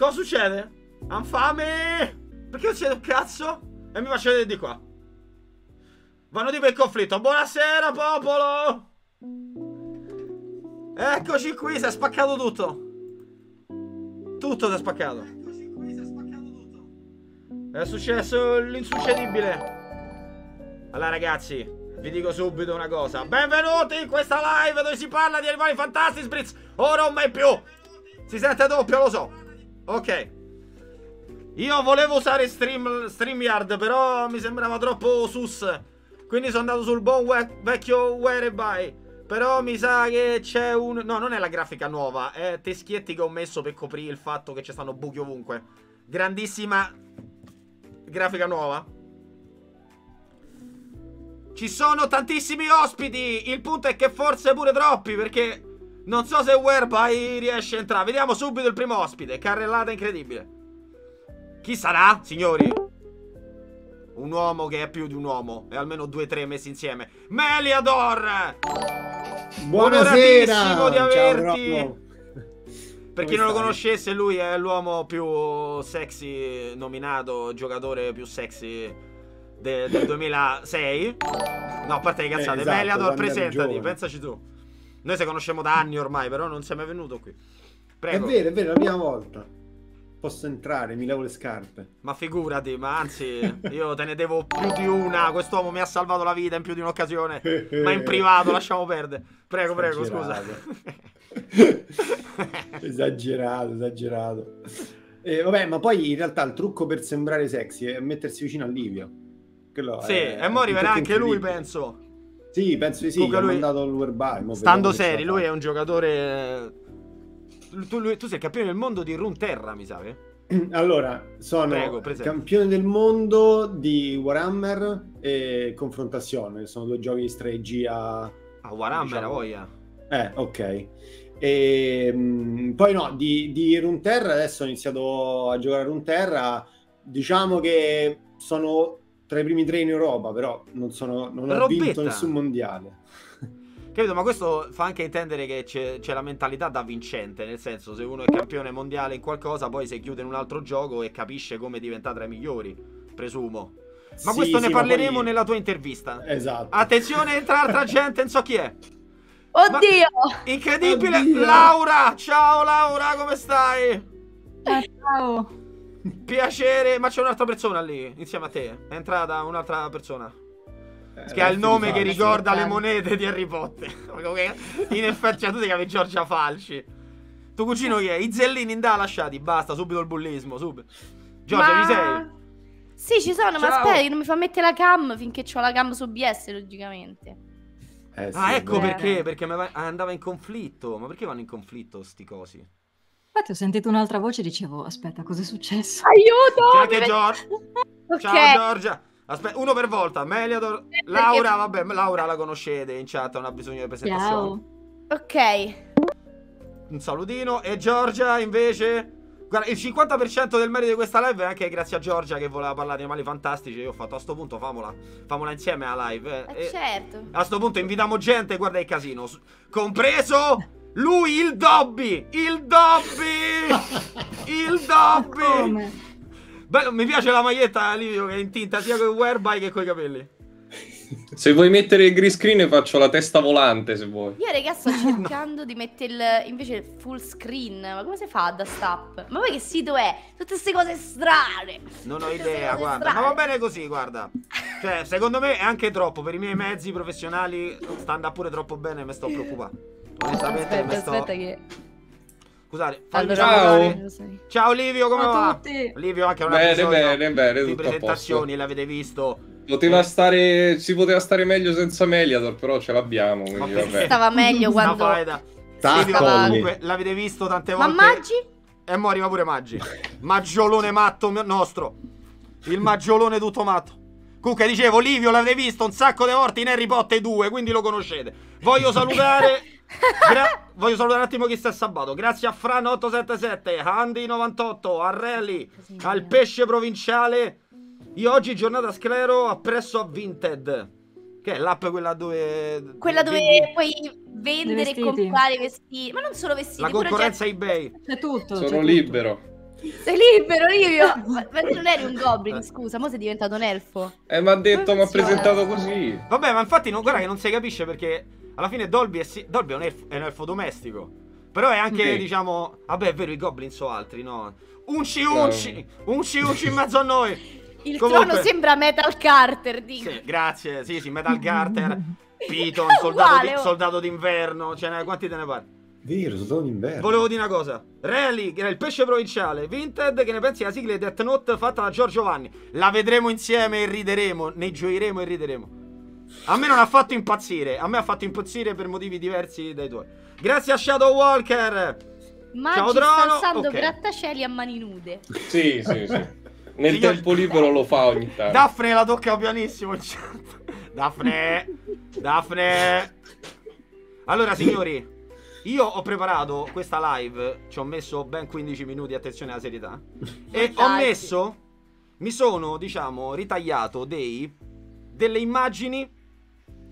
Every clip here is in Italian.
Cosa succede? Han fame! Perché non c'è un cazzo? E mi faccio vedere di qua. Vanno di quel conflitto. Buonasera, popolo! Eccoci qui, si è spaccato tutto. Tutto si è spaccato. è È successo l'insuccedibile. Allora, ragazzi, vi dico subito una cosa. Benvenuti in questa live dove si parla di animali fantastici, Spritz. Ora o mai più. Si sente doppio, lo so. Ok. Io volevo usare stream, StreamYard, però mi sembrava troppo sus. Quindi sono andato sul buon we vecchio Whereby. Però mi sa che c'è un... No, non è la grafica nuova. È teschietti che ho messo per coprire il fatto che ci stanno buchi ovunque. Grandissima grafica nuova. Ci sono tantissimi ospiti. Il punto è che forse pure troppi, perché non so se Werby riesce a entrare. Vediamo subito il primo ospite. Carrellata incredibile. Chi sarà, signori? Un uomo che è più di un uomo. È almeno due o tre messi insieme. Meliador! Buonasera! di averti. Ciao, per chi non lo conoscesse, lui è l'uomo più sexy nominato, giocatore più sexy de del 2006. No, a parte le cazzate. esatto, Meliador, presentati, pensaci tu. Noi se conosciamo da anni ormai, però non sei mai venuto qui. Prego. È vero, è vero, è la prima volta. Posso entrare, mi levo le scarpe. Ma figurati, ma anzi, io te ne devo più di una. Quest'uomo mi ha salvato la vita in più di un'occasione. ma in privato, lasciamo perdere. Prego, prego, scusa. esagerato, esagerato. Eh, vabbè, ma poi in realtà il trucco per sembrare sexy è mettersi vicino a Livia. sì, è, e mo arriverà anche lui, penso. Sì, penso di sì, Comunque lui... mandato il Stando seri, lui è un giocatore... Eh, tu, lui, tu sei campione del mondo di Run Terra, mi sa, eh? Allora, sono Prego, campione del mondo di Warhammer e Confrontazione, sono due giochi di strategia. Ah, Warhammer, diciamo... voglia. Eh, ok. E, ehm, mh, poi no, di, di Terra, adesso ho iniziato a giocare a Terra. Diciamo che sono tra i primi tre in Europa, però non, sono, non ha vinto nessun mondiale. Capito, ma questo fa anche intendere che c'è, c'è, la mentalità da vincente, nel senso se uno è campione mondiale in qualcosa, poi si chiude in un altro gioco e capisce come diventa tra i migliori, presumo. Ma sì, questo sì, ne parleremo poi... nella tua intervista. Esatto. Attenzione, entra altra gente, non so chi è. Oddio! Ma... Incredibile! Oddio. Laura! Ciao Laura, come stai? Ciao. Piacere, ma c'è un'altra persona lì, insieme a te. È entrata un'altra persona. Eh, che ha il nome che ricorda le monete di Harry Potter. in effetti, cioè, tu ti chiami Giorgia Falci. Tuo cugino che è? I zellini in da lasciati. Basta, subito il bullismo, subito. Giorgia, ma... ci sei? Sì, ci sono, Ciao. ma aspetta, che non mi fa mettere la cam finché ho la cam su BS, logicamente. Eh, ah, sì, ah, ecco beh. perché, perché andava in conflitto. Ma perché vanno in conflitto sti cosi? Infatti ho sentito un'altra voce e dicevo, aspetta, cos'è successo? Aiuto! C'è anche Giorgia! okay. Ciao Giorgia! Aspetta, uno per volta, Meliador, Laura, vabbè, Laura la conoscete in chat, non ha bisogno di presentazione. Ciao. Ok. Un salutino. E Giorgia invece... Guarda, il 50% del merito di questa live è anche grazie a Giorgia che voleva parlare di animali fantastici. Io ho fatto a sto punto, famola, famola insieme alla live. Eh, e eh, certo. A sto punto invitiamo gente, guarda il casino. Compreso lui, il Dobby! Il Dobby! il Dobby! Come? Bello, mi piace la maglietta eh, Livio che è in tinta sia con il whereby che con i capelli. Se vuoi mettere il green screen faccio la testa volante se vuoi. Io raga sto cercando no. di mettere il, invece il full screen, ma come si fa da stap? Ma poi che sito è? Tutte queste cose strane. Non ho idea, guarda. Strane. Ma va bene così, guarda. Cioè, secondo me è anche troppo per i miei mezzi professionali sta andando pure troppo bene, mi sto preoccupando. Onestamente aspetta, sto... aspetta che... Scusate, allora, ciao. ciao Livio, come ciao va? Tutti. Livio anche una bene, bene, bene, di presentazioni, l'avete visto? Poteva stare, si poteva stare meglio senza Meliator, però ce l'abbiamo, quindi Stava meglio quando... Livio, comunque, l'avete visto tante volte. Ma Maggi? E mo' arriva pure Maggi. Maggiolone matto nostro. Il maggiolone tutto matto. Comunque dicevo, Livio l'avete visto un sacco di volte in Harry Potter 2, quindi lo conoscete. Voglio salutare Gra voglio salutare un attimo chi sta sabato. Grazie a Fran877, Andy98, Arrelli, al pesce provinciale. Io oggi giornata sclero appresso a Vinted. Che è l'app quella dove... Quella dove vedi... puoi vendere e comprare vestiti. Ma non solo vestiti. La concorrenza oggi... eBay. C'è tutto. Sono tutto. libero. Sei libero, io. Ma, ma non eri un goblin, scusa, ma sei diventato un elfo. Eh, mi ha detto, mi ha presentato così. Vabbè, ma infatti, non, guarda che non si capisce perché alla fine Dolby è, Dolby è, un, elfo, è un, elfo, domestico. Però è anche, sì. diciamo. Vabbè, è vero, i goblin sono altri, no? Unci, unci, no. unci, unci in mezzo a noi. Il Comunque... trono sembra Metal Carter, dico. Sì, grazie, sì, sì, Metal Carter, Piton, soldato, di, oh. d'inverno, cioè, quanti te ne parli? Vero, sono d'inverno. Volevo dire una cosa. Rally, che era il pesce provinciale. Vinted, che ne pensi della sigla di Death Note fatta da Giorgio Vanni? La vedremo insieme e rideremo, ne gioiremo e rideremo. A me non ha fatto impazzire, a me ha fatto impazzire per motivi diversi dai tuoi. Grazie a Shadow Walker. Ma Ciao Drono. sta alzando okay. grattacieli a mani nude. Sì, sì, sì. Nel Signor... tempo libero lo fa ogni tanto. Daphne la tocca pianissimo. Certo. Daphne. Daphne. Allora, signori. Io ho preparato questa live, ci ho messo ben 15 minuti, attenzione alla serietà. e ho messo, mi sono, diciamo, ritagliato dei, delle immagini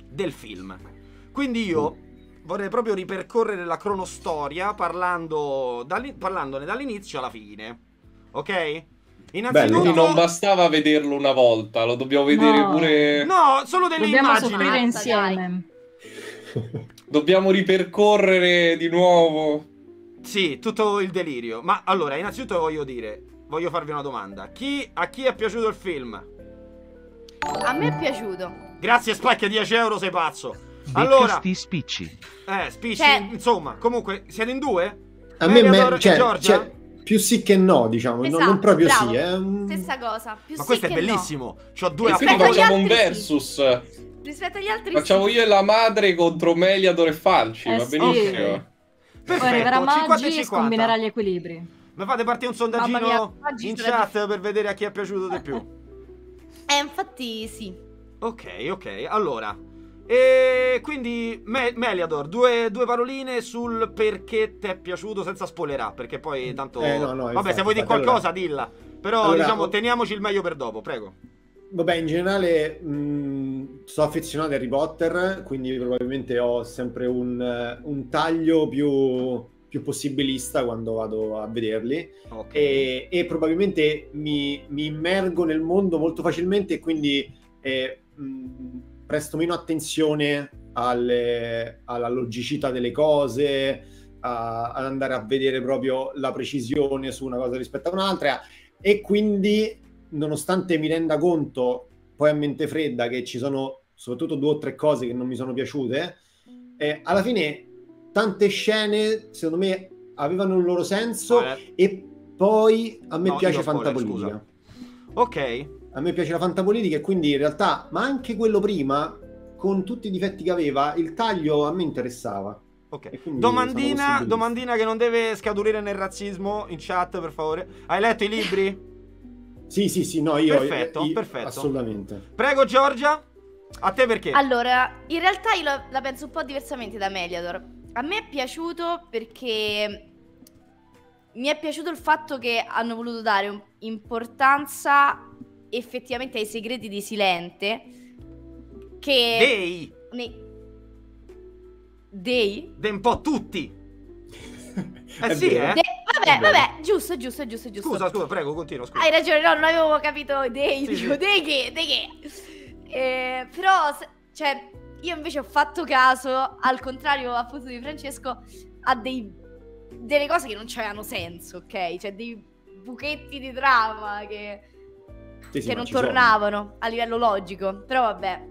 del film. Quindi io vorrei proprio ripercorrere la cronostoria parlando dall parlandone dall'inizio alla fine. Ok? Innanzitutto... Beh, quindi non bastava vederlo una volta, lo dobbiamo vedere no. pure... No, solo delle Dobbiamo immagini. Dobbiamo insieme. Dobbiamo ripercorrere di nuovo. Sì, tutto il delirio. Ma allora, innanzitutto voglio dire, voglio farvi una domanda. Chi, a chi è piaciuto il film? A me è piaciuto. Grazie Spacchia 10 euro, sei pazzo. Allora... Sti spicci. Eh, spicci. Cioè... Insomma, comunque, siete in due? A me, è cioè, Giorgia? Cioè, più sì che no, diciamo, esatto, non, non proprio bravo. sì. Eh. Stessa cosa. Più Ma sì questo è bellissimo. No. C'ho due e quindi facciamo un versus. Sì. Rispetto agli altri... Facciamo sì. io e la madre contro Meliador eh e Falci, eh, va benissimo. Sì. Perfetto, Poi arriverà Maggi e scombinerà gli equilibri. Ma fate partire un sondaggino in chat per vedere a chi è piaciuto di più. eh, infatti sì. Ok, ok, allora. E quindi Me Meliador, due, due, paroline sul perché ti è piaciuto senza spoilerà, perché poi tanto... Eh, no, no, Vabbè, infatti, se vuoi dire qualcosa, allora... dilla. Però allora, diciamo, teniamoci il meglio per dopo, prego. Vabbè, in generale mh, sono affezionato a Harry Potter, quindi probabilmente ho sempre un, eh, un taglio più, più, possibilista quando vado a vederli okay. e, e, probabilmente mi, mi, immergo nel mondo molto facilmente e quindi eh, mh, presto meno attenzione alle, alla logicità delle cose, a, ad andare a vedere proprio la precisione su una cosa rispetto a un'altra e quindi nonostante mi renda conto poi a mente fredda che ci sono soprattutto due o tre cose che non mi sono piaciute, mm. eh, alla fine tante scene secondo me avevano un loro senso ah, eh. e poi a me no, piace fantapolitica. Ok. A me piace la fantapolitica e quindi in realtà, ma anche quello prima, con tutti i difetti che aveva, il taglio a me interessava. Ok, domandina, domandina che non deve scaturire nel razzismo in chat per favore. Hai letto i libri? Sì, sì, sì, no, io... Perfetto, io, perfetto. Assolutamente. Prego Giorgia, a te perché? Allora, in realtà io la, la penso un po' diversamente da Meliador. A me è piaciuto perché mi è piaciuto il fatto che hanno voluto dare importanza effettivamente ai segreti di Silente che dei ne... dei de un po' tutti eh sì eh De... Vabbè, vabbè, giusto, giusto, giusto, giusto. Scusa, scusa, prego, continua. Scusa. Hai ragione, no, non avevo capito dei, sì, dico, sì. dei che, dei che. Eh, però, cioè, io invece ho fatto caso, al contrario appunto di Francesco, a dei, delle cose che non avevano senso, ok? Cioè, dei buchetti di trama che, sì, che non tornavano sono. a livello logico. Però vabbè,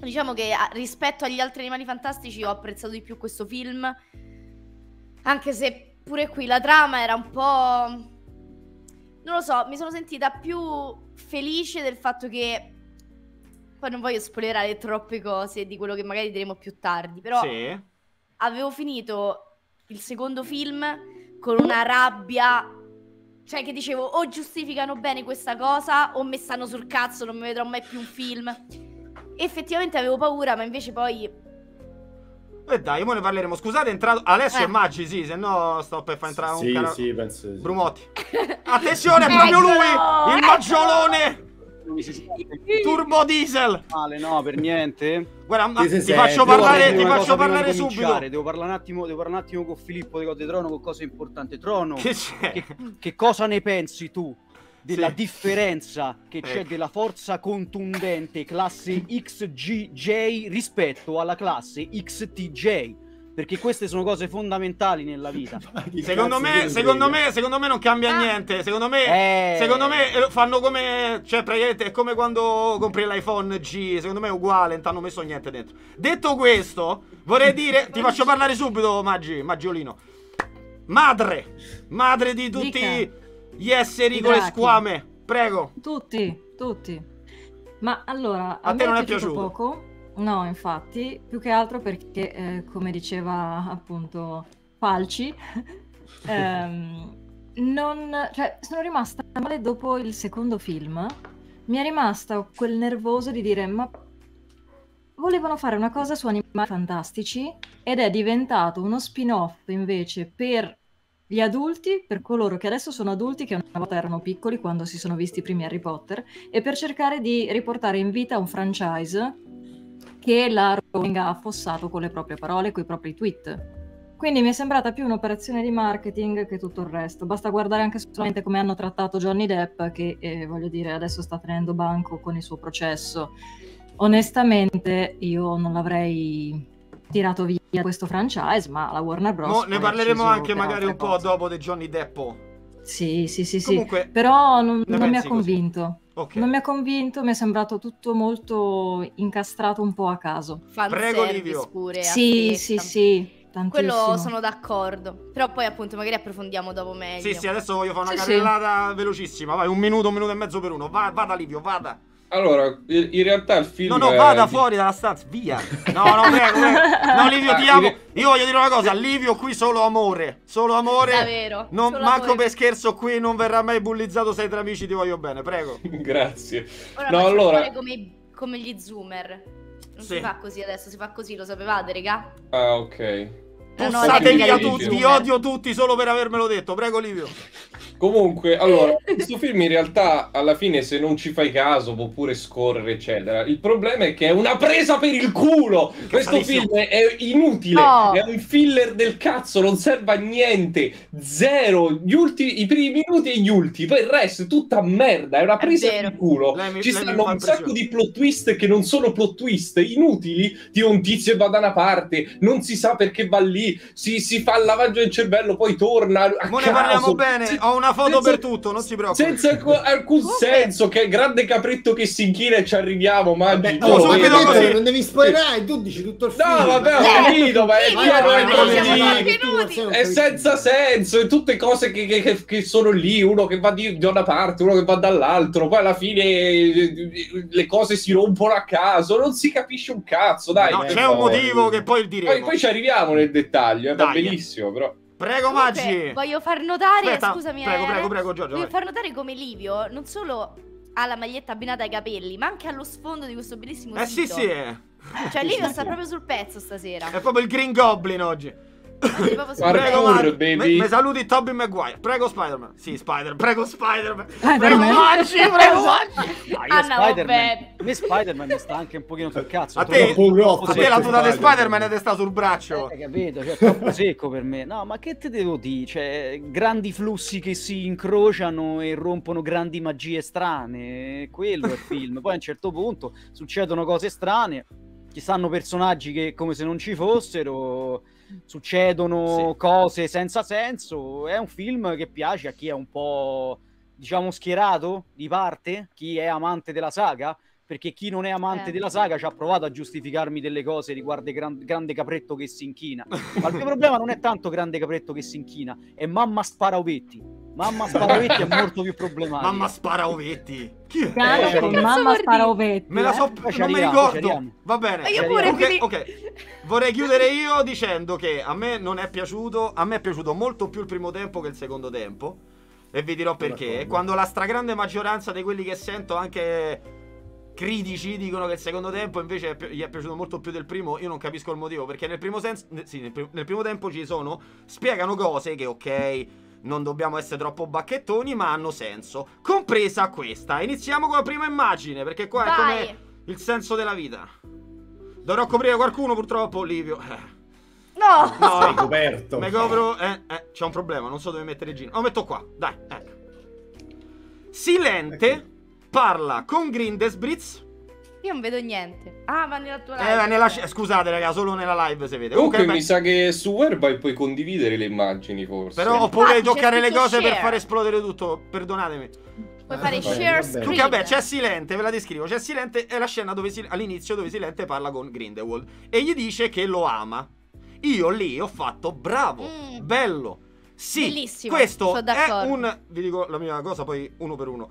diciamo che ah, rispetto agli altri animali fantastici ho apprezzato di più questo film, anche se pure qui la trama era un po'... Non lo so, mi sono sentita più felice del fatto che... Poi non voglio spoilerare troppe cose di quello che magari diremo più tardi, però sì. avevo finito il secondo film con una rabbia cioè, che dicevo, o giustificano bene questa cosa, o mi stanno sul cazzo, non mi vedrò mai più un film. Effettivamente avevo paura, ma invece poi e eh, dai, ora ne parleremo. Scusate, è entrato Alessio eh. Maggi, sì, se no sto per far entrare sì, un caro... Sì, penso sì. Brumotti. Attenzione, è proprio lui, il maggiolone. Turbo Diesel. Male, no, per niente. Guarda, ti, eh, ti faccio parlare, ti faccio parlare subito. Devo parlare, un attimo, devo parlare un attimo con Filippo di cose Trono, con cose importanti. Trono, che, che, che cosa ne pensi tu della sì. differenza che ecco. c'è della forza contundente classe XGJ rispetto alla classe XTJ perché queste sono cose fondamentali nella vita. secondo, me, secondo, me, secondo me, non cambia ah. niente. Secondo me, eh. secondo me, eh, fanno come. Cioè, praticamente è come quando compri l'iPhone G. Secondo me è uguale, non ti hanno messo niente dentro. Detto questo, vorrei dire. ti faccio parlare subito, Maggi, Maggiolino. Madre, madre di tutti. Dica gli esseri con le squame. Prego. Tutti, tutti. Ma allora, a, a te non è piaciuto poco. No, infatti, più che altro perché, eh, come diceva appunto Falci, ehm, non, cioè, sono rimasta male dopo il secondo film. Mi è rimasto quel nervoso di dire, ma volevano fare una cosa su animali fantastici ed è diventato uno spin-off invece per gli adulti per coloro che adesso sono adulti, che una volta erano piccoli quando si sono visti i primi Harry Potter, e per cercare di riportare in vita un franchise che la Rowling ha affossato con le proprie parole, con i propri tweet. Quindi mi è sembrata più un'operazione di marketing che tutto il resto. Basta guardare anche solamente come hanno trattato Johnny Depp, che eh, voglio dire adesso sta tenendo banco con il suo processo. Onestamente io non l'avrei tirato via questo franchise, ma la Warner Bros. No, ne parleremo anche magari un po' cose. dopo di Johnny Depp. Sì, sì, sì, sì. Comunque, però non, non mi ha convinto. Okay. Non mi ha convinto, mi è sembrato tutto molto incastrato un po' a caso. Prego Livio. Pure, sì, sì, sì. Tantissimo. Quello sono d'accordo. Però poi appunto magari approfondiamo dopo meglio. Sì, sì, adesso voglio fare una sì, carrellata sì. velocissima. Vai, un minuto, un minuto e mezzo per uno. Va, vada Livio, vada. Allora, in realtà il film. No, no, vada di... fuori dalla stanza, via. No, no, prego, prego. No, Livio, ah, ti amo. Io voglio dire una cosa, Livio qui solo amore. Solo amore. Davvero. Non, solo manco amore. per scherzo qui, non verrà mai bullizzato. Sei tra amici, ti voglio bene, prego. Grazie. Ora, no, allora. Come, come, gli zoomer. Non sì. si fa così adesso, si fa così, lo sapevate, regà? Ah, ok. Pussate via tutti, odio tutti solo per avermelo detto. Prego, Livio. Comunque, allora, questo film in realtà alla fine se non ci fai caso può pure scorrere, eccetera. Il problema è che è una presa per il culo. questo film è inutile, no. è un filler del cazzo, non serve a niente. Zero, ultimi, i primi minuti e gli ultimi, poi il resto è tutta merda, è una presa per il culo. Mi, ci stanno un sacco di plot twist che non sono plot twist, inutili, di un tizio che va da una parte, non si sa perché va lì si, si, fa il lavaggio del cervello, poi torna. Ma ne parliamo bene, ho una foto senza, per tutto, non si preoccupi. Senza alcun okay. senso, che grande capretto che si inchina e ci arriviamo, ma oh, so eh, non devi spoilerare, tu dici tutto il film. No, vabbè, ho eh, capito, ma è chiaro è È senza senso, e tutte cose che, che, che, sono lì, uno che va di, da una parte, uno che va dall'altro, poi alla fine le cose si rompono a caso, non si capisce un cazzo, dai. No, c'è un motivo che poi diremo. Poi, poi ci arriviamo nel dettaglio dettaglio, eh, va benissimo, però... Prego, Maggi! Comunque, voglio far notare, Aspetta, scusami, prego, eh, prego, prego, Giorgio. Voglio vai. far notare come Livio non solo ha la maglietta abbinata ai capelli, ma anche allo sfondo di questo bellissimo eh, sito. Eh sì, sì! Cioè, Livio sta proprio sul pezzo stasera. È proprio il Green Goblin oggi. Prego, Mario, baby. Mi saluti Toby Maguire. Prego Spider-Man. Sì, Spider-Man. Prego Spider-Man. Ah, prego Maggi, prego Maggi. Anna, ah, vabbè. A me Spider-Man mi sta anche un pochino sul cazzo. A te, a te la tuta di Spider-Man ed è sta sul braccio. Eh, capito, cioè, è troppo secco per me. No, ma che te devo dire? Cioè, grandi flussi che si incrociano e rompono grandi magie strane. Quello è il film. Poi a un certo punto succedono cose strane. Ci stanno personaggi che come se non ci fossero succedono sì. cose senza senso. È un film che piace a chi è un po', diciamo, schierato di parte, chi è amante della saga, perché chi non è amante eh. della certo. saga ci ha provato a giustificarmi delle cose riguardo gran, Grande Capretto che si inchina. Ma il mio problema non è tanto Grande Capretto che si inchina, è Mamma Spara Ovetti Mamma Sparaovetti è molto più problematico. Mamma Sparaovetti. Chi è? Caro, eh, mamma Sparaovetti. Me la eh. so, eh? non arriviamo, mi ricordo. Va bene. Io pure, okay, ok, vorrei chiudere io dicendo che a me non è piaciuto, a me è piaciuto molto più il primo tempo che il secondo tempo. E vi dirò perché. Quando la stragrande maggioranza di quelli che sento anche critici dicono che il secondo tempo invece gli è piaciuto molto più del primo. Io non capisco il motivo. Perché nel primo, senso, sì, nel, pr nel primo tempo ci sono. Spiegano cose che, ok non dobbiamo essere troppo bacchettoni, ma hanno senso, compresa questa. Iniziamo con la prima immagine, perché qua Vai. è come il senso della vita. Dovrò coprire qualcuno purtroppo, Livio. Eh. No! No, sei coperto. Mi copro... Eh, eh, c'è un problema, non so dove mettere il gino. Lo metto qua, dai, ecco. Silente ecco. parla con Grindesbritz io non vedo niente. Ah, ma nella tua eh, live. Eh, nella... Scusate, raga, solo nella live si vede. Comunque okay, mi sa che su Whereby puoi condividere le immagini, forse. Però oppure ah, toccare le cose share. per far esplodere tutto. Perdonatemi. Puoi fare eh, vabbè, share vabbè. screen. Vabbè, c'è Silente, ve la descrivo. C'è Silente, è la scena dove si... all'inizio dove Silente parla con Grindelwald e gli dice che lo ama. Io lì ho fatto bravo, mm. bello. Sì, Bellissimo, questo è un... Vi dico la mia cosa poi uno per uno.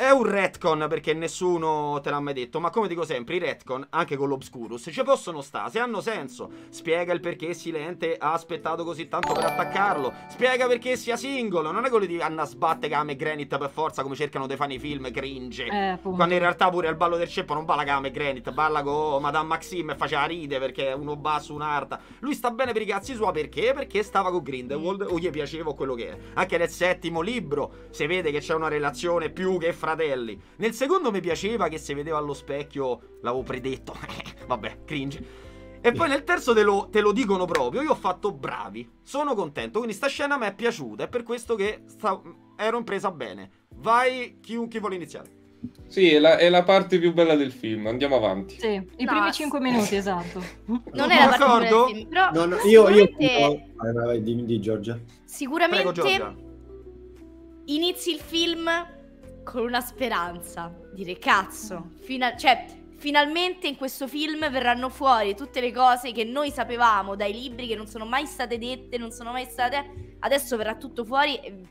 È un retcon perché nessuno te l'ha mai detto, ma come dico sempre, i retcon, anche con l'Obscurus, ci possono stare, se hanno senso. Spiega il perché Silente ha aspettato così tanto per attaccarlo, spiega perché sia singolo, non è quello di Anna sbatte Game e Granit per forza come cercano di fare i film cringe. Eh, Quando in realtà pure al ballo del ceppo non balla Game e balla con Madame Maxime e faceva ride perché uno basso un'arta. Lui sta bene per i cazzi suoi perché? Perché stava con Grindelwald o gli piaceva quello che è. Anche nel settimo libro si vede che c'è una relazione più che fra fratelli. Nel secondo mi piaceva che se vedeva allo specchio, l'avevo predetto. Vabbè, cringe. E poi nel terzo te lo, te lo, dicono proprio, io ho fatto bravi, sono contento, quindi sta scena mi è piaciuta, è per questo che sta, ero impresa bene. Vai, chi, vuole iniziare? Sì, è la, è la, parte più bella del film, andiamo avanti. Sì, i no, primi 5 minuti, esatto. Non è la parte più film, però no, no, io, io... dimmi di Giorgia. Sicuramente Prego, Giorgia. inizi il film con una speranza. Dire cazzo, fina- cioè, finalmente in questo film verranno fuori tutte le cose che noi sapevamo dai libri che non sono mai state dette, non sono mai state. Adesso verrà tutto fuori e,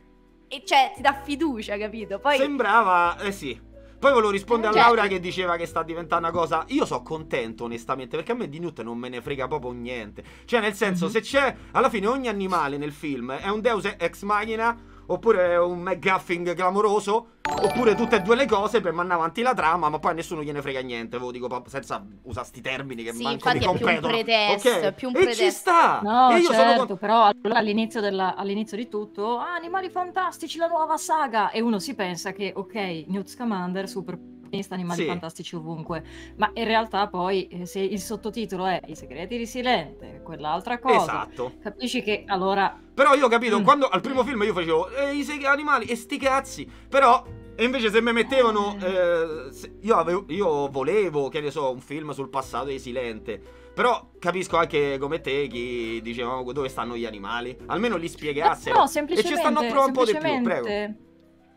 e cioè ti dà fiducia, capito? Poi... Sembrava, eh sì. Poi volevo rispondere cioè... a Laura che diceva che sta diventando una cosa. Io sono contento, onestamente, perché a me di Newt non me ne frega proprio niente. Cioè, nel senso, mm-hmm. se c'è. Alla fine, ogni animale nel film è un Deus ex machina oppure un McGuffin clamoroso, oppure tutte e due le cose per mandare avanti la trama, ma poi a nessuno gliene frega niente, ve lo dico senza usare questi termini che sì, manco mi competono. Sì, okay. più un pretesto. E ci sta! No, e io certo, sono... però all'inizio, della, all'inizio di tutto, ah, Animali Fantastici, la nuova saga! E uno si pensa che, ok, Newt Scamander, super protagonista, animali sì. fantastici ovunque. Ma in realtà poi eh, se il sottotitolo è I segreti di Silente, quell'altra cosa, esatto. capisci che allora... Però io ho capito, mm. quando al primo mm. film io facevo eh, i seg- animali e sti cazzi, però... E invece se mi mettevano... Mm. Eh, se io, avevo, io volevo, che ne so, un film sul passato di Silente. Però capisco anche come te chi diceva oh, dove stanno gli animali. Almeno li spiegassero. No, semplicemente. E ci stanno a trovare un po' di più, prego.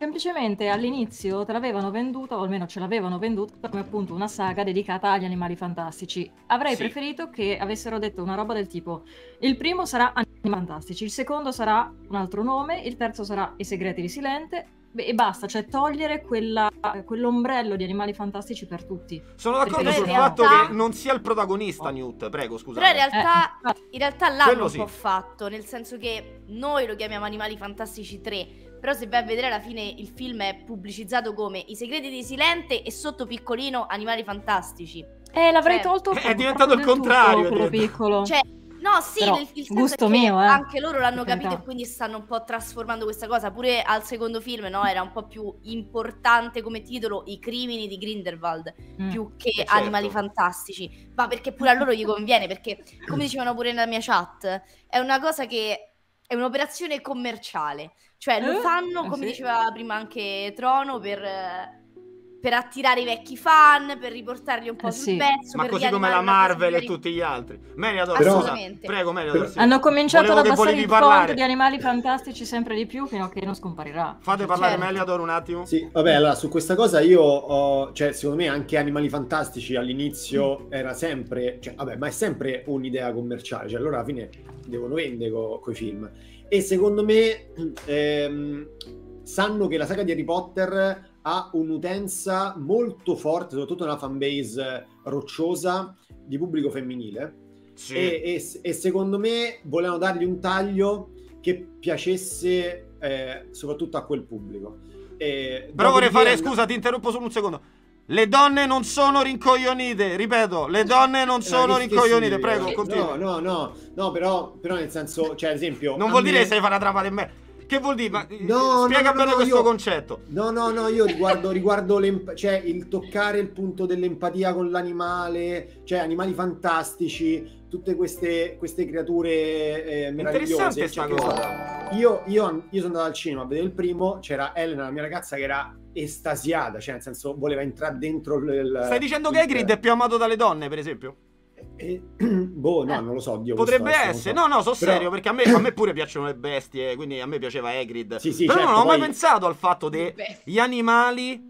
Semplicemente all'inizio te l'avevano venduta, o almeno ce l'avevano venduta, come appunto una saga dedicata agli animali fantastici. Avrei sì. preferito che avessero detto una roba del tipo: il primo sarà Animali Fantastici, il secondo sarà un altro nome, il terzo sarà I Segreti di Silente. Beh, e basta, cioè togliere quella, quell'ombrello di animali fantastici per tutti. Sono d'accordo sul realtà... fatto che non sia il protagonista oh. Newt, prego scusa. Però in realtà, eh. in realtà l'hanno Quello un sì. fatto, nel senso che noi lo chiamiamo Animali Fantastici 3, però se vai a vedere alla fine il film è pubblicizzato come I segreti di Silente e sotto piccolino Animali fantastici. Eh, l'avrei cioè, tolto. È diventato il contrario. Tutto, piccolo. Cioè, no, sì, Però, il, il gusto mio, eh. anche loro l'hanno capito e quindi stanno un po' trasformando questa cosa. Pure al secondo film, no, era un po' più importante come titolo I crimini di Grindelwald mm. più che eh, certo. Animali fantastici. Ma perché pure a loro gli conviene, perché come dicevano pure nella mia chat, è una cosa che è un'operazione commerciale. Cioè lo eh? fanno, ah, come sì. diceva prima anche Trono, per, per, attirare i vecchi fan, per riportarli un po' eh, sul sì. pezzo. Ma così come la Marvel e tutti gli altri. Meriador, scusa, prego Meriador. Sì. Hanno cominciato Volevo ad abbassare il parlare. di animali fantastici sempre di più fino a che non scomparirà. Fate parlare certo. Meriador un attimo. Sì, vabbè, allora su questa cosa io ho... Cioè, secondo me anche Animali Fantastici all'inizio mm. era sempre... Cioè, vabbè, ma è sempre un'idea commerciale. Cioè, allora alla fine devono vendere con i film e secondo me ehm, sanno che la saga di Harry Potter ha un'utenza molto forte, soprattutto una fanbase rocciosa di pubblico femminile. Sì. E, e, e, secondo me volevano dargli un taglio che piacesse eh, soprattutto a quel pubblico. Eh, Però vorrei fare, and- scusa, ti interrompo solo un secondo le donne non sono rincoglionite, ripeto, le donne non eh, sono eh, rincoglionite, prego, eh, continua. No, no, no, no, però, però nel senso, cioè, ad esempio... Non vuol me... dire che se fa una trappola di me. Che vuol dire? Ma no, spiega no, bene no, questo io... concetto. No, no, no, io riguardo, riguardo cioè, il toccare il punto dell'empatia con l'animale, cioè animali fantastici, tutte queste, queste creature eh, meravigliose. Interessante cioè, io, io, io sono andato al cinema a vedere il primo, c'era Elena, la mia ragazza, che era estasiata, cioè nel senso voleva entrare dentro il... Stai dicendo che Hagrid è più amato dalle donne, per esempio? Eh, eh boh, no, eh, non lo so. Dio potrebbe questo, essere, so. no, no, so Però... serio perché a me, a me, pure piacciono le bestie, quindi a me piaceva Hagrid. Sì, sì, Però certo, non ho mai pensato al fatto che gli animali.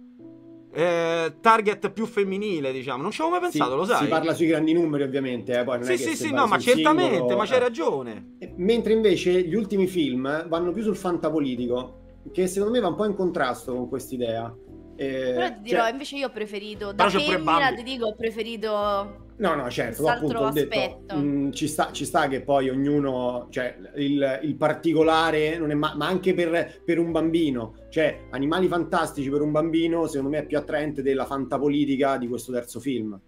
Eh, target più femminile, diciamo, non ci avevo mai pensato, sì, lo sai. Si parla sui grandi numeri, ovviamente. Eh, poi non sì, è sì, sì, no, ma certamente, singolo, ma c'hai eh. ragione. Mentre invece gli ultimi film vanno più sul fantapolitico che secondo me va un po' in contrasto con quest'idea. Eh, Però ti cioè dirò, cioè... invece io ho preferito, da femmina ti dico, ho preferito... No, no, certo, appunto, ho detto, mh, mm, ci, sta, ci, sta, che poi ognuno, cioè il, il particolare, ma, ma, anche per, per, un bambino, cioè Animali Fantastici per un bambino secondo me è più attraente della fantapolitica di questo terzo film.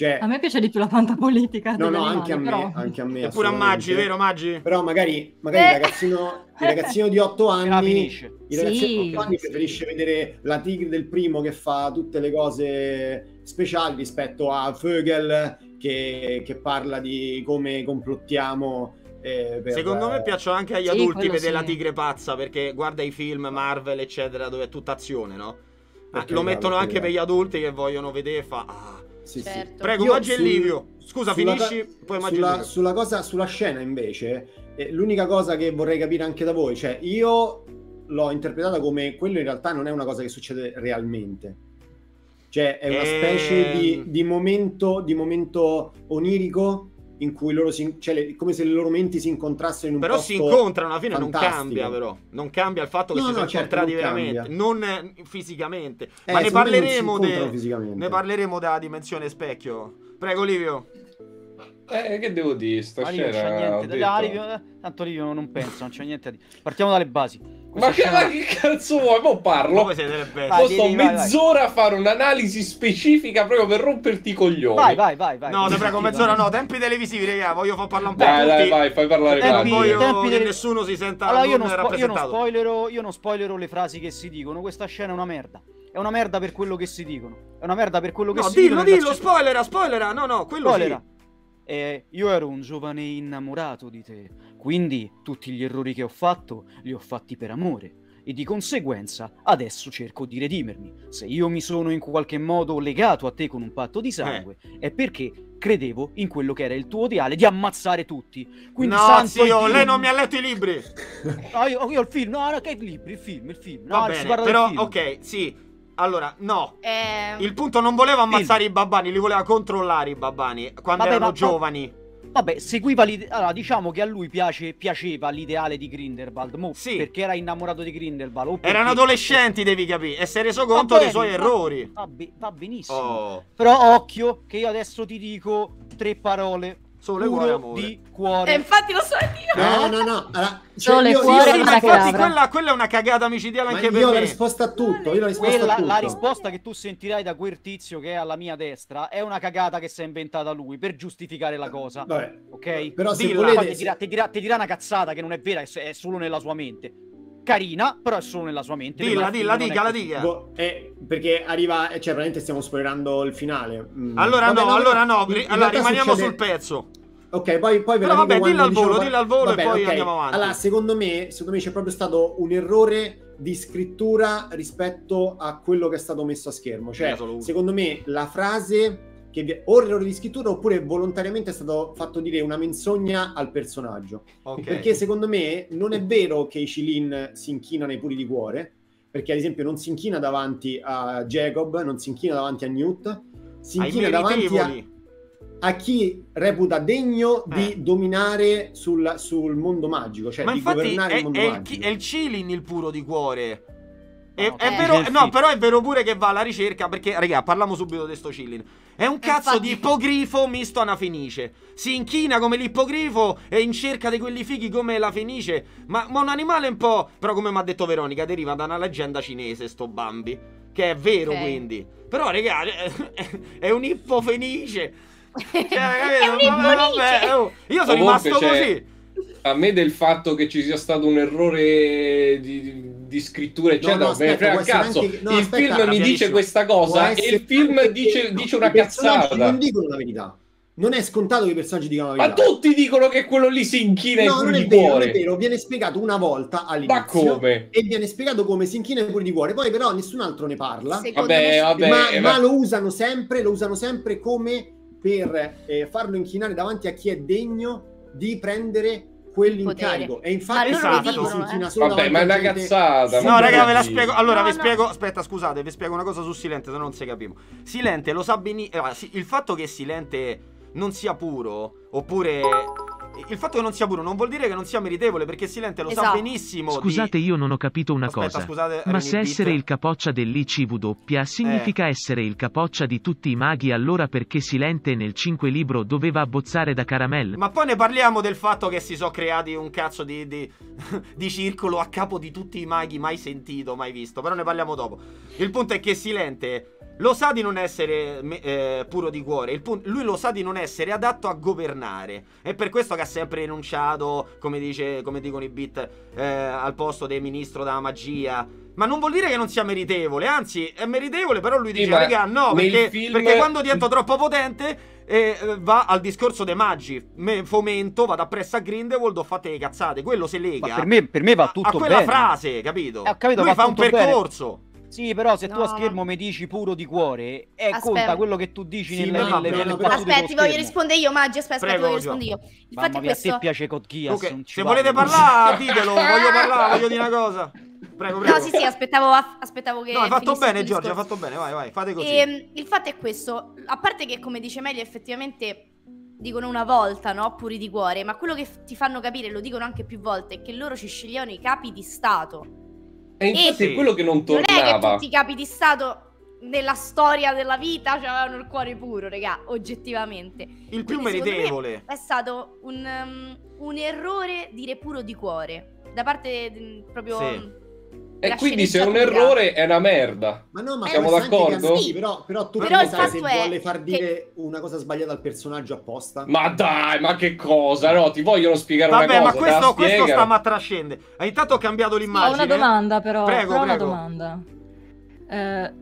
Cioè, a me piace di più la fanta politica. No, no, anche a me. Però... Anche a me Eppure a Maggi, vero Maggi? Però magari, magari eh. il, ragazzino, il, ragazzino, di otto anni, il ragazzino sì, di 8 anni preferisce vedere la tigre del primo che fa tutte le cose speciali rispetto a Vögel che, che parla di come complottiamo eh, per... Secondo me piacciono anche agli sì, adulti vedere sì. la tigre pazza perché guarda i film Marvel eccetera dove è tutta azione, no? Ah, lo mettono anche per gli adulti che vogliono vedere e fa ah, sì, certo. sì. Prego, Io oggi sul... Livio. Scusa, finisci, ca... poi immagini. Sulla, sulla, cosa, sulla scena invece, eh, l'unica cosa che vorrei capire anche da voi, cioè io l'ho interpretata come quello in realtà non è una cosa che succede realmente. Cioè è una e... specie di, ehm. di, momento, di momento onirico in cui loro si, cioè, le, come se le loro menti si incontrassero in un però posto Però si incontrano, alla fine fantastico. non cambia però, non cambia il fatto che no, si no, sono certo, incontrati non veramente, non eh, fisicamente, eh, ma ne parleremo, de, ne parleremo da dimensione specchio. Prego Livio. Eh, che devo dire, stasera... Ma Livio, niente, da, da, Livio, eh, tanto Livio non penso, non c'è niente da dire. Partiamo dalle basi. Ma che, ma che, cazzo vuoi? Mo parlo. Come siete belle. Vai, sto vai, mezz'ora a fare un'analisi specifica proprio per romperti i coglioni. Vai, vai, vai. vai. No, ti prego, mezz'ora no. Tempi televisivi, raga. Voglio far parlare un po'. Dai, dai, vai, fai parlare. Tempi, voglio tempi che del... nessuno si senta allora, io non, spo- io non, spoilero, io non spoilero le frasi che si dicono. Questa scena è una merda. È una merda per quello che si dicono. È una merda per quello che no, si dillo, dicono. No, dillo, dillo, spoilera, spoilera. No, no, quello spoilera. Sì. E io ero un giovane innamorato di te, quindi tutti gli errori che ho fatto li ho fatti per amore. E di conseguenza adesso cerco di redimermi. Se io mi sono in qualche modo legato a te con un patto di sangue, eh. è perché credevo in quello che era il tuo ideale di ammazzare tutti. Quindi, no, zio, lei non mi ha letto i libri. No, io, io il film, no, no, che libri, il film, il film. No, Bene, però, ok, sì allora, no. Eh... Il punto non voleva ammazzare il... i babbani, li voleva controllare i babbani quando Vabbè, erano ma... giovani. Vabbè, seguiva l'ideale. Allora, diciamo che a lui piace, piaceva l'ideale di Grindelwald. Mo, sì. Perché era innamorato di Grindelwald. Perché... Erano adolescenti, devi capire. E si è reso conto bene, dei suoi va... errori. Va, va benissimo. Oh. Però occhio, che io adesso ti dico tre parole. Sole, cuore, amore. di cuore. Eh, infatti lo so io. No, no, no. Allora, cioè Sole, io, cuore, io, infatti quella, quella, è una cagata micidiale anche per me. Io ho risposto a tutto, io la risposta quella, a tutto. La risposta che tu sentirai da quel tizio che è alla mia destra è una cagata che si è inventata lui per giustificare la cosa. Vabbè. Ok? Però Dilla, se volete... Ti dirà, ti, dirà, ti dirà una cazzata che non è vera, è solo nella sua mente carina, però è solo nella sua mente. Dilla, dilla, digala, digala. Boh, eh, perché arriva, eh, cioè, veramente stiamo spoilerando il finale. Mm. Allora, vabbè, no, no, allora no, in, allora in rimaniamo succede... sul pezzo. Ok, poi, poi ve Però vabbè, dillo al volo, dillo al volo vabbè, e poi okay. andiamo avanti. Allora, secondo me, secondo me c'è proprio stato un errore di scrittura rispetto a quello che è stato messo a schermo. Cioè, secondo me la frase che o errore di scrittura oppure volontariamente è stato fatto dire una menzogna al personaggio. Okay. Perché secondo me non è vero che i Cilin si inchinano ai puri di cuore, perché ad esempio non si inchina davanti a Jacob, non si inchina davanti a Newt, si inchina davanti a, a, chi reputa degno eh. di dominare sul, sul, mondo magico, cioè Ma di governare è, il mondo è magico. Il, è il Cilin il puro di cuore. Eh, è, è vero, no, però è vero pure che va alla ricerca perché, raga, parliamo subito di sto chillin. È un eh, cazzo di ippogrifo misto a una fenice. Si inchina come l'ippogrifo e in cerca di quelli fighi come la fenice. Ma, ma un animale un po'. Però, come mi ha detto Veronica, deriva da una leggenda cinese, sto Bambi. Che è vero, okay. quindi. Però, raga, è un ippofenice. Cioè, è un eh, Oh, io sono Comunque rimasto cioè, così. A me del fatto che ci sia stato un errore di di scrittura eccetera, cioè, no, no, aspetta, frega cazzo. Anche... No, il aspetta, film mi dice questa cosa e il film dice, dice una cazzata. Non dicono la verità. Non è scontato che i personaggi dicano la verità. Ma tutti dicono che quello lì si inchina no, in cuore. No, non è vero, Viene spiegato una volta all'inizio. Ma come? E viene spiegato come si inchina in cuore di cuore. Poi però nessun altro ne parla. vabbè, me... vabbè, ma, eh, ma lo usano sempre, lo usano sempre come per eh, farlo inchinare davanti a chi è degno di prendere quell'incarico. E infatti allora esatto. dicono, si eh. una Vabbè, ma è una cazzata. No, raga, ve la spiego. Allora, no, vi no. spiego. Aspetta, scusate, vi spiego una cosa su Silente, se no non si capiamo. Silente lo sa benissimo. Eh, il fatto che Silente non sia puro, oppure il fatto che non sia puro non vuol dire che non sia meritevole, perché Silente lo esatto. sa benissimo. Scusate, di... io non ho capito una Aspetta, cosa. Scusate, Ma se essere il capoccia dell'ICW significa eh. essere il capoccia di tutti i maghi, allora perché Silente nel 5 libro doveva abbozzare da caramelle? Ma poi ne parliamo del fatto che si sono creati un cazzo di, di, di circolo a capo di tutti i maghi mai sentito, mai visto. Però ne parliamo dopo. Il punto è che Silente lo sa di non essere eh, puro di cuore, lui lo sa di non essere adatto a governare. È per questo che ha sempre rinunciato, come, dice, come dicono i beat, eh, al posto del ministro della magia. Ma non vuol dire che non sia meritevole, anzi è meritevole, però lui dice, sì, raga, no, perché, film... perché quando diventa troppo potente e eh, va al discorso dei maggi. Me fomento, vado appresso a Grindelwald, ho fatto le cazzate. Quello si lega. Per me, per me, va tutto a, a quella bene. frase, capito? Eh, capito Lui fa un percorso. Bene. Sì, però se no. tu a schermo mi dici puro di cuore, eh, aspetta. conta quello che tu dici sì, nelle, no, nelle, nelle, nelle Aspetta, ti voglio rispondere io, Maggi, aspetta, aspetta, voglio rispondere io. Infatti mia, questo... a te piace Cotchias, okay. Se volete parlare, ditelo, voglio parlare, voglio dire una cosa. Prego, prego. No, sì, sì, aspettavo, aspettavo che. No, hai fatto bene, Giorgio, hai fatto bene, vai, vai, fate così. E, ehm, il fatto è questo: a parte che, come dice Meli, effettivamente dicono una volta, no? Puri di cuore, ma quello che ti fanno capire, lo dicono anche più volte, è che loro ci sceglievano i capi di Stato e infatti sì. è quello che non tornava. Non è che tutti i capi di Stato nella storia della vita cioè, avevano il cuore puro, regà, oggettivamente. Il più Quindi, meritevole. Me è stato un, um, un, errore dire puro di cuore, da parte mh, mm, proprio... Sì e quindi se è un errore è una merda. Ma no, ma siamo d'accordo? Sì. Però, però tu però sai se vuole far dire che... una cosa sbagliata al personaggio apposta. Ma dai, ma che cosa? No, ti vogliono spiegare Vabbè, una cosa. Vabbè, ma questo, questo sta ma trascende. Hai intanto cambiato l'immagine. Ho una eh. domanda però. Prego, però prego. una domanda. Eh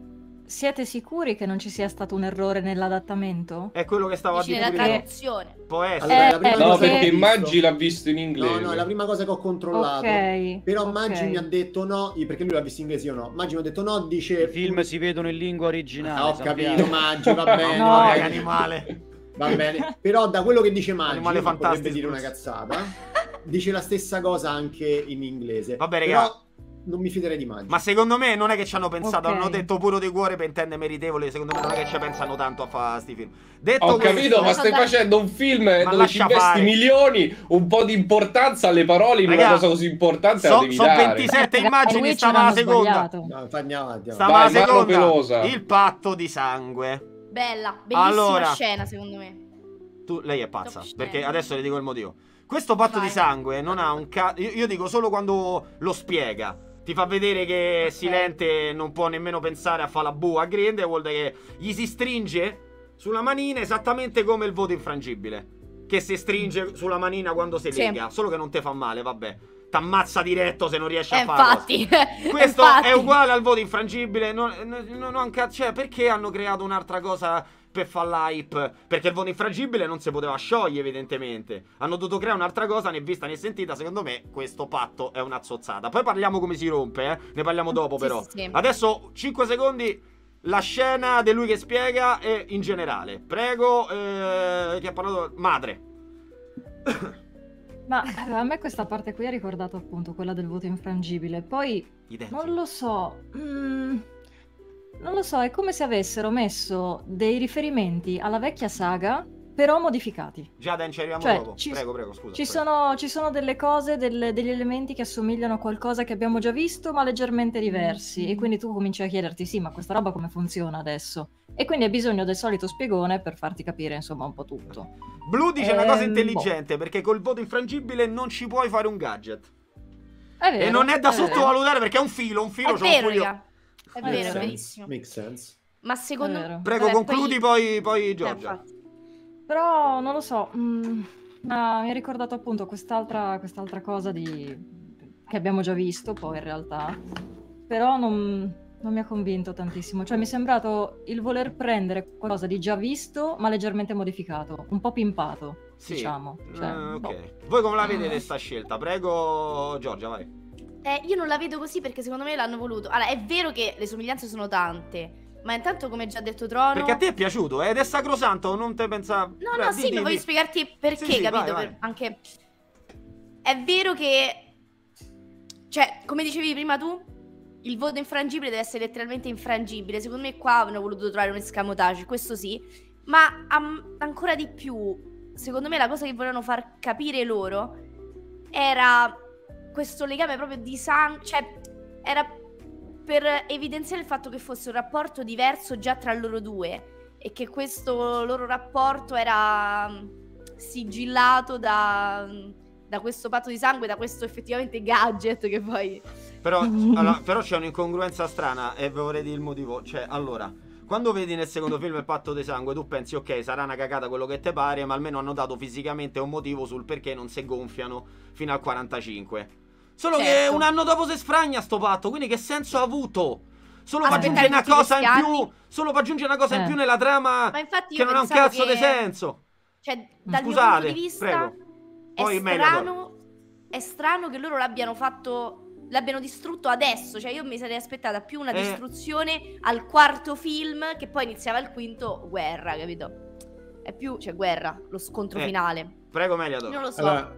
siete sicuri che non ci sia stato un errore nell'adattamento? È quello che stavo dicendo. a Nella traduzione. Può essere. Eh, allora, eh, no, che... perché Maggi l'ha visto in inglese. No, no, è la prima cosa che ho controllato. Okay, Però okay. Maggi mi ha detto no, perché lui l'ha visto in inglese, io no. Maggi mi ha detto no, dice... I film si vedono in lingua originale. Ah, ho sappiamo. capito, Maggi, va bene. no, è animale. Va bene. Però da quello che dice Maggi, potrebbe dire una cazzata. Dice la stessa cosa anche in inglese. Va Vabbè, ragazzi non mi fiderei di Maggi. Ma secondo me non è che ci hanno pensato, okay. hanno detto puro di cuore per intendere meritevole. Secondo me non è che ci pensano tanto a fare questi film. Detto Ho questo, capito, ma stai facendo un film ma dove ci investi fare. milioni, un po' di importanza alle parole in Raga, una cosa così importante. Sono so 27 immagini, stava la seconda. stava la seconda. Pelosa. Il patto di sangue. Bella, bellissima allora, scena secondo me. Tu, lei è pazza, Top perché scena. adesso le dico il motivo. Questo patto Vai. di sangue non ha un cazzo. Io, io dico solo quando lo spiega. Ti fa vedere che okay. Silente non può nemmeno pensare a fare la bua a Grindelwald che gli si stringe sulla manina esattamente come il voto infrangibile. Che si stringe sulla manina quando si lega. Sì. Solo che non ti fa male, vabbè. T'ammazza diretto se non riesci a eh, farlo. Infatti. Questo infatti. è uguale al voto infrangibile. Non, non, non, cioè, perché hanno creato un'altra cosa hype e fa l'hype. Perché il voto infragibile non si poteva sciogliere, evidentemente. Hanno dovuto creare un'altra cosa, né vista né sentita. Secondo me, questo patto è una zozzata. Poi parliamo come si rompe, eh. Ne parliamo dopo, però. Sì, sì. Adesso 5 secondi. La scena di lui che spiega e in generale. Prego, eh, chi ha parlato? Madre. Ma eh, a me questa parte qui ha ricordato appunto quella del voto infrangibile. Poi Identico. non lo so. Mm, non lo so, è come se avessero messo dei riferimenti alla vecchia saga, però modificati. Già, Dan, ci arriviamo cioè, dopo. Ci, prego, prego, scusa. Ci, prego. Sono, ci sono, delle cose, delle, degli elementi che assomigliano a qualcosa che abbiamo già visto, ma leggermente diversi. E quindi tu cominci a chiederti, sì, ma questa roba come funziona adesso? E quindi hai bisogno del solito spiegone per farti capire, insomma, un po' tutto. Blue dice ehm, una cosa ehm, intelligente, boh. perché col voto infrangibile non ci puoi fare un gadget. Vero, e non è da è sottovalutare vero. perché è un filo, un filo, è cioè vero, un filo. È vero, sense. benissimo. Make sense. Ma secondo me... Prego, Vabbè, concludi poi, poi, poi eh, Giorgia. Però non lo so, mm, no, ah, mi ha ricordato appunto quest'altra, quest'altra cosa di... che abbiamo già visto poi in realtà, però non, non mi ha convinto tantissimo. Cioè, mi è sembrato il voler prendere qualcosa di già visto, ma leggermente modificato, un po' pimpato, sì. diciamo. Cioè, uh, okay. boh. Voi come la vedete questa ah. scelta? Prego, Giorgia, vai. Eh, io non la vedo così perché secondo me l'hanno voluto. Allora, è vero che le somiglianze sono tante. Ma intanto, come già detto Trono. Perché a te è piaciuto eh, ed è sacrosanto, non te pensa. No, cioè, no, Beh, sì, di, ma di, voglio di. spiegarti perché, sì, sì, capito? Vai, vai. Per... Anche. È vero che. Cioè, come dicevi prima tu, il voto infrangibile deve essere letteralmente infrangibile. Secondo me, qua hanno voluto trovare un escamotage, questo sì. Ma am... ancora di più, secondo me, la cosa che volevano far capire loro era questo legame proprio di sangue, cioè era per evidenziare il fatto che fosse un rapporto diverso già tra loro due e che questo loro rapporto era mm, sigillato da, mm, da questo patto di sangue, da questo effettivamente gadget che poi... Però, allora, però c'è un'incongruenza strana e vorrei dire il motivo, cioè allora quando vedi nel secondo film il patto di sangue, tu pensi, ok, sarà una cagata quello che te pare, ma almeno hanno dato fisicamente un motivo sul perché non si gonfiano fino al 45. Solo certo. che un anno dopo si sfragna sto patto, quindi che senso ha avuto? Solo per aggiungere una cosa in più, solo per aggiungere una cosa eh. in più nella trama che non ha un cazzo che... di senso. Cioè, dal Scusate, mm. mio punto di vista Poi è strano è strano che loro l'abbiano fatto l'abbiano distrutto adesso. Cioè, io mi sarei aspettata più una eh. distruzione eh. al quarto film che poi iniziava il quinto guerra, capito? È più, cioè, guerra, lo scontro eh. finale. Prego, Meliador. Non lo so. Allora,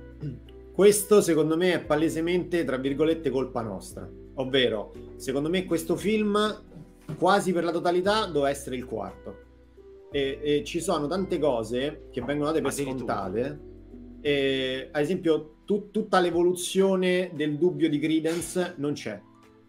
questo secondo me è palesemente, tra virgolette, colpa nostra. Ovvero, secondo me questo film quasi per la totalità doveva essere il quarto. E, e, ci sono tante cose che vengono date per scontate. E, ad esempio, tu, tutta l'evoluzione del dubbio di Credence non c'è.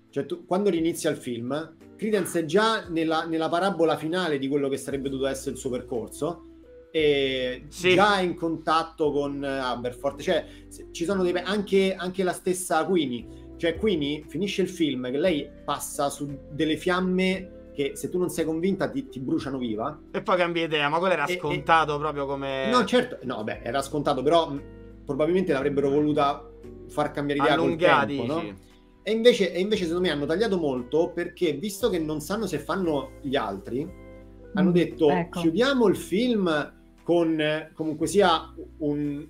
Cioè, tu, quando rinizia il film, Credence è già nella, nella, parabola finale di quello che sarebbe dovuto essere il suo percorso eh, sì. già in contatto con eh, Aberfort. Cioè, ci sono dei, anche, anche la stessa Queenie. Cioè, Queenie finisce il film che lei passa su delle fiamme che se tu non sei convinta ti, ti, bruciano viva. E poi cambi idea, ma quello era e, scontato e... proprio come... No, certo, no, beh, era scontato, però mm, probabilmente l'avrebbero voluta far cambiare idea Allungati, col tempo, no? E invece, e invece, secondo me hanno tagliato molto perché visto che non sanno se fanno gli altri, hanno mm, detto ecco. chiudiamo il film con comunque sia un,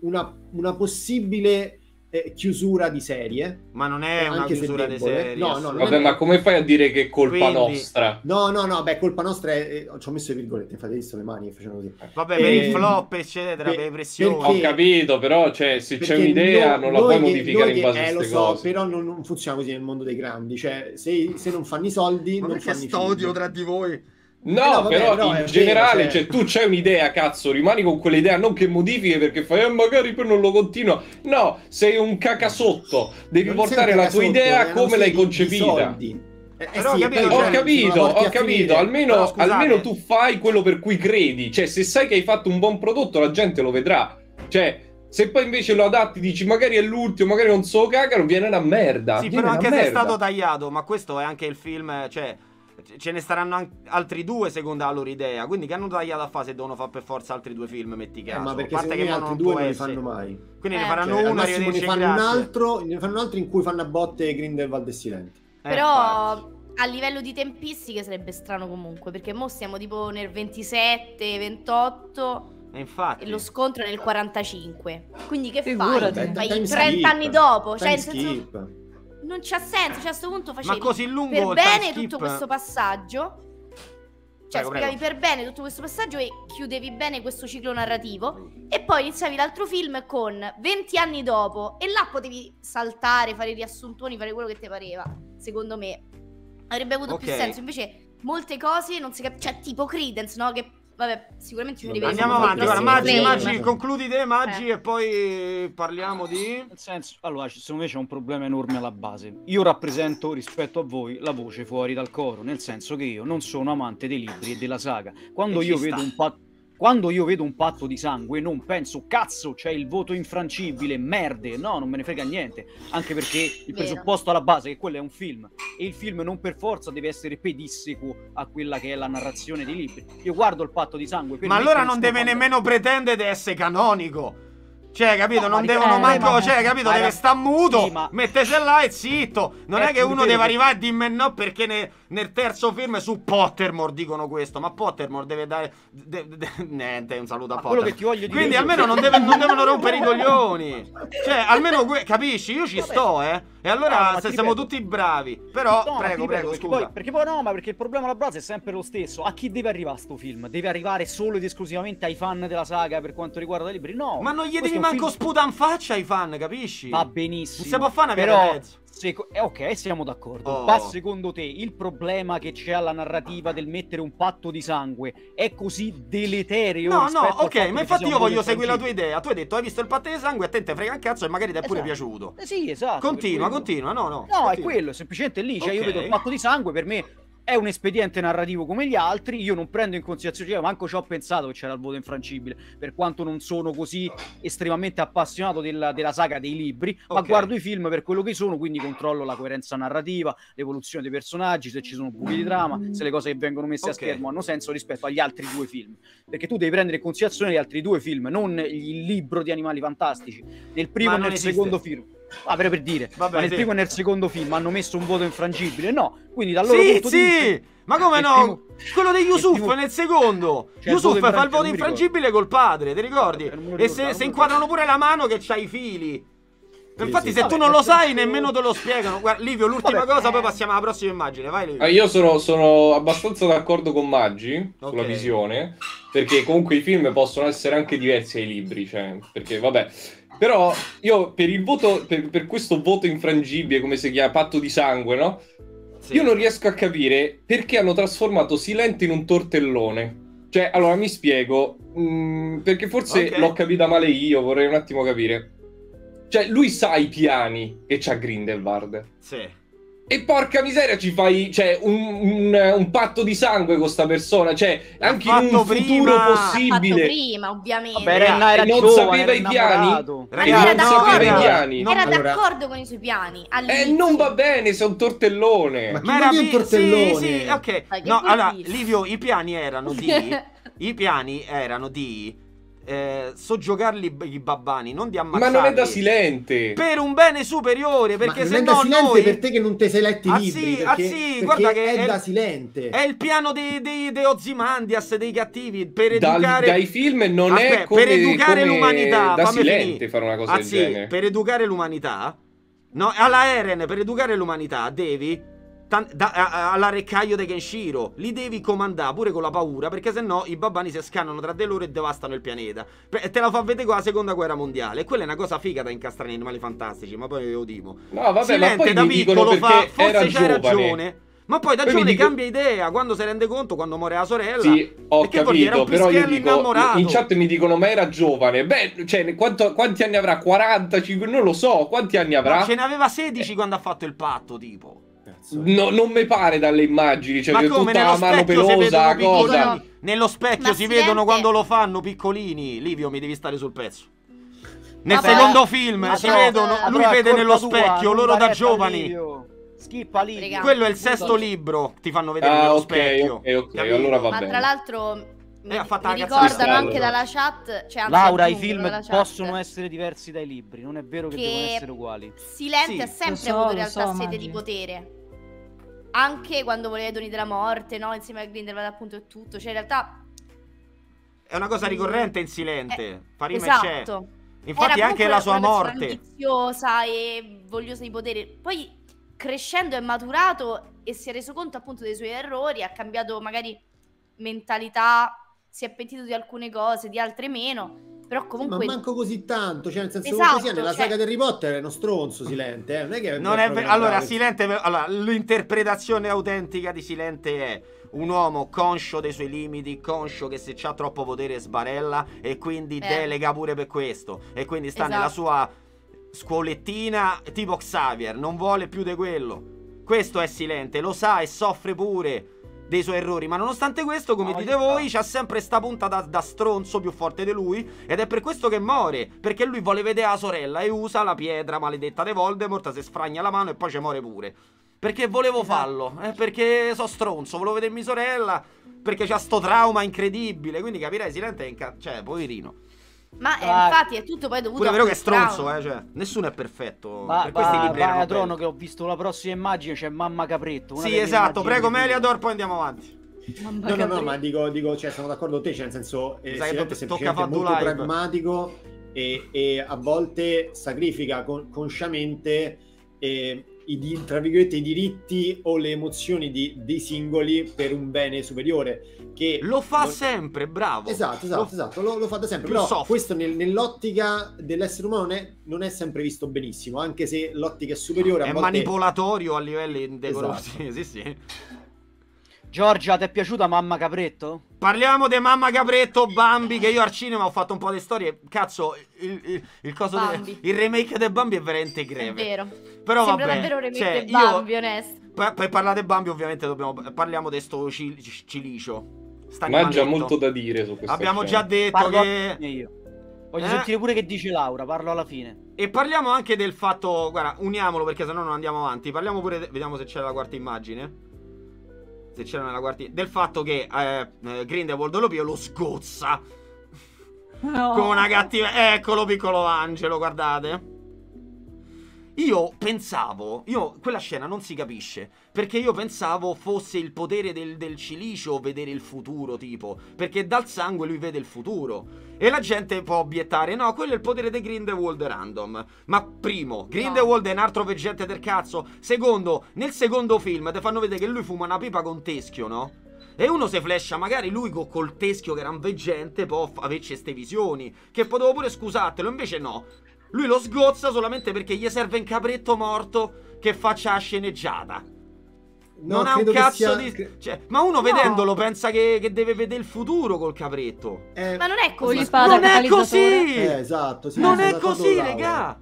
una, una, possibile eh, chiusura di serie. Ma non è eh, una chiusura di serie. No, no, Vabbè, ma come fai a dire che è colpa Quindi... nostra? No, no, no, beh, colpa nostra è... Eh, ci ho messo le virgolette, infatti visto le mani facendo così. Vabbè, e... per eh, i flop, eccetera, per, per le pressioni. Perché... Ho capito, però cioè, se c'è un'idea no, non la puoi modificare che, in base eh, a queste lo so, però non, non, funziona così nel mondo dei grandi. Cioè, se, se non fanno i soldi... Ma non perché sto odio tra di voi? No, eh no vabbè, però in generale, vero, cioè. cioè, tu c'hai un'idea, cazzo, rimani con quell'idea, non che modifichi perché fai, eh, magari poi non lo continua. No, sei un cacasotto, devi non portare la tua idea eh, come l'hai concepita. Eh, eh, però, sì, capito, ho cioè, capito, ho capito. Almeno, però, almeno tu fai quello per cui credi. Cioè, se sai che hai fatto un buon prodotto, la gente lo vedrà. Cioè, se poi invece lo adatti, dici magari è l'ultimo, magari non so cagano, viene una merda. Sì, viene però anche merda. se è stato tagliato, ma questo è anche il film, cioè ce ne staranno altri due secondo la loro idea. Quindi che hanno tagliato a fare se devono fare per forza altri due film, metti caso. Eh, ma perché parte che altri due non li fanno mai. Quindi eh. ne faranno cioè, uno, ne fanno un altro, ne fanno un altro in cui fanno a botte Grindelwald e Silent. Eh, Però a livello di tempistiche sarebbe strano comunque, perché mo siamo tipo nel 27, 28 eh, e infatti. lo scontro è nel 45. Quindi che Figurati, fai? Fai 30 skip, anni dopo, cioè, senso non c'ha senso. Cioè, a questo punto facevi Ma così lungo per bene tutto questo passaggio. Cioè, prego, spiegavi prego. per bene tutto questo passaggio e chiudevi bene questo ciclo narrativo. E poi iniziavi l'altro film con 20 anni dopo. E là potevi saltare, fare i riassuntoni, fare quello che ti pareva. Secondo me avrebbe avuto okay. più senso. Invece, molte cose non si capisce. Cioè, tipo Credence, no? Che Vabbè, sicuramente ci arriveremo. Andiamo avanti, guarda, Maggi, Maggi, concludi te, Maggi, eh. e poi eh, parliamo di... Nel senso, allora, secondo me c'è un problema enorme alla base. Io rappresento, rispetto a voi, la voce fuori dal coro, nel senso che io non sono amante dei libri e della saga. Quando e io vedo sta. un patto quando io vedo un patto di sangue non penso cazzo c'è il voto infrangibile, merde, no, non me ne frega niente, anche perché il Vero. presupposto alla base è che quello è un film e il film non per forza deve essere pedissequo a quella che è la narrazione dei libri. Io guardo il patto di sangue per Ma allora non deve parte. nemmeno pretendere di essere canonico. Cioè, capito? No, non devono eh, manco. Eh, cioè, capito? Eh, deve sta muto. Sì, ma... Mettese là e zitto. Non eh, è, che uno deve arrivare e dimmi no, perché ne, nel terzo film su Pottermore dicono questo. Ma Pottermore deve dare. De, de, niente, un saluto a ma Pottermore. Quello che ti voglio dire. Quindi almeno non, deve, non devono rompere i coglioni. Cioè, almeno capisci? Io ci Vabbè. sto, eh. E allora, no, se siamo tutti bravi. Però, no, prego, prego, perché scusa. Poi, perché poi no, ma perché il problema alla base è sempre lo stesso. A chi deve arrivare sto film? Deve arrivare solo ed esclusivamente ai fan della saga per quanto riguarda i libri? No. Ma non gli devi manco film... in faccia ai fan, capisci? Va benissimo. Non si può fare una però... mezzo. Seco- eh, ok, siamo d'accordo. Oh. Ma secondo te il problema che c'è alla narrativa del mettere un patto di sangue è così deleterio? No, no, ok, ma infatti io voglio seguire la tua idea. Tu hai detto, hai visto il patto di sangue, a te te frega un cazzo e magari ti è pure esatto. piaciuto. Eh sì, esatto. Continua, continua, no, no. No, continua. è quello, semplicemente lì, cioè okay. io vedo il patto di sangue, per me è un espediente narrativo come gli altri, io non prendo in considerazione, cioè, manco ci ho pensato che c'era il voto infrangibile, per quanto non sono così estremamente appassionato della, della saga dei libri, okay. ma guardo i film per quello che sono, quindi controllo la coerenza narrativa, l'evoluzione dei personaggi, se ci sono buchi di trama, se le cose che vengono messe okay. a schermo hanno senso rispetto agli altri due film, perché tu devi prendere in considerazione gli altri due film, non il libro di Animali Fantastici, nel primo e nel esiste. secondo film Ah, per, dire, Vabbè, ma nel sì. primo e nel secondo film hanno messo un voto infrangibile, no? Quindi dal loro sì, punto sì. di vista... Ma come no? Primo... Quello di Yusuf primo... nel secondo. Cioè, Yusuf fa il voto infrangibile col padre, ti ricordi? Eh, ricordo, e se, se inquadrano pure la mano che c'ha i fili. Sì, Infatti, sì. se Vabbè, tu non lo sai, più... nemmeno te lo spiegano. Guarda, Livio, l'ultima Vabbè, cosa, eh... poi passiamo alla prossima immagine. Vai, Livio. Ah, io sono, sono, abbastanza d'accordo con Maggi okay. sulla visione. Perché comunque i film possono essere anche diversi ai libri. Cioè, perché, vabbè, però io per il voto, per, per questo voto infrangibile, come si chiama, patto di sangue, no? Sì. Io non riesco a capire perché hanno trasformato Silente in un tortellone. Cioè, allora mi spiego, mh, mm, perché forse okay. l'ho capita male io, vorrei un attimo capire. Cioè, lui sa i piani che c'ha Grindelwald. Sì e porca miseria, ci fai cioè, un, un, un, patto di sangue con questa persona. Cioè, anche in un prima, futuro possibile. prima, ovviamente. Vabbè, era, era non sapeva i piani. Ragazzi, era, d'accordo, i piani. era d'accordo con i suoi piani. Eh, non va bene, sei un tortellone. Ma, Ma era un tortellone. Sì, sì, ok. No, allora, Livio, i piani erano di. I piani erano di eh, soggiogarli i babbani, non di ammazzarli. Ma non è da silente. Per un bene superiore, perché se no noi... per te che non te sei letti ah, libri, sì, ah, perché, ah, sì, guarda che è, è da silente. È il piano di, di, di Ozymandias, dei cattivi, per educare... Dal, dai film non Aspetta, è come, Per educare come l'umanità... da silente fare una cosa ah, del sì, genere. per educare l'umanità... No, alla Eren, per educare l'umanità, devi Tan- da- a- all'areccaio di Kenshiro. Li devi comandare pure con la paura, perché se no i babbani si scannano tra di loro e devastano il pianeta. Pe- te la fa vedere con la seconda guerra mondiale. E quella è una cosa figa da incastrare in animali fantastici, ma poi ve lo dico. No, vabbè, Silente ma poi da piccolo fa, forse c'hai ragione. Ma poi da giovane cambia idea quando si rende conto quando muore la sorella. Sì, ho capito, però io dico, innamorato. in chat mi dicono "Ma era giovane". Beh, cioè, quanto, quanti anni avrà? 45, non lo so, quanti anni avrà? Ma ce aveva 16 eh. quando ha fatto il patto, tipo cazzo. No, non mi pare dalle immagini, cioè ma come, tutta la mano pelosa, cosa. Nello specchio ma si niente. vedono quando lo fanno piccolini. Livio, mi devi stare sul pezzo. Nel Vabbè, secondo film si vedono, lui vede nello tua, specchio, loro da giovani. Livio. Schippa lì. Quello è il sesto libro, ti fanno vedere ah, nello okay, specchio. Ok, ok, allora va ma bene. tra l'altro eh, mi, eh, mi ricordano anche dalla chat cioè, Laura i film possono essere diversi dai libri non è vero che, che devono essere uguali Silente sì, ha sempre so, avuto in realtà so, sete immagino. di potere anche quando voleva i doni della morte, no? Insieme a Grindelwald appunto e tutto, cioè in realtà... È una cosa ricorrente in Silente, eh, Farima esatto. c'è. Infatti Era anche la sua morte. ambiziosa e vogliosa di potere. Poi crescendo è maturato e si è reso conto appunto dei suoi errori, ha cambiato magari mentalità, si è pentito di alcune cose, di altre meno però comunque... Ma manco così tanto, cioè nel senso esatto, che sia nella cioè... saga di Harry Potter è uno stronzo Silente, eh? non è che... non è ver- allora, Silente, allora, l'interpretazione autentica di Silente è un uomo conscio dei suoi limiti, conscio che se c'ha troppo potere sbarella e quindi eh. delega pure per questo e quindi sta esatto. nella sua scuolettina tipo Xavier, non vuole più di quello. Questo è Silente, lo sa e soffre pure dei suoi errori. Ma nonostante questo, come oh, dite voi, c'ha sempre sta punta da, da, stronzo più forte di lui. Ed è per questo che muore. Perché lui vuole vedere la sorella e usa la pietra maledetta di Voldemort. Se sfragna la mano e poi ci muore pure. Perché volevo esatto. farlo. Eh, perché so stronzo, volevo vedermi sorella. Perché c'ha sto trauma incredibile. Quindi capirai, Silente è in inca- Cioè, poverino. Ma è, eh, infatti è tutto poi dovuto Pure a vero che è stronzo, eh, cioè, nessuno è perfetto. Va, per questi libri trono che ho visto la prossima immagine, c'è cioè mamma capretto. Sì, esatto, prego Meliador, poi andiamo avanti. no, no, no, ma dico, dico cioè, sono d'accordo con te, cioè, nel senso, eh, Silente è semplicemente molto live. pragmatico e, e, a volte sacrifica con, consciamente eh, i, tra virgolette, i diritti o le emozioni di, dei singoli per un bene superiore. Che lo fa non... sempre, bravo. Esatto, esatto, lo, esatto, lo, lo fa da sempre. Però soft. questo nel, nell'ottica dell'essere umano non è, non è, sempre visto benissimo, anche se l'ottica è superiore. No, a è volte... manipolatorio a livelli decorosi. Esatto. sì, sì. Giorgia, ti è piaciuta Mamma Capretto? Parliamo di Mamma Capretto, Bambi, che io al cinema ho fatto un po' di storie. Cazzo, il, il, il, de, il remake di Bambi è veramente greve. È vero. Però Sembra vabbè. davvero un remake cioè, di Bambi, io, onesto. Per, per parlare di Bambi ovviamente dobbiamo, parliamo di sto cil, cilicio. Ma già molto da dire su questo. Abbiamo scena. già detto Parlo che... Io. Voglio eh? sentire pure che dice Laura, parlo alla fine. E parliamo anche del fatto, guarda, uniamolo perché sennò non andiamo avanti. Parliamo pure, de... vediamo se c'è la quarta immagine se c'era nella quartina, del fatto che eh, eh Grindelwald Lopio lo sgozza. No. Con una cattiva... Eccolo piccolo Angelo, guardate. Io pensavo, io, quella scena non si capisce, perché io pensavo fosse il potere del, del cilicio vedere il futuro, tipo, perché dal sangue lui vede il futuro. E la gente può obiettare, no, quello è il potere di Grindelwald random. Ma primo, Grindelwald no. è un altro veggente del cazzo. Secondo, nel secondo film ti fanno vedere che lui fuma una pipa con teschio, no? E uno se flescia, magari lui co- col teschio che era un veggente può averci queste visioni. Che potevo pure scusartelo, invece no. Lui lo sgozza solamente perché gli serve un capretto morto che faccia la sceneggiata. No, non ha un cazzo sia... di. Cioè, ma uno no. vedendolo pensa che, che, deve vedere il futuro col capretto. Eh, ma non è così. Non è così. Eh, esatto, sì, non è così, regà.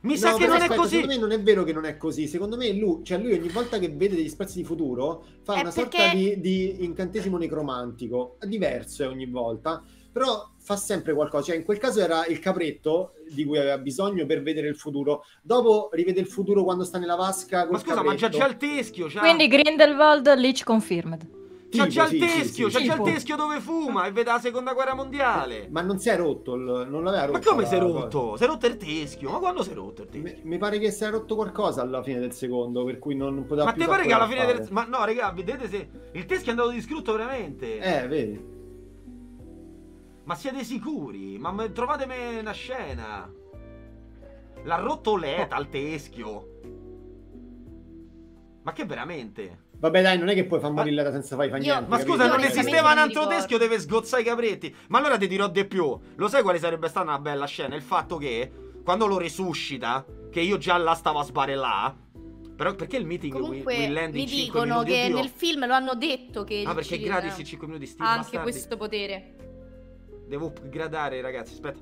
Mi no, sa che non aspetta, è così. Secondo me non è vero che non è così. Secondo me lui, cioè lui ogni volta che vede degli spazi di futuro fa è una perché... sorta di, di incantesimo necromantico. Diverso eh, ogni volta però fa sempre qualcosa. Cioè, in quel caso era il capretto di cui aveva bisogno per vedere il futuro. Dopo rivede il futuro quando sta nella vasca. Ma scusa, capretto. ma c'è già il teschio. C'ha... Quindi Grindelwald Leech confirmed. C'è già il teschio, c'è già il teschio dove fuma e vede la seconda guerra mondiale. Ma non si è rotto, non l'aveva rotto. Ma come si è rotto? Si è rotto il teschio, ma quando si è rotto il teschio? Mi, mi pare che si è rotto qualcosa alla fine del secondo, per cui non, non poteva ma più... Ma te pare che alla fine fare. del... Ma no, raga, vedete se... Il teschio è andato distrutto veramente. Eh, vedi. Ma siete sicuri? Ma trovatemi una scena. L'ha rotto l'ETA al teschio. Ma che veramente? Vabbè, dai, non è che puoi far morire l'ETA senza fai fa niente. Ma capito? scusa, non esisteva un altro teschio, deve sgozzare i capretti. Ma allora ti dirò di più. Lo sai quale sarebbe stata una bella scena? Il fatto che quando lo resuscita, che io già la stavo a sbarellare. Però perché il meeting Comunque, Will Land mi dicono minuti, che nel film lo hanno detto che Ah, perché è gratis i 5 minuti sti Ha anche bastardi. questo potere. Devo upgradare, ragazzi. Aspetta.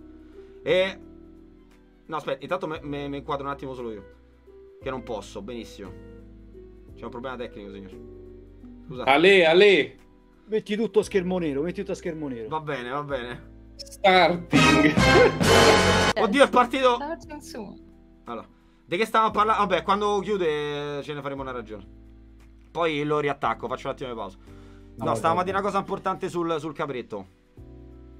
E... No, aspetta. Intanto mi inquadro un attimo solo io. Che non posso. Benissimo. C'è un problema tecnico, signore. Scusate. Ale, Ale. Metti tutto a schermo nero. Metti tutto a schermo nero. Va bene, va bene. Starting. Oddio, è partito. Allora. Di che stavamo parlando? Vabbè, quando chiude ce ne faremo una ragione. Poi lo riattacco. Faccio un attimo di pausa. No, allora, stavamo a dire una cosa importante sul, sul capretto.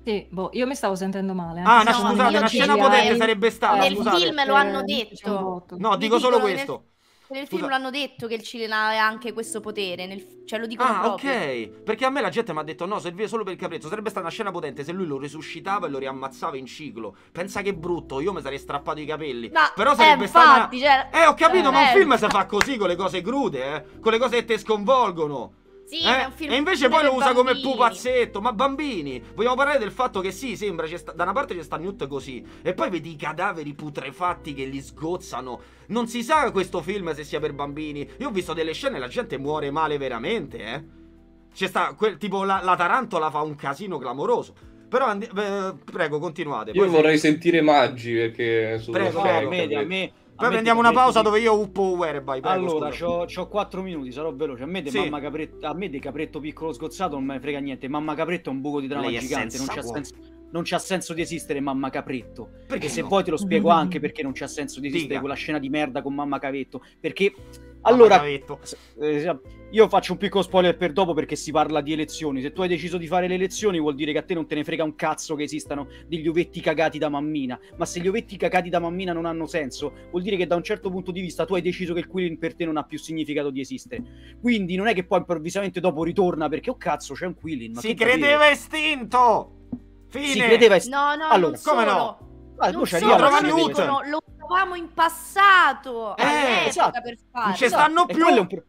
Sì, boh, io mi stavo sentendo male. Ah, no, scusate, no, una no, scena potente è... sarebbe stata. Nel scusate. film lo eh, hanno detto. No, dico solo questo. Nel, nel film l'hanno detto che il Cilena ha anche questo potere, nel... cioè lo dicono ah, proprio. ok, perché a me la gente mi ha detto no, serviva solo per il caprezzo, sarebbe stata una scena potente se lui lo resuscitava e lo riammazzava in ciclo. Pensa che brutto, io mi sarei strappato i capelli. No, Però eh, sarebbe eh, stata... una... cioè... Eh, ho capito, eh, ma un eh. film si fa così con le cose crude, eh, con le cose che ti sconvolgono. Sì, eh? è un film E invece poi lo usa bambini. come pupazzetto. Ma bambini, vogliamo parlare del fatto che sì, sembra, sta, da una parte c'è sta Newt così, e poi vedi i cadaveri putrefatti che li sgozzano. Non si sa questo film se sia per bambini. Io ho visto delle scene e la gente muore male veramente, eh. C'è sta, quel, tipo la, la tarantola fa un casino clamoroso. Però andi- eh, prego, continuate. Io vorrei se... sentire Maggi perché sono prego, no, ah, media, me, poi prendiamo una pausa dove io uppo Whereby. Allora, ho 4 minuti, sarò veloce. A me, de sì. mamma capretto, a me di capretto piccolo sgozzato non me frega niente. Mamma capretto è un buco di trama gigante. Non c'ha, senso, non c'ha, senso, di esistere, mamma capretto. Perché no? se vuoi te lo spiego anche perché non c'ha senso di esistere Dica. quella scena di merda con mamma capretto. Perché. Allora, mamma capretto. Eh, esatto, io faccio un piccolo spoiler per dopo perché si parla di elezioni. Se tu hai deciso di fare le elezioni, vuol dire che a te non te ne frega un cazzo che esistano degli ovetti cagati da mammina. Ma se gli ovetti cagati da mammina non hanno senso, vuol dire che da un certo punto di vista tu hai deciso che il Quilin per te non ha più significato di esistere. Quindi non è che poi improvvisamente dopo ritorna perché, oh cazzo, c'è un Quilin. si credeva capire? estinto! Fine! Si credeva estinto. No, no, allora, come no? Ah, non solo, cioè. lo usavamo in passato, eh, esatto. per fare. Non ci stanno esatto. più!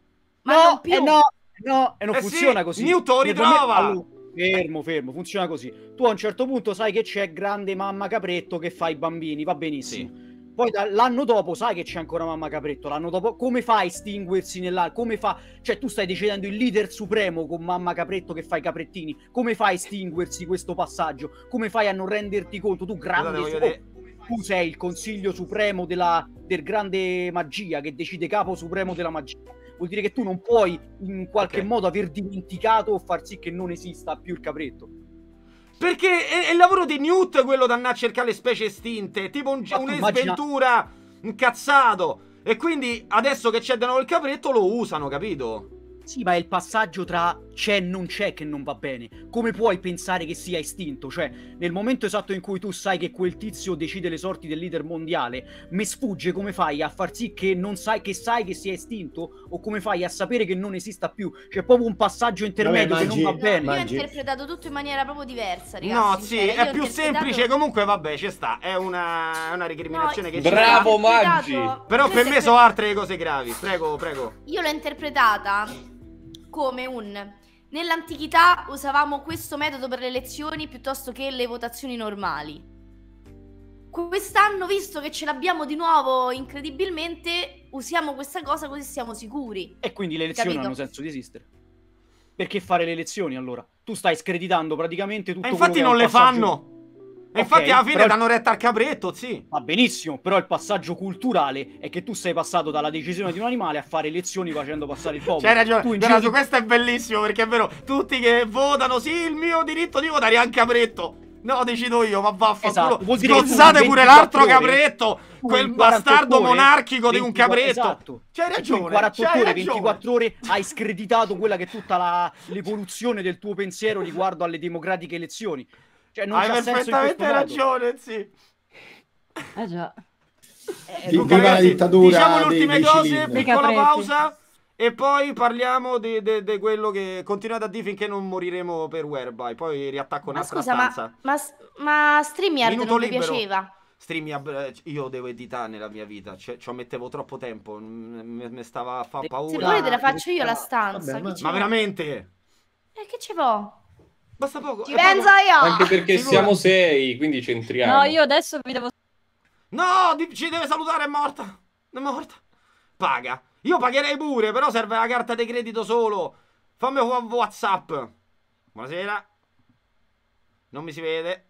no, eh no, no, e non eh funziona sì, così. Newton ritrova! fermo, fermo, funziona così. Tu a un certo punto sai che c'è grande mamma capretto che fa i bambini, va benissimo. Sì. Poi da, l'anno dopo sai che c'è ancora mamma capretto, l'anno dopo come fa a estinguersi nell'altro? Come fa? Cioè tu stai decidendo il leader supremo con mamma capretto che fa i caprettini, come fa a estinguersi questo passaggio? Come fai a non renderti conto? Tu grande... Scusate, vedere... Tu sei il consiglio supremo della, del grande magia che decide capo supremo della magia vuol dire che tu non puoi in qualche okay. modo aver dimenticato o far sì che non esista più il capretto. Perché è, è il lavoro di Newt quello di andare a cercare le specie estinte, tipo un, esatto, un'esventura, immagina... un cazzato. E quindi adesso che c'è di nuovo il capretto lo usano, capito? Sì, ma è il passaggio tra c'è e non c'è che non va bene. Come puoi pensare che sia estinto? Cioè, nel momento esatto in cui tu sai che quel tizio decide le sorti del leader mondiale, mi sfugge come fai a far sì che non sai che sai che sia estinto o come fai a sapere che non esista più? C'è proprio un passaggio intermedio Vabbè, mangi, che non va bene. No, io ho interpretato tutto in maniera proprio diversa, ragazzi. No, sì, è più interpretato... semplice, comunque vabbè, ci sta, è una, una recriminazione no, che Bravo, Maggi. Però per me sono altre cose gravi. Prego, prego. Io l'ho interpretata come un... Nell'antichità usavamo questo metodo per le elezioni piuttosto che le votazioni normali. Quest'anno, visto che ce l'abbiamo di nuovo incredibilmente, usiamo questa cosa così siamo sicuri. E quindi le elezioni capito? hanno senso di esistere. Perché fare le elezioni allora? Tu stai screditando praticamente tutto Ma infatti non le fanno! Giù Okay, infatti alla fine danno retta al capretto, sì. Va benissimo, però il passaggio culturale è che tu sei passato dalla decisione di un animale a fare lezioni facendo passare il popolo. C'hai ragione, tu Donato, giro... questo è bellissimo perché è vero, tutti che votano, sì, il mio diritto di votare è anche capretto. No, decido io, ma vaffanculo. Esatto, Strozzate pure l'altro capretto, quel bastardo ore, monarchico 24, di un capretto. Esatto. C'hai ragione. In 48 ore, 24 ore hai screditato quella che è tutta l'evoluzione del tuo pensiero riguardo alle democratiche elezioni. Cioè, non Hai perfettamente ragione, sì. Eh già. Eh, Dunque, ragazzi, diciamo le ultime cose, piccola pausa. E poi parliamo di quello che continuate a dire finché non moriremo per Whereby. Poi riattacco ma un'altra stanza. Ma, ma, ma StreamYard Minuto non mi piaceva. StreamYard, eh, io devo editare nella mia vita, cioè, ci mettevo troppo tempo, mi mm, stava a fa paura. Se volete la faccio io la stanza. Vabbè, ma... ma veramente? E eh, che ci vuoi? Basta poco. Ci penso eh, io. Anche perché Figura. siamo sei, quindi centriamo. No, io adesso vi devo... No, ci deve salutare, è morta. È morta. Paga. Io pagherei pure, però serve la carta di credito solo. Fammi un WhatsApp. Buonasera. Non mi si vede.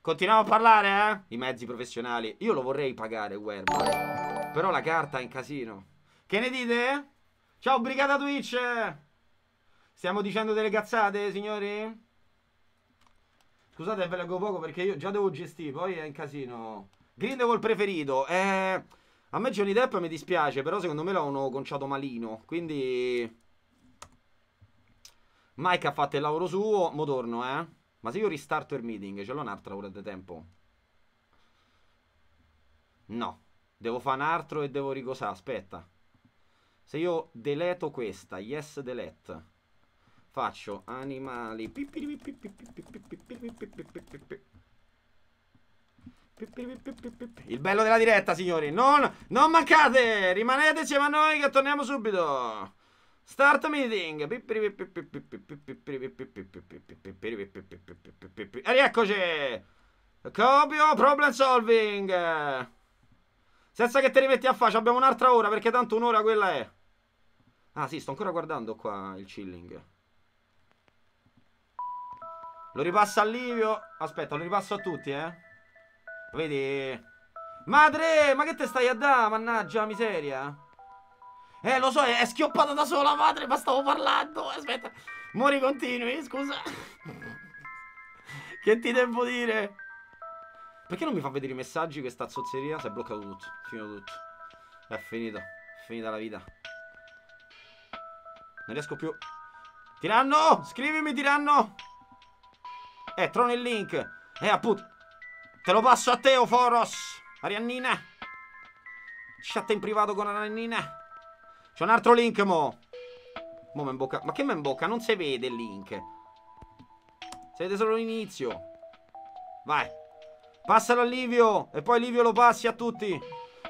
Continuiamo a parlare, eh? I mezzi professionali. Io lo vorrei pagare, Werb. Però la carta è in casino. Che ne dite? Ciao, brigata Twitch. Stiamo dicendo delle cazzate, signori? Scusate, ve leggo poco perché io già devo gestire, poi è un casino. Grindelwald preferito. Eh, a me Johnny Depp mi dispiace, però secondo me l'hanno conciato malino. Quindi... Mike ha fatto il lavoro suo, mo torno, eh. Ma se io ristarto il meeting, ce l'ho un'altra ora di tempo? No. Devo fare un altro e devo ricosare, aspetta. Se io deleto questa, yes delete. Faccio animali. Il bello della diretta, signori. Non, non mancate. Rimanete insieme a noi che torniamo subito. Start meeting. E rieccoci. Copio problem solving. Senza che te rimetti a faccia. Abbiamo un'altra ora perché tanto un'ora quella è. Ah sì, sto ancora guardando qua il chilling. Lo ripassa a Livio. Aspetta, lo ripasso a tutti, eh. Vedi? Madre, ma che te stai a dare, mannaggia, miseria. Eh, lo so, è schioppata da sola, madre, ma stavo parlando. Aspetta, mori continui, scusa. che ti devo dire? Perché non mi fa vedere i messaggi questa zozzeria? Si è bloccato tutto, finito tutto. È finito, è finita la vita. Non riesco più. Tiranno, scrivimi, tiranno. Eh, trono il link. Eh, appunto. Te lo passo a te, Oforos. Ariannina. Chat in privato con Ariannina. C'è un altro link, mo. Mo me in bocca. Ma che me in bocca? Non si vede il link. Si vede solo l'inizio. Vai. Passalo a Livio. E poi Livio lo passi a tutti.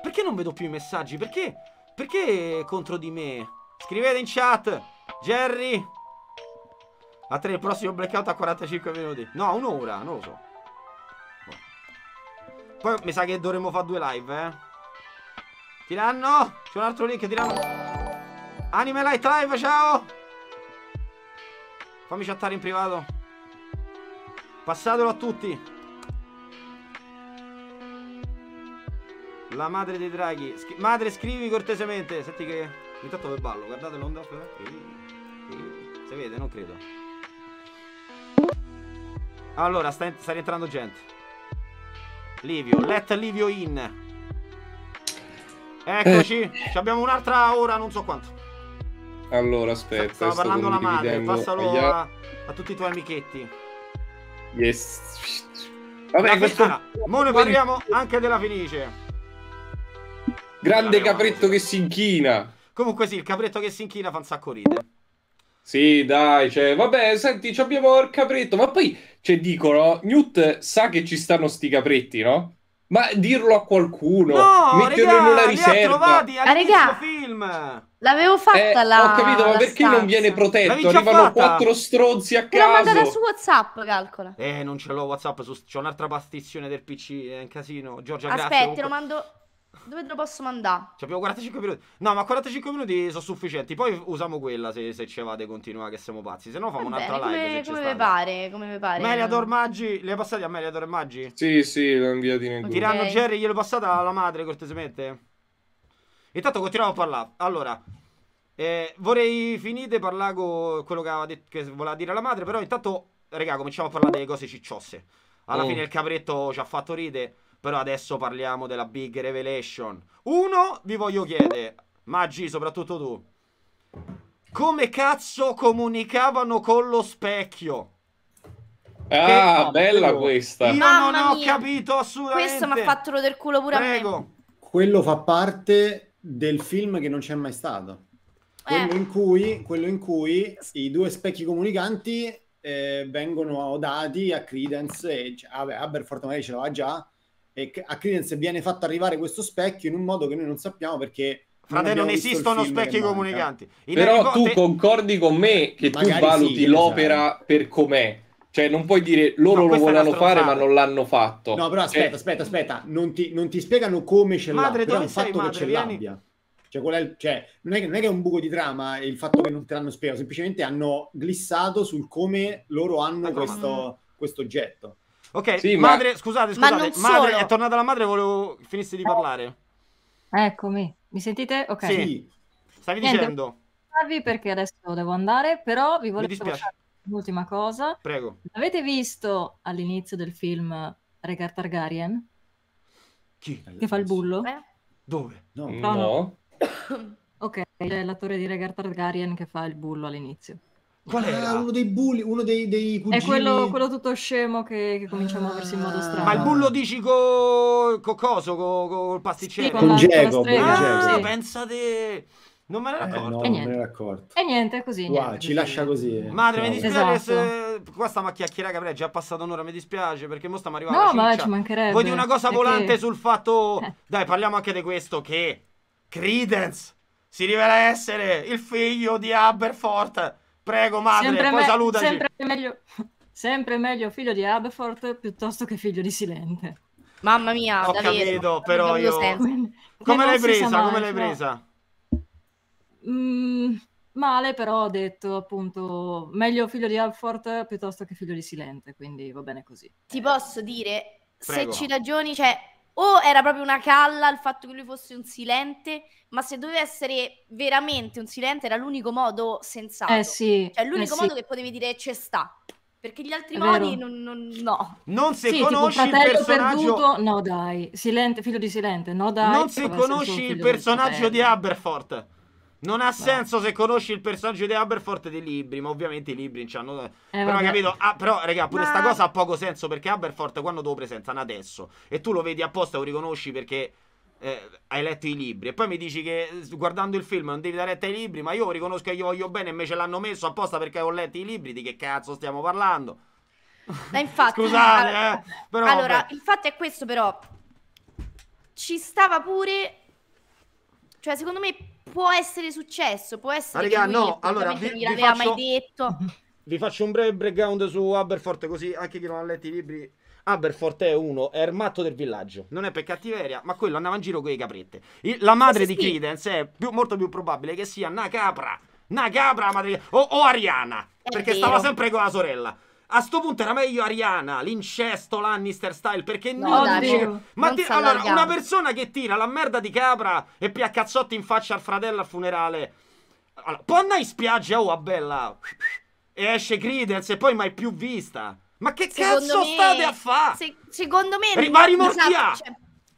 Perché non vedo più i messaggi? Perché? Perché contro di me? Scrivete in chat. Jerry. A 3 il prossimo blackout a 45 minuti. No, un'ora, non lo so. Poi mi sa che dovremmo fare due live, eh. Tiranno! C'è un altro link, tiranno. Anime Light Live, ciao! Fammi chattare in privato. Passatelo a tutti. La madre dei draghi. Sch madre, scrivi cortesemente. Senti che... Intanto per ballo, guardate l'onda, eh. Si vede, non credo. Allora, sta, sta rientrando gente. Livio, let Livio in. Eccoci, eh. abbiamo un'altra ora, non so quanto. Allora, aspetta. Stava parlando la madre, passalo a, a, a, tutti i tuoi amichetti. Yes. Vabbè, la questo... Ah, mo parliamo anche della Fenice. Grande capretto che si inchina. Comunque sì, il capretto che si inchina fa un sacco ridere. Sì, dai, cioè, vabbè, senti, abbiamo il capretto, ma poi, cioè, dicono, Newt sa che ci stanno sti capretti, no? Ma dirlo a qualcuno, no, metterlo regà, in una riserva. No, ah, regà, film. L'avevo fatta eh, la. Ho capito, ma perché stanza. non viene protetto? Arrivano fatta. quattro stronzi a casa. L'ho mandata su WhatsApp, calcola. Eh, non ce l'ho WhatsApp, su... c'è un'altra pastizione del PC, è un casino. Giorgia, Aspetta, grazie. Aspetta, lo mando. Dove te lo posso mandare? Ci abbiamo 45 minuti. No, ma 45 minuti sono sufficienti. Poi usiamo quella se, se ci avete continua che siamo pazzi. Se no fa un'altra live. Come, come vi pare, come vi pare. Meliador Maggi, le passate a Meliador e Maggi? Sì, sì, l'ho inviato in okay. Tirando Jerry, gliel'ho passata alla madre cortesemente? Intanto continuiamo a parlare. Allora, eh, vorrei finite parlare con quello che, aveva detto, che voleva dire la madre, però intanto, raga, cominciamo a parlare delle cose cicciosse. Alla oh. fine il capretto ci ha fatto ridere. Però adesso parliamo della big revelation. Uno, vi voglio chiedere, Maggi, soprattutto tu. Come cazzo comunicavano con lo specchio? Ah, bella questa. Io Mamma non ho capito assolutamente. Questo mi ha fatto lo del culo pure Prego. a me. Quello fa parte del film che non c'è mai stato. Quello, eh. in cui, quello, in cui, i due specchi comunicanti eh, vengono dati a Credence e cioè, vabbè, Aberforth magari ce l'ha già, e a Credence viene fatto arrivare questo specchio in un modo che noi non sappiamo perché Fratello, non, esistono specchi comunicanti. In Però Harry tu Potter... concordi con me che Magari tu valuti sì, l'opera esatto. per com'è. Cioè, non puoi dire loro no, lo volevano fare, ma non l'hanno fatto. No, però cioè, aspetta, eh. aspetta, aspetta. Non ti, non ti, spiegano come ce l'ha, madre, però il fatto madre, che ce vieni... l'abbia. Cioè, qual è il, cioè, non, è che, non è che è un buco di trama il fatto che non te l'hanno spiegato, semplicemente hanno glissato sul come loro hanno ah, questo, questo oggetto. Ok, sì, madre, ma... scusate, scusate, ma madre, è tornata la madre, volevo finisse di parlare. Eccomi, mi sentite? Ok. Sì. Stavi Niente, dicendo. Perché adesso devo andare, però vi volevo dire un'ultima cosa. Prego. Avete visto all'inizio del film Regar Targaryen? Chi? Che fa il bullo? Eh? Dove? No. Ah, no. no. ok, è l'attore di Regar Targaryen che fa il bullo all'inizio. Qual ah, era? Ah, uno dei bulli, uno dei, dei cugini. È quello, quello tutto scemo che, che comincia a muoversi in modo ah. strano. Ma il bullo dici con co coso, con co il pasticcere? Sì, con, con Diego. Ah, sì. pensate... Non me ne ero accorto. Eh, no, me ne accorto. E niente, così. Wow, niente, ci lascia così. Eh. Madre, no. mi dispiace. Esatto. Se... Qua stiamo a chiacchierare, che è già passato un'ora, mi dispiace, perché mo stiamo arrivando No, ma ci mancherebbe. Voi di una cosa perché... volante sul fatto... Eh. Dai, parliamo anche di questo, che... Credence si rivela essere il figlio di Aberforth Prego, madre, sempre poi me- salutaci. Sempre meglio, sempre meglio figlio di Abfort piuttosto che figlio di Silente. Mamma mia, ho davvero, capito, però io... Quindi, come l'hai presa? come l'hai cioè. presa? Mm, male, però ho detto appunto meglio figlio di Abfort piuttosto che figlio di Silente, quindi va bene così. Ti posso dire, Prego. se ci ragioni, cioè o era proprio una calla il fatto che lui fosse un silente, ma se doveva essere veramente un silente era l'unico modo sensato. Eh sì, cioè l'unico eh modo sì. che potevi dire c'è sta. Perché gli altri modi non, non, no. Non si sì, conosce il personaggio... Perduto, no dai, silente, figlio di silente, no dai. Non se conosci il personaggio di Aberforth. Non ha senso se conosci il personaggio di Aberforth dei libri, ma ovviamente i libri ci hanno. Eh, però, vabbè. capito? Ah, però, raga, pure ma... sta cosa ha poco senso perché Aberforth quando te lo presentano adesso e tu lo vedi apposta e lo riconosci perché eh, hai letto i libri e poi mi dici che eh, guardando il film non devi dare retta ai libri, ma io riconosco che gli voglio bene e me ce l'hanno messo apposta perché ho letto i libri, di che cazzo stiamo parlando? Ma infatti, Scusate, allora, eh, però, allora vabbè. il fatto è questo però ci stava pure cioè secondo me può essere successo, può essere Ma ah, che lui no, allora, vi, non l'aveva faccio... mai detto. Vi faccio un breve breakdown su Aberforte, così anche chi non ha letto i libri Aberfort è uno, è il matto del villaggio. Non è per cattiveria, ma quello andava in giro con i caprette. Il, la madre di Credence è più, molto più probabile che sia una capra. Una capra madre, o, o Ariana. È perché vero. stava sempre con la sorella. A sto punto era meglio Ariana, l'incesto Lannister style, perché no, non dai, dice... Boh, ma ti... allora, una persona che tira la merda di capra e piaccazzotti in faccia al fratello al funerale. Allora, può andare in spiaggia, oh, a bella. E esce Credence e poi mai più vista. Ma che secondo cazzo me... state a fare? Se... secondo me... Rimari mortia! Esatto, cioè...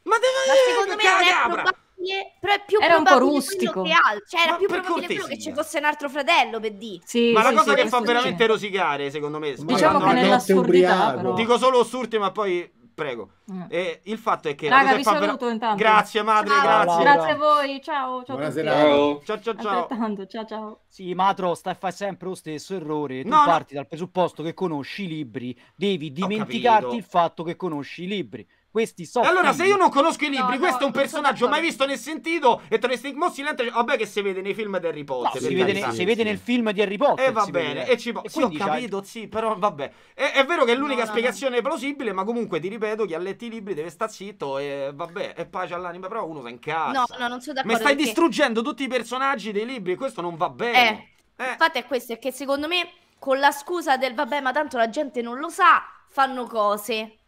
Ma deve... Ma secondo me... Capra probabile, però è più era un po' rustico. Che altro. Cioè, era ma più probabile che ci fosse un altro fratello, per D. Sì, ma sì, la cosa sì, che fa veramente c'è. rosicare, secondo me, diciamo che nell'assurdità, però... dico solo assurti, ma poi prego. Mm. Eh, il fatto è che Raga, vi saluto intanto. Grazie madre, ciao, grazie. Grazie a voi, ciao, ciao Ciao, ciao, ciao. ciao, ciao. Sì, Matro, stai a fare sempre lo stesso errore. Tu no, parti no. dal presupposto che conosci i libri, devi dimenticarti il fatto che conosci i libri questi sono. Allora, se io non conosco i libri, no, questo no, è un personaggio mai visto né sentito. E tra Snake Moss silente. Cioè, vabbè, che si vede nei film di Harry Potter. No, si, vede si, vede nel film di Harry Potter. E eh, va bene. E ci po- sì, ho capito, sì, però vabbè. È, è vero che è l'unica spiegazione plausibile, ma comunque ti ripeto: chi ha letto i libri deve star zitto. E vabbè, e pace all'anima. Però uno sa in casa. No, no, non sono d'accordo. Ma stai perché... distruggendo tutti i personaggi dei libri, e questo non va bene. Eh, eh. Infatti, è questo, è che secondo me, con la scusa del vabbè, ma tanto la gente non lo sa, fanno cose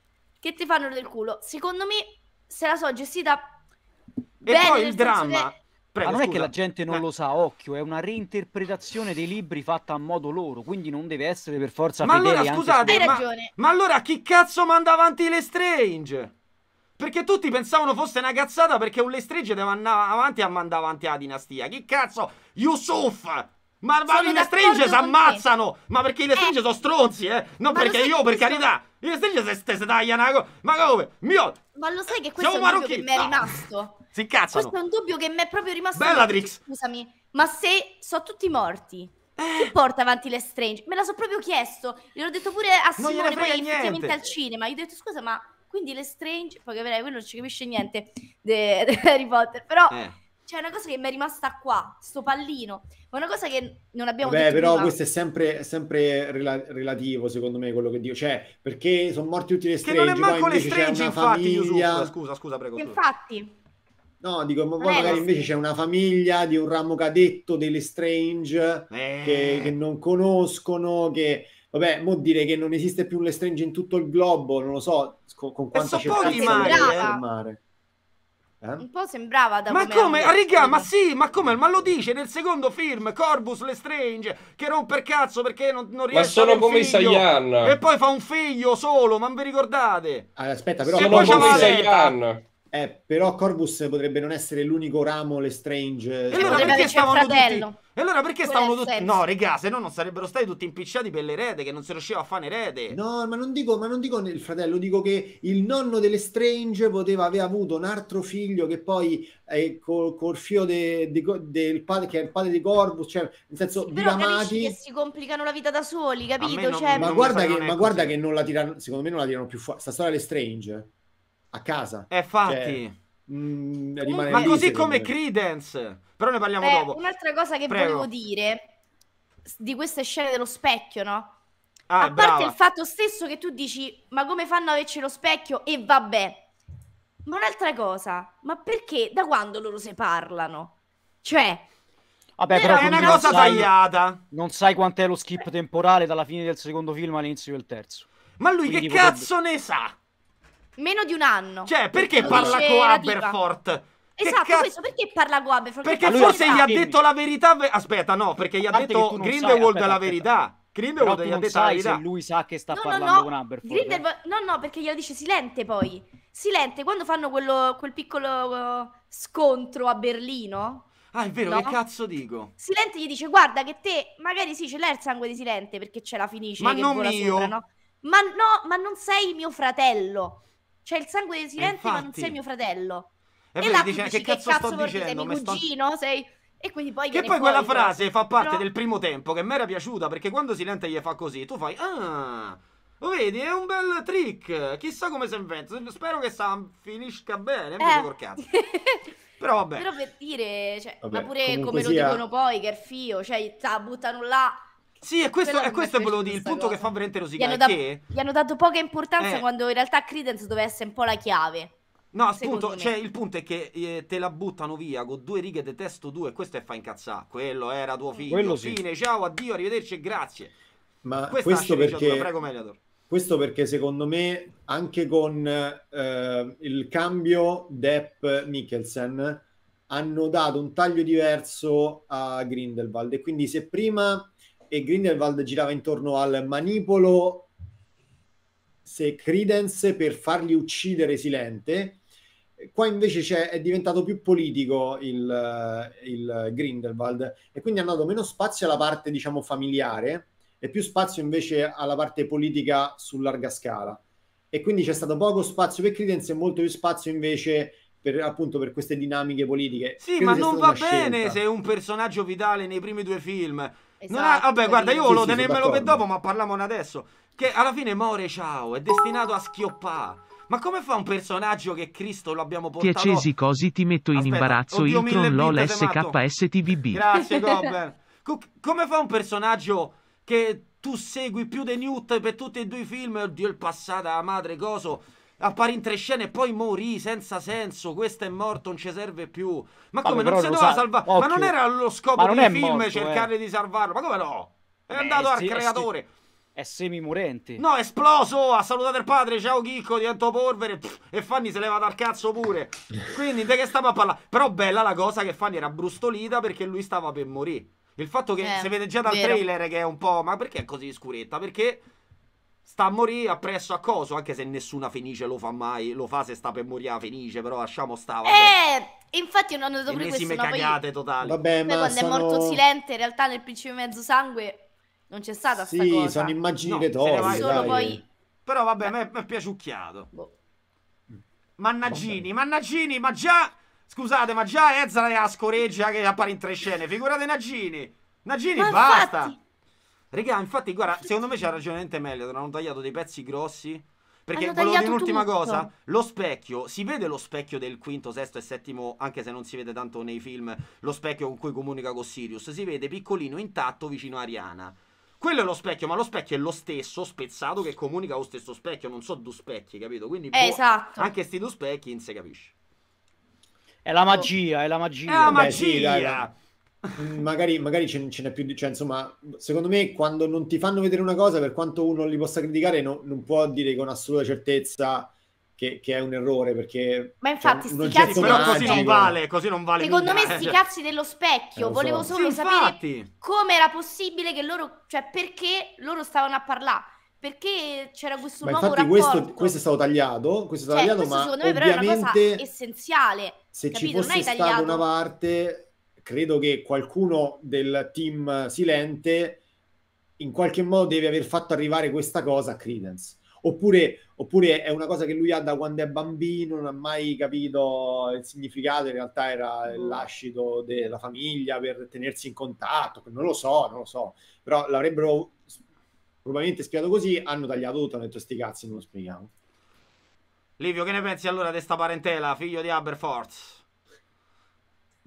che ti fanno del culo. Secondo me se la so gestita bene. E poi il dramma. Che... Prego, Ma non scusa. è che la gente non eh. lo sa, occhio, è una reinterpretazione dei libri fatta a modo loro, quindi non deve essere per forza ma fedele. Allora, scusate, ma... Ma, allora chi cazzo manda avanti le strange? Perché tutti pensavano fosse una cazzata perché un Lestringe deve andare avanti a mandare avanti la dinastia. Chi cazzo? Yusuf! Ma, ma le stringe si ammazzano! Ma perché i stringe eh. sono stronzi, eh? Non ma perché io, per carità! I stringe se stesse tagliano co... Ma come? Mio... Ma lo sai che questo Siamo è un dubbio che mi è rimasto? Si incazzano! Questo è un dubbio che mi è proprio rimasto. Bellatrix! Scusami, ma se sono tutti morti... Eh. Chi porta avanti le strange? Me la so proprio chiesto. Gliel'ho detto pure a Simone poi effettivamente al cinema. Gli ho detto scusa, ma quindi le strange. Poi capirai, quello non ci capisce niente di Harry Potter. Però eh cioè, una cosa che mi è rimasta qua, sto pallino. ma una cosa che non abbiamo Beh, però prima. questo è sempre, sempre rela- relativo, secondo me, quello che dico. Cioè, perché sono morti tutti le streghe. Che non è manco le infatti, famiglia... Yusuf. Scusa, scusa, prego. Infatti. No, dico, ma poi magari invece c'è una famiglia di un ramo cadetto delle Strange che, eh. che, non conoscono, che... Vabbè, mo dire che non esiste più un Strange in tutto il globo, non lo so con, con quanta certezza pochi, lo eh. mare. Eh? Un po' sembrava da Ma come? Ah, raga, ma sì, ma come? Ma lo dice nel secondo film Corbus Lestrange che rompe il cazzo perché non, non riesce a Ma sono come Saiyan. E poi fa un figlio solo, ma non vi ricordate? Allora, ah, aspetta, però sono come Saiyan. Eh, però Corbus potrebbe non essere l'unico ramo Lestrange. E cioè, allora perché stavano tutti? E allora perché Quello stavano tutti? No, regà, se no non sarebbero stati tutti impicciati per l'erede che non si riusciva a fare erede. No, ma non dico, ma non dico il fratello, dico che il nonno delle Strange poteva aver avuto un altro figlio che poi è eh, col, col fio de, de, del padre, che è il padre di Corbus, cioè nel senso sì, però che si complicano la vita da soli, capito? Non, cioè, ma, guarda che, ma guarda, che, non la tirano, secondo me non la tirano più fuori. Sta storia delle Strange a casa. E eh, fatti. Cioè, mh, mm, ma lì, così come me. Credence. Però ne parliamo Beh, dopo. Un'altra cosa che Prego. volevo dire di queste scene dello specchio, no? Ah, a parte brava. il fatto stesso che tu dici, ma come fanno a averci lo specchio? E vabbè. Ma un'altra cosa, ma perché da quando loro se parlano? Cioè, Vabbè, però è una cosa sai, tagliata. Non sai quant'è lo skip temporale dalla fine del secondo film all'inizio del terzo. Ma lui Quindi che potrebbe... cazzo ne sa? meno di un anno. Cioè, perché Lo parla con Radiva. Aberfort? Esatto, cazzo- questo perché parla con Guaberford? Perché Allora, forse gli ha detto la verità. Aspetta, no, perché gli ha detto Grindelwald la verità. Grindelwald gli ha detto la verità. se lui sa che sta No, parlando no. con Aberforth. Eh? Grindelwald- No, no, perché glielo dice Silente poi. Silente, quando fanno quello- quel piccolo uh, scontro a Berlino, Ah, è vero, No. che cazzo dico? Silente gli dice guarda che te magari sì ce l'hai il sangue di Silente perché c'è la finice Ma che non vola mio. sopra, no? Ma no, ma non sei mio fratello. C'è cioè, il sangue dei silenti, infatti... ma non sei mio fratello. E, e là dice, dici, che cazzo, che cazzo sto dicendo? Sei mio cugino, sto... sei... E quindi poi che poi quella frase fa parte Però... del primo tempo che mi era piaciuta perché quando Silente gli fa così tu fai ah lo vedi è un bel trick chissà come si inventa spero che Sam finisca bene eh. Però vabbè Però per dire cioè, vabbè, ma pure come sia... lo dicono poi che è il fio cioè ta, buttano là sì, e questo, è questo volevo dire, il punto cosa. che fa veramente rosicare. Gli, hanno che... gli hanno dato poca importanza eh. quando in realtà Credence doveva essere un po' la chiave. No, appunto, cioè, il punto è che eh, te la buttano via con due righe di testo due e questo è fa incazzare. Quello era tuo mm. figlio. Sì. Fine, ciao, addio, arrivederci e grazie. Ma Questa questo perché... Prego, Mediator. Questo perché secondo me anche con eh, il cambio Depp-Mikkelsen hanno dato un taglio diverso a Grindelwald e quindi se prima e Grindelwald girava intorno al manipolo se Credence per fargli uccidere Silente. Qua invece è diventato più politico il, il, Grindelwald e quindi hanno dato meno spazio alla parte, diciamo, familiare e più spazio invece alla parte politica su larga scala. E quindi c'è stato poco spazio per Credence e molto più spazio invece per, appunto per queste dinamiche politiche. Sì, Credo ma non va bene scelta. se un personaggio vitale nei primi due film Esatto. Ha, vabbè, guarda, io volevo sì, tenermelo per dopo, ma parliamone adesso. Che alla fine muore, Ciao è destinato a schioppare. Ma come fa un personaggio che Cristo lo abbiamo portato? Ti accesi così, ti metto in imbarazzo oddio, Iltron LOL SKSTVB. Grazie, Gobben. Co come fa un personaggio che tu segui più di Newt per tutti e due i film? Oddio, il passato, la madre, coso appare in tre scene e poi morì senza senso. Questo è morto, non ci serve più. Ma come Vabbè, non si doveva sa- salvare? Ma non era lo scopo del film morto, cercare eh. di salvarlo? Ma come no? È Beh, andato al creatore. Sì è semimurente. No, è esploso. Ha salutato il padre. Ciao Chicco, divento polvere. Pff, e Fanny se leva dal cazzo pure. Quindi di che stiamo a parlare? Però bella la cosa che Fanny era brustolita perché lui stava per morire. Il fatto che eh, si vede già dal vero. trailer che è un po'. Ma perché è così scuretta? Perché sta a morire appresso a coso, anche se nessuna Fenice lo fa mai, lo fa se sta per morire a Fenice, però lasciamo stare. Eh, infatti non hanno dovuto questo. Ennesime cagate poi... totali. Vabbè, ma quando sono... è morto Silente, in realtà nel principio di mezzo sangue non c'è stata sì, sta cosa. Sì, sono immagini no, retoriche. poi... Però vabbè, eh. mi è piaciucchiato. Boh. Mannagini, mannagini, ma già... Scusate, ma già Ezra è a scoreggia che appare in tre scene. Figurate Nagini. Nagini, ma basta. Infatti... Regà, infatti, guarda, secondo me c'ha ragione meglio. Hanno tagliato dei pezzi grossi. Perché volevo dire un'ultima tutto. cosa, lo specchio, si vede lo specchio del quinto, sesto e settimo, anche se non si vede tanto nei film, lo specchio con cui comunica con Sirius, si vede piccolino intatto vicino a Ariana. Quello è lo specchio, ma lo specchio è lo stesso, spezzato, che comunica con lo stesso specchio, non so due specchi, capito? Quindi boh, esatto. anche sti due specchi non si capisce. È la magia, è la magia. È la magia! sì, dai, dai. magari, magari ce, ce, n'è più di... Cioè, insomma, secondo me quando non ti fanno vedere una cosa, per quanto uno li possa criticare, no, non può dire con assoluta certezza... Che, che, è un errore perché ma cioè, infatti cioè, sti cazzi però così non vale così non vale secondo mica, me sti cioè. cazzi dello specchio eh, volevo solo sì, sapere come era possibile che loro cioè perché loro stavano a parlare perché c'era questo ma nuovo infatti questo, questo, è stato tagliato questo è stato cioè, tagliato questo ma secondo me però è una cosa essenziale se capito? ci fosse stata una parte credo che qualcuno del team silente in qualche modo deve aver fatto arrivare questa cosa a Credence. Oppure, oppure, è una cosa che lui ha da quando è bambino, non ha mai capito il significato, in realtà era l'ascito della famiglia per tenersi in contatto, non lo so, non lo so, però l'avrebbero probabilmente spiegato così, hanno tagliato tutto, hanno detto sti cazzi, non lo spieghiamo. Livio, che ne pensi allora di questa parentela, figlio di Aberforth?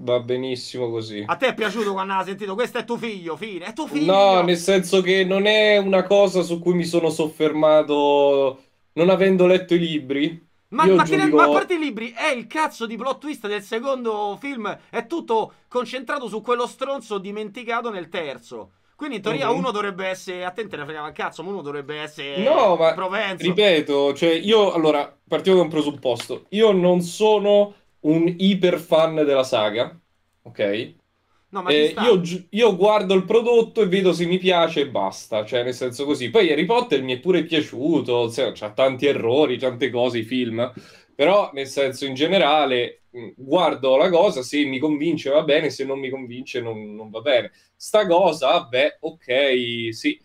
Va benissimo così. A te è piaciuto quando ha sentito questo è tuo figlio, fine, è tuo figlio. No, nel senso che non è una cosa su cui mi sono soffermato non avendo letto i libri. Ma, ma, giudico... ne... ma, a parte i libri, è il cazzo di plot twist del secondo film, è tutto concentrato su quello stronzo dimenticato nel terzo. Quindi in teoria mm-hmm. uno dovrebbe essere, a te ne fregava il cazzo, ma uno dovrebbe essere no, ma, Provenzo. Ripeto, cioè io, allora, partiamo da un presupposto, io non sono un iper fan della saga, ok? No, eh, io, io, guardo il prodotto e vedo se mi piace e basta, cioè nel senso così. Poi Harry Potter mi è pure piaciuto, cioè, c'ha tanti errori, tante cose, i film, però nel senso in generale mm, guardo la cosa, se mi convince va bene, se non mi convince non, non va bene. Sta cosa, beh, ok, sì.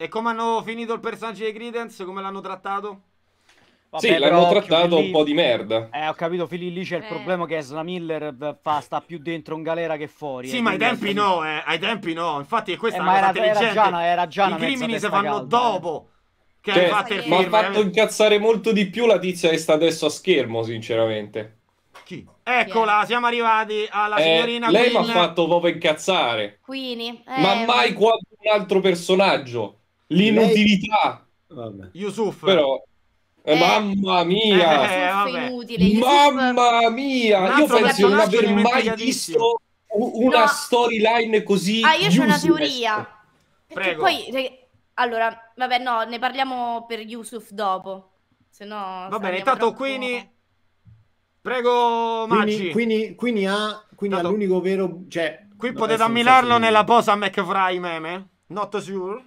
E come hanno finito il personaggio di Credence? Come l'hanno trattato? Vabbè, sì, l'hanno trattato Phil un po' di merda. Eh, ho capito, Fili lì c'è il eh. problema che Esna Miller fa, sta più dentro in galera che fuori. Sì, eh, ma ai tempi no, eh, ai tempi no. Infatti questa eh, è una cosa era, Era già, era già I crimini si fanno calda, dopo. Che cioè, fatto il ha eh. fatto incazzare molto di più la tizia che sta adesso a schermo, sinceramente. Chi? Eccola, siamo arrivati alla eh, signorina Lei mi ha fatto proprio incazzare. Quini. Eh, ma mai qualcun altro personaggio. L'inutilità. Lei... Vabbè. Yusuf. Però... Eh, eh, mamma mia! Eh, eh inutile. Mamma YouTube... mia! Io penso di non aver mai visto una no. storyline così. Ah, io ho una teoria. Perché Prego. poi. Cioè, allora, vabbè, no, ne parliamo per Yusuf dopo. Se no. Va bene, intanto troppo... quindi. Eh. Prego, Maggi. Quindi, quindi, ha, quindi ha l'unico vero. Cioè, qui potete ammirarlo nella posa McFry meme. Not sure.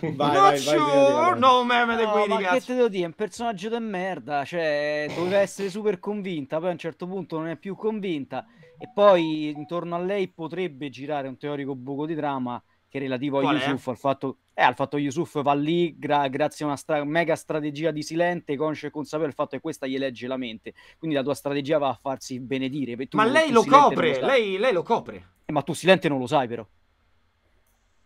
Vai, vai, vai, no, meme dei guidi, che te devo dire, è un personaggio di merda, cioè doveva essere super convinta, poi a un certo punto non è più convinta e poi intorno a lei potrebbe girare un teorico buco di trama che è relativo Qual a Yusuf, al fatto, eh, al fatto che Yusuf va lì gra- grazie a una stra- mega strategia di silente, conscio e consapevole del fatto che questa gli legge la mente, quindi la tua strategia va a farsi benedire. Ma lei lo copre, lei, lei lo copre. Eh, ma tu silente non lo sai però.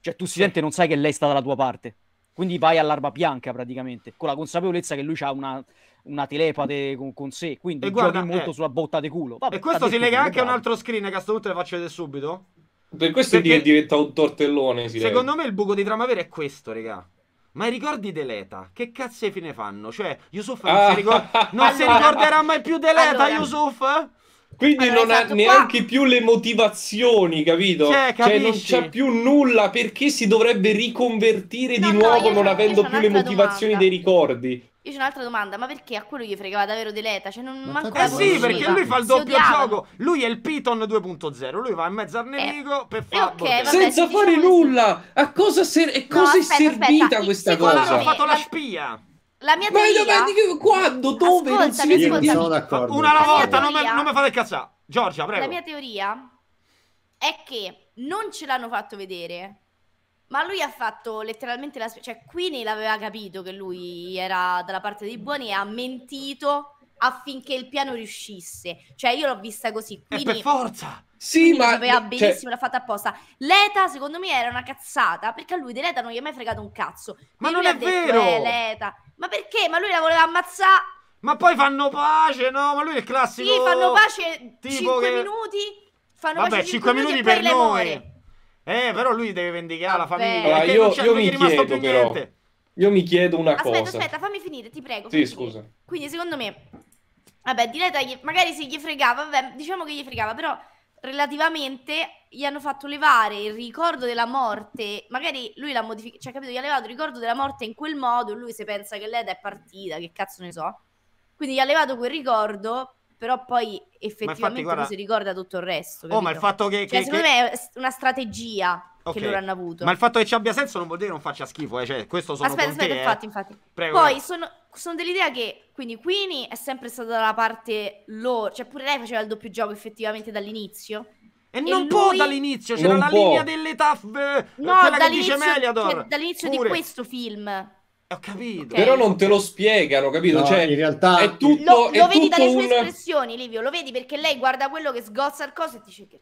Cioè tu si sente non sai che lei sta dalla tua parte. Quindi vai all'arma bianca praticamente, con la consapevolezza che lui ha una, una telepate con, con sé. Quindi guarda, giochi molto eh, sulla botta di culo. Vabbè, e questo si lega anche a un altro screen che a sto punto le faccio vedere subito. Per questo Perché... diventa un tortellone. Secondo deve. me il buco di trama Tramavera è questo, regà. Ma i ricordi dell'ETA, che cazzo fine fanno? Cioè, Yusuf non, ah. si, ricor- non si ricorderà mai più dell'ETA, allora, Yusuf? Quindi allora, non esatto, ha neanche qua... più le motivazioni, capito? Cioè, cioè non c'è più nulla perché si dovrebbe riconvertire no, di nuovo non avendo più le motivazioni domanda. dei ricordi. Io c'ho un'altra domanda, ma perché a quello gli fregava davvero Deleta? Cioè, non ma Eh sì, perché lui fa il doppio gioco. Lui è il Piton 2.0, lui va in mezzo al eh. nemico eh. per fare okay, vabbè, senza fare diciamo nulla. A cosa, ser- no, cosa aspetta, è servita aspetta. questa Secondo cosa? Ha fatto la spia. La mia teoria... Ma domani quando? Dove? non si sono d'accordo. Una alla volta, non, non mi fate cazzare. Giorgia, prego. La mia teoria è che non ce l'hanno fatto vedere, ma lui ha fatto letteralmente la... Cioè, Queen l'aveva capito che lui era dalla parte dei buoni e ha mentito affinché il piano riuscisse. Cioè, io l'ho vista così. Quindi... E per forza! Sì, Quindi ma sapeva cioè benissimo, cioè... l'ha fatta apposta. Leta, secondo me, era una cazzata perché a lui di Leta non gli è mai fregato un cazzo. Ma non è detto, vero! Eh, Leta. Ma perché? Ma lui la voleva ammazzare. Ma poi fanno pace, no? Ma lui è il classico. Sì, fanno pace 5 che... minuti. Fanno Vabbè, 5, 5 minuti, per noi. Eh, però lui deve vendicare Vabbè. la famiglia. Allora, io, io mi chiedo, però, Io mi chiedo una aspetta, cosa. Aspetta, aspetta, fammi finire, ti prego. Sì, scusa. Finire. Quindi, secondo me, vabbè, di Leta magari se gli fregava, vabbè, diciamo che gli fregava, però relativamente gli hanno fatto levare il ricordo della morte, magari lui l'ha modificato, cioè capito, gli ha levato il ricordo della morte in quel modo, lui se pensa che Leda è partita, che cazzo ne so. Quindi gli ha levato quel ricordo però poi effettivamente infatti, guarda... non si ricorda tutto il resto. Capito? Oh, ma il fatto che. Cioè, che secondo che... me è una strategia. Okay. Che loro hanno avuto. Ma il fatto che ci abbia senso non vuol dire che non faccia schifo, eh? cioè, questo sono Aspetta, aspetta, te, eh. infatti, eh. infatti. Prego. Poi sono, sono dell'idea che quindi Queenie è sempre stata dalla parte loro, cioè pure lei faceva il doppio gioco effettivamente dall'inizio. E, e non lui... può dall'inizio, c'era la può. linea delle taff, eh, no, quella che dice cioè, Meliador. Cioè, dall'inizio pure. di questo film ho capito. Okay. Però non te lo spiegano, capito? No, cioè, in realtà è tutto. Lo, lo è vedi tutto dalle sue un... espressioni, Livio, lo vedi perché lei guarda quello che sgozza il coso e ti dice che.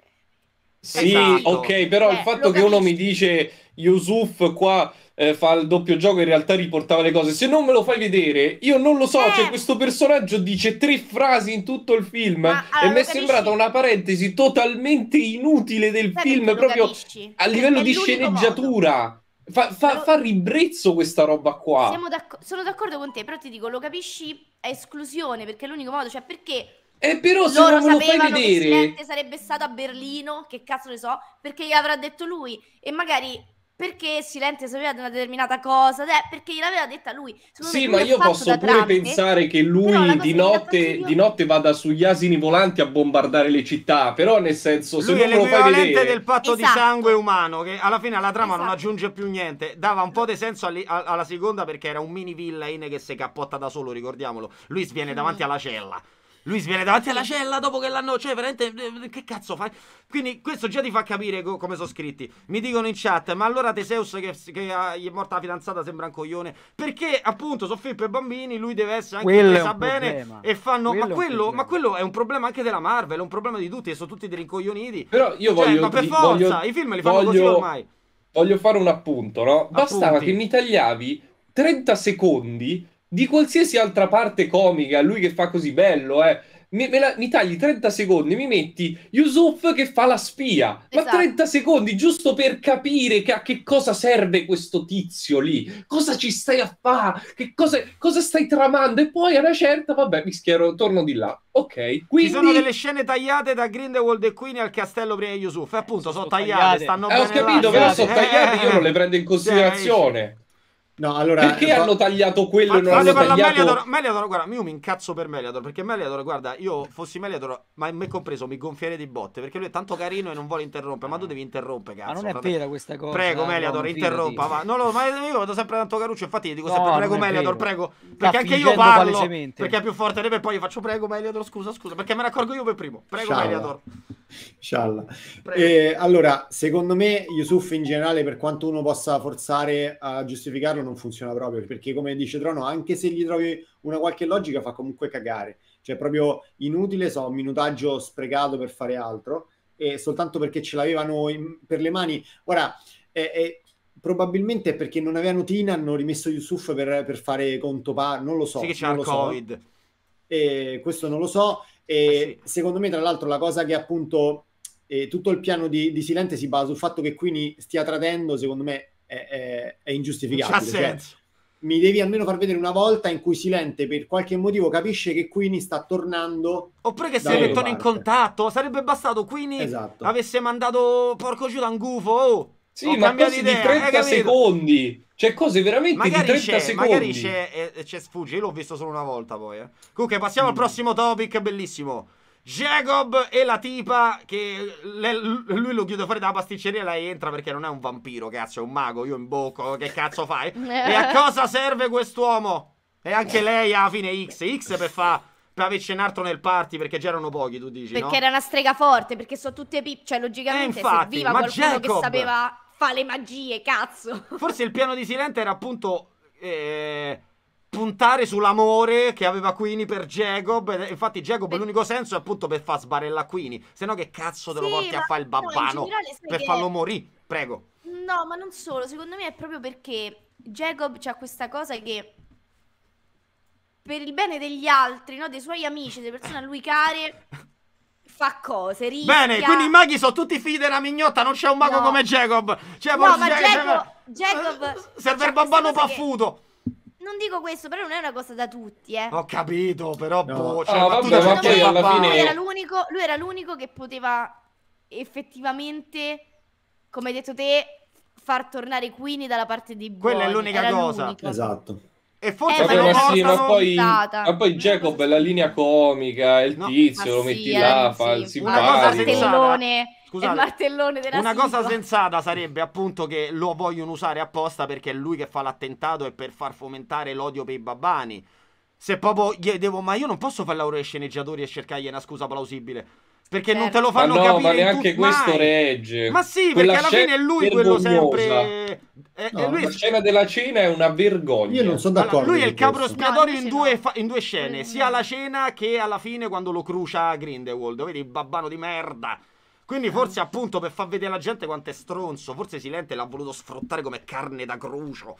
Sì, esatto. ok, però eh, il fatto che capisci. uno mi dice Yusuf qua eh, fa il doppio gioco, in realtà riportava le cose. Se non me lo fai vedere, io non lo so. Eh. Cioè, questo personaggio dice tre frasi in tutto il film Ma, allora, e mi è sembrata una parentesi totalmente inutile del Sai film, proprio capisci? a livello perché di sceneggiatura. Modo. Fa, fa, però... fa, ribrezzo questa roba qua. D'acc- sono d'accordo con te, però ti dico, lo capisci a esclusione, perché è l'unico modo, cioè perché... Eh però se non me lo fai vedere... Silente sarebbe stato a Berlino, che cazzo ne so, perché gli avrà detto lui. E magari perché Silente sapeva di una determinata cosa, perché gliel'aveva detta lui. Secondo sì, ma io posso pure tramite, pensare che lui di notte, di notte, vada sugli asini volanti a bombardare le città, però nel senso, lui se non lo fai vedere... del patto esatto. di sangue umano, che alla fine alla trama esatto. non aggiunge più niente, dava un po' di senso all- all- alla seconda perché era un mini villain che si cappotta da solo, ricordiamolo. Lui sviene mm. davanti alla cella. Lui si viene davanti alla cella dopo che l'hanno. Cioè, veramente. Eh, che cazzo fai? Quindi, questo già ti fa capire co come sono scritti. Mi dicono in chat: Ma allora Teseus, che, che ha, gli è morta la fidanzata, sembra un coglione. Perché, appunto, sono film per bambini. Lui deve essere anche quello presa bene. E fanno. Quello ma, quello, ma, quello, è un problema anche della Marvel. È un problema di tutti. E sono tutti dei rincoglioniti. Però io cioè, voglio. Ma per forza, voglio, i film li fanno voglio, così ormai. Voglio fare un appunto, no? Bastava Appunti. che mi tagliavi 30 secondi di qualsiasi altra parte comica, lui che fa così bello, eh. Mi, la, mi, tagli 30 secondi, mi metti Yusuf che fa la spia, esatto. ma 30 secondi giusto per capire che, a che cosa serve questo tizio lì, cosa ci stai a fare, che cosa, cosa, stai tramando e poi a una certa, vabbè, mi schiero, torno di là. Ok, quindi... Ci sono delle scene tagliate da Grindelwald e Queen al castello prima di Yusuf, appunto, sono, sono tagliate, tagliate, stanno eh, bene Ho capito, là, però sono tagliate, io non le prendo in considerazione. No, allora, perché hanno tagliato quello ma, e non hanno tagliato Meliador, Meliador, guarda, io mi incazzo per Meliador perché Meliador, guarda, io fossi Meliador, ma me compreso, mi gonfierei di botte perché lui è tanto carino e non vuole interrompere, ma tu ah. devi interrompere, cazzo. Ma non è frate. vera questa cosa. Prego eh, Meliador, no, interrompa, ma no, no, ma io vado sempre tanto caruccio, infatti gli dico no, sempre prego Meliador, prego, perché anche io parlo, perché è più forte di me, poi io faccio prego Meliador, scusa, scusa, perché me ne accorgo io per primo. Prego Ciao. Meliador. Inshallah. Eh, allora, secondo me Yusuf in generale, per quanto uno possa forzare a giustificarlo, non funziona proprio, perché come dice Trono, anche se gli trovi una qualche logica, fa comunque cagare. Cioè, proprio inutile, so, minutaggio sprecato per fare altro, e soltanto perché ce l'avevano in, per le mani. Ora, è, è, probabilmente è perché non avevano Tina, hanno rimesso Yusuf per, per fare conto par, non lo so. Sì che c'era il so. Covid. E questo non lo so e eh eh sì. secondo me, tra l'altro, la cosa che appunto eh, tutto il piano di, di, Silente si basa sul fatto che Queenie stia tradendo, secondo me, è, è, è ingiustificabile. Ha cioè, senso. Cioè, mi devi almeno far vedere una volta in cui Silente per qualche motivo capisce che Queenie sta tornando. Oppure che si mettono in contatto. Sarebbe bastato Queenie esatto. avesse mandato porco giù da un gufo. Oh sì, Ho ma cose idea, di 30 secondi. Cioè, cose veramente magari di 30 c'è, secondi. Magari c'è, e, eh, eh, c'è sfugge. Io l'ho visto solo una volta poi. Eh. Comunque, passiamo mm. al prossimo topic. Bellissimo. Jacob e la tipa che le, lui lo chiude fuori dalla pasticceria e lei entra perché non è un vampiro, cazzo, è un mago, io in bocco, che cazzo fai? e a cosa serve quest'uomo? E anche lei alla fine X, X per fa per averci nel party perché c'erano pochi, tu dici, Perché no? era una strega forte, perché sono tutte pip, cioè logicamente eh, infatti, serviva qualcuno Jacob... che sapeva fa le magie, cazzo. Forse il piano di Silente era appunto eh, puntare sull'amore che aveva Queenie per Jacob. Infatti, Jacob Beh. l'unico senso è appunto per far sbarella Queenie. Se no, che cazzo te lo sì, porti a fare il babbano? No, per che... farlo morire, prego. No, ma non solo. Secondo me è proprio perché Jacob c'ha questa cosa che per il bene degli altri, no? dei suoi amici, delle persone a lui care, fa cose, rischia. Bene, quindi i maghi sono tutti figli della mignotta, non c'è un mago no. come Jacob. Cioè, no, ma Jacob... Jacob... Cioè, eh, cioè, serve il babbano paffuto. Non dico questo, però non è una cosa da tutti, eh. Ho capito, però no. boh, cioè, ah, vabbè, ma poi alla fine lui era, l'unico, lui era l'unico che poteva effettivamente come hai detto te far tornare Queenie dalla parte di Bonnie. Quella è l'unica cosa. Esatto. E forse eh, ma, ma, poi, ma poi Jacob è la linea comica, è il no. tizio, ma lo metti sì, là, eh, fa il simpatico. Scusate, una cosa sensata sarebbe appunto che lo vogliono usare apposta perché è lui che fa l'attentato e per far fomentare l'odio per i babbani. Se proprio gli devo, ma io non posso fare l'aureo ai sceneggiatori e cercargli una scusa plausibile. Perché certo. non te lo certo. fanno ma no, capire. Ma neanche questo mai. regge. Ma sì, Quella perché alla fine è lui quello sempre. È, eh, no, lui... La scena della cena è una vergogna. Io non sono d'accordo. Allora, lui è il capro espiatorio no, in, due, fa... in due scene, mm, sia alla mm. cena che alla fine quando lo crucia Grindelwald. Vedi, babbano di merda. Quindi ah. forse appunto per far vedere la gente quanto è stronzo, forse Silente l'ha voluto sfruttare come carne da crucio.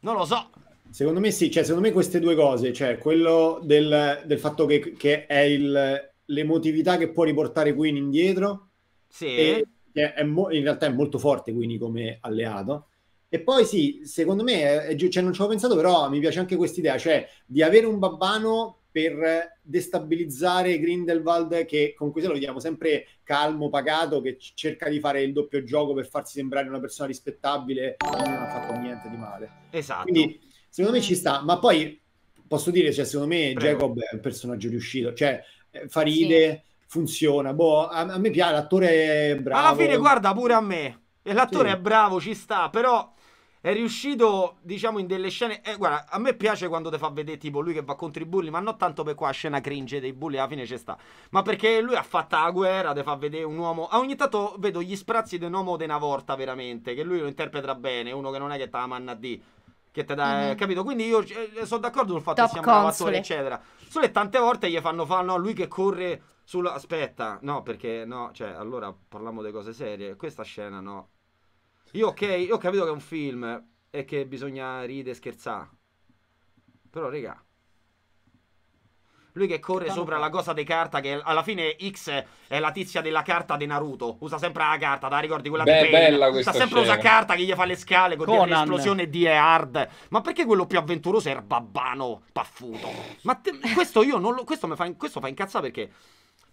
Non lo so. Secondo me sì, cioè secondo me queste due cose, cioè quello del, del fatto che, che è il, l'emotività che può riportare Queen indietro. Sì. E, è mo- in realtà è molto forte Quindi come alleato. E poi sì, secondo me, eh, è, cioè, non ci avevo pensato, però mi piace anche questa idea, cioè di avere un babbano per destabilizzare Grindelwald che con questo lo vediamo sempre calmo, pagato, che cerca di fare il doppio gioco per farsi sembrare una persona rispettabile e non ha fatto niente di male. Esatto. Quindi secondo me ci sta, ma poi posso dire, cioè, secondo me Prego. Jacob è un personaggio riuscito, cioè eh, fa ride, sì. funziona. Boh, a, a, me piace, l'attore è bravo. Alla fine, guarda, pure a me. E l'attore sì. è bravo, ci sta, però è riuscito, diciamo, in delle scene. Eh, guarda, a me piace quando ti fa vedere tipo lui che va contro i bulli, ma non tanto per qua scena cringe dei bulli, alla fine ci sta. Ma perché lui ha fatto la guerra, ti fa vedere un uomo. A ah, ogni tanto vedo gli sprazzi di un uomo di una volta, veramente. Che lui lo interpreta bene, uno che non è che ta la manna a D che te dà, mm-hmm. capito? Quindi io eh, eh sono d'accordo sul fatto Top che sia un bravo attore, eccetera. Solo che tante volte gli fanno fare, no, lui che corre sulla... Aspetta, no, perché no, cioè, allora parliamo di cose serie. Questa scena, no. Io, ok, io ho capito che è un film e che bisogna ridere e scherzare. Però, regà. Lui che corre che sopra la cosa di carta che alla fine X è la tizia della carta di Naruto. Usa sempre la carta, la ricordi quella Beh, di Pain. Sta sempre scena. usa carta che gli fa le scale con l'esplosione di Hard. Ma perché quello più avventuroso è il babbano paffuto? Ma te, questo io non lo... Questo, mi fa, questo fa incazzare perché...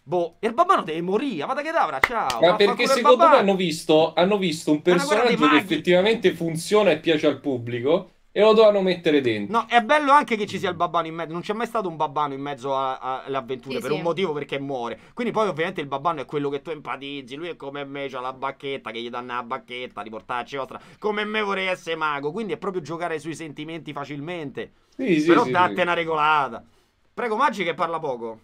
Boh, il babbano deve morire, vada che davra, ciao. Ma perché secondo me hanno visto, hanno visto un personaggio che effettivamente funziona e piace al pubblico e lo dovevano mettere dentro. No, è bello anche che ci sia il babbano in mezzo. Non c'è mai stato un babbano in mezzo alle avventure sì, per sì. un motivo perché muore. Quindi poi ovviamente il babbano è quello che tu empatizzi. Lui è come me, c'ha la bacchetta che gli danno la bacchetta, riportarci ostra. Come me vorrei essere mago. Quindi è proprio giocare sui sentimenti facilmente. Sì, sì, Però sì, datte sì. una regolata. Prego, Maggi che parla poco.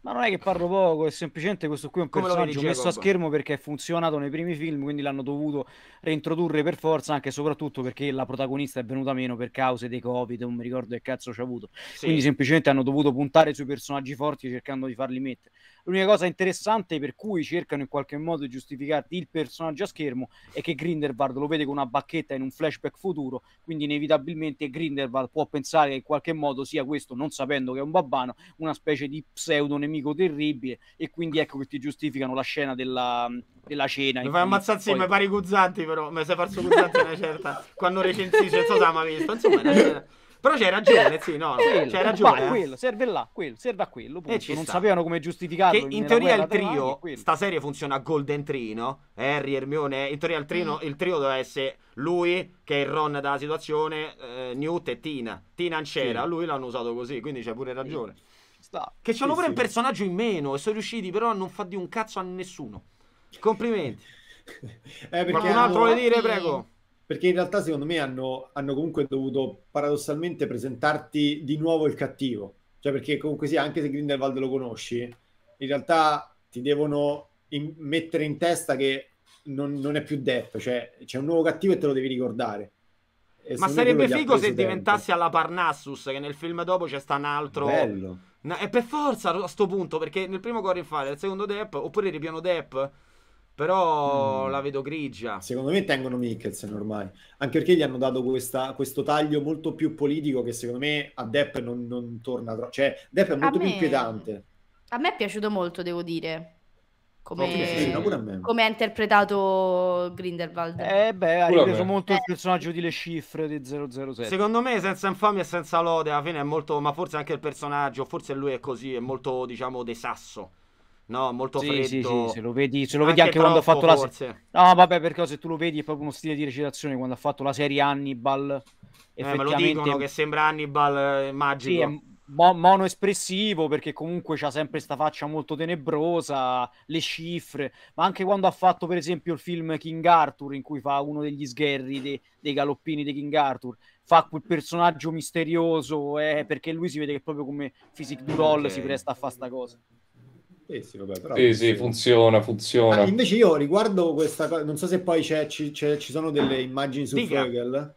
Ma non è che parlo poco, è semplicemente questo qui è un Come personaggio messo a schermo perché è funzionato nei primi film, quindi l'hanno dovuto reintrodurre per forza, anche e soprattutto perché la protagonista è venuta meno per cause dei Covid, non mi ricordo che cazzo ci ha avuto. Sì. Quindi semplicemente hanno dovuto puntare sui personaggi forti cercando di farli mettere. L'unica cosa interessante per cui cercano in qualche modo di giustificarti il personaggio a schermo è che Grindelwald lo vede con una bacchetta in un flashback futuro, quindi inevitabilmente Grindelwald può pensare che in qualche modo sia questo, non sapendo che è un babbano, una specie di pseudo nemico terribile e quindi ecco che ti giustificano la scena della, della cena. Mi fai ammazzare insieme, poi... pari guzzanti però, mi sei perso guzzanti una certa, quando recensisci, cioè, so se l'ha mai visto, insomma... è Una... Eh. Però c'hai ragione, eh, sì, no, eh, quello, c'hai ragione. Vai, eh. quello, serve là, quello, serve a quello, punto. E ci non sta. sapevano come giustificarlo. Che in teoria il trio, sta serie funziona a Golden Trino, Harry, Hermione, in teoria il, trino, mm. il trio doveva essere lui, che è il Ron della situazione, eh, Newt e Tina. Tina non c'era, sì. lui l'hanno usato così, quindi c'è pure ragione. Sta. Che c'hanno sì, pure un personaggio in meno e sono riusciti però a non far di un cazzo a nessuno. Complimenti. eh, Qualcun altro vuole dire, prego? perché in realtà secondo me hanno, hanno, comunque dovuto paradossalmente presentarti di nuovo il cattivo, cioè perché comunque sia, anche se Grindelwald lo conosci, in realtà ti devono in- mettere in testa che non, non, è più detto, cioè c'è un nuovo cattivo e te lo devi ricordare. E Ma sarebbe figo se diventassi alla Parnassus, che nel film dopo c'è sta un altro... Bello. e per forza a sto punto, perché nel primo core Fire, nel secondo Depp, oppure ripiano Depp però mm. la vedo grigia. Secondo me tengono Mikkelsen ormai, anche perché gli hanno dato questa, questo taglio molto più politico che secondo me a Depp non, non torna, tro- cioè Depp è molto me... più inquietante. A me è piaciuto molto, devo dire. Come, oh, come ha interpretato Grindelwald. Eh beh, ha ripreso molto il eh. personaggio di Le Cifre di 007. Secondo me senza infamia e senza lode, alla fine è molto, ma forse anche il personaggio, forse lui è così, è molto, diciamo, de sasso No, molto sì, freddo. Sì, sì, se lo vedi, se lo anche vedi anche troppo, quando ha fatto la... serie. No, vabbè, perché se tu lo vedi è proprio uno stile di recitazione, quando ha fatto la serie Hannibal... Eh, me lo dicono che sembra Hannibal eh, magico. Sì, è mo- monoespressivo perché comunque c'ha sempre questa faccia molto tenebrosa, le cifre, ma anche quando ha fatto per esempio il film King Arthur in cui fa uno degli sgherri de- dei galoppini di King Arthur, fa quel personaggio misterioso eh, perché lui si vede che proprio come Physic Durol okay. si presta a fare sta cosa. Eh sì, vabbè, però sì, sì, funziona, funziona. Ah, invece io riguardo questa cosa, non so se poi c'è, c'è, c'è, ci sono delle immagini su Dica. Vogel.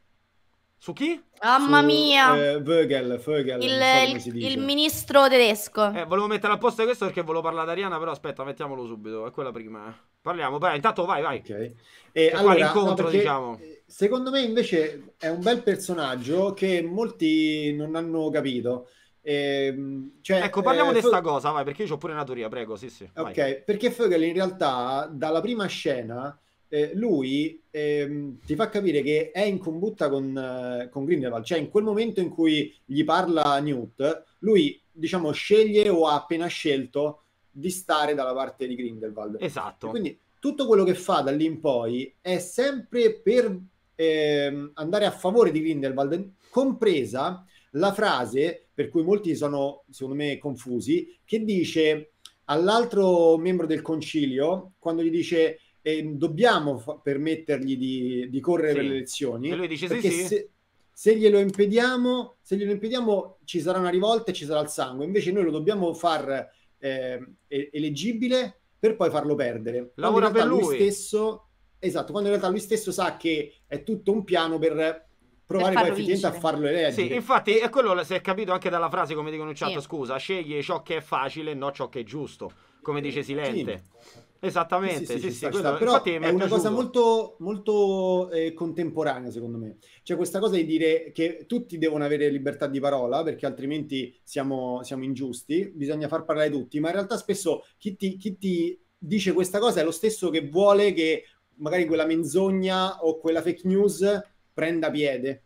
Su chi? Mamma su, mia! Eh, Vogel, Vogel il, so il, il, ministro tedesco. Eh, volevo mettere a posto questo perché volevo parlare ad Ariana, però aspetta, mettiamolo subito, è quella prima. Parliamo, beh, intanto vai, vai. Ok. E è allora, incontro, no, diciamo. Secondo me invece è un bel personaggio che molti non hanno capito Ehm, cioè, ecco, parliamo eh, di questa Fo- cosa, vai, perché io ho pure una teoria, prego, sì, sì. Ok, vai. perché Fogel in realtà dalla prima scena eh, lui ehm, ti fa capire che è in combutta con, eh, con Grindelwald, cioè in quel momento in cui gli parla Newt, lui diciamo sceglie o ha appena scelto di stare dalla parte di Grindelwald. Esatto. E quindi tutto quello che fa da lì in poi è sempre per ehm, andare a favore di Grindelwald, compresa la frase per cui molti sono, secondo me, confusi, che dice all'altro membro del concilio, quando gli dice eh, dobbiamo fa- permettergli di, di correre sì. per le elezioni, e lui dice sì, sì. Se, se glielo impediamo, se glielo impediamo ci sarà una rivolta e ci sarà il sangue, invece noi lo dobbiamo far eh, eleggibile per poi farlo perdere. Lavora per lui. lui stesso, esatto, quando in realtà lui stesso sa che è tutto un piano per provare qualche cliente a farlo eleggere. Sì, infatti è quello si è capito anche dalla frase come dicono in chat, sì. scusa, scegli ciò che è facile non ciò che è giusto, come eh, dice Silente. Sì. Esattamente, sì, sì, sì, sì questo, però è, è una cosa molto, molto eh, contemporanea secondo me. Cioè questa cosa di dire che tutti devono avere libertà di parola perché altrimenti siamo, siamo ingiusti, bisogna far parlare tutti, ma in realtà spesso chi ti, chi ti dice questa cosa è lo stesso che vuole che magari quella menzogna o quella fake news prenda piede,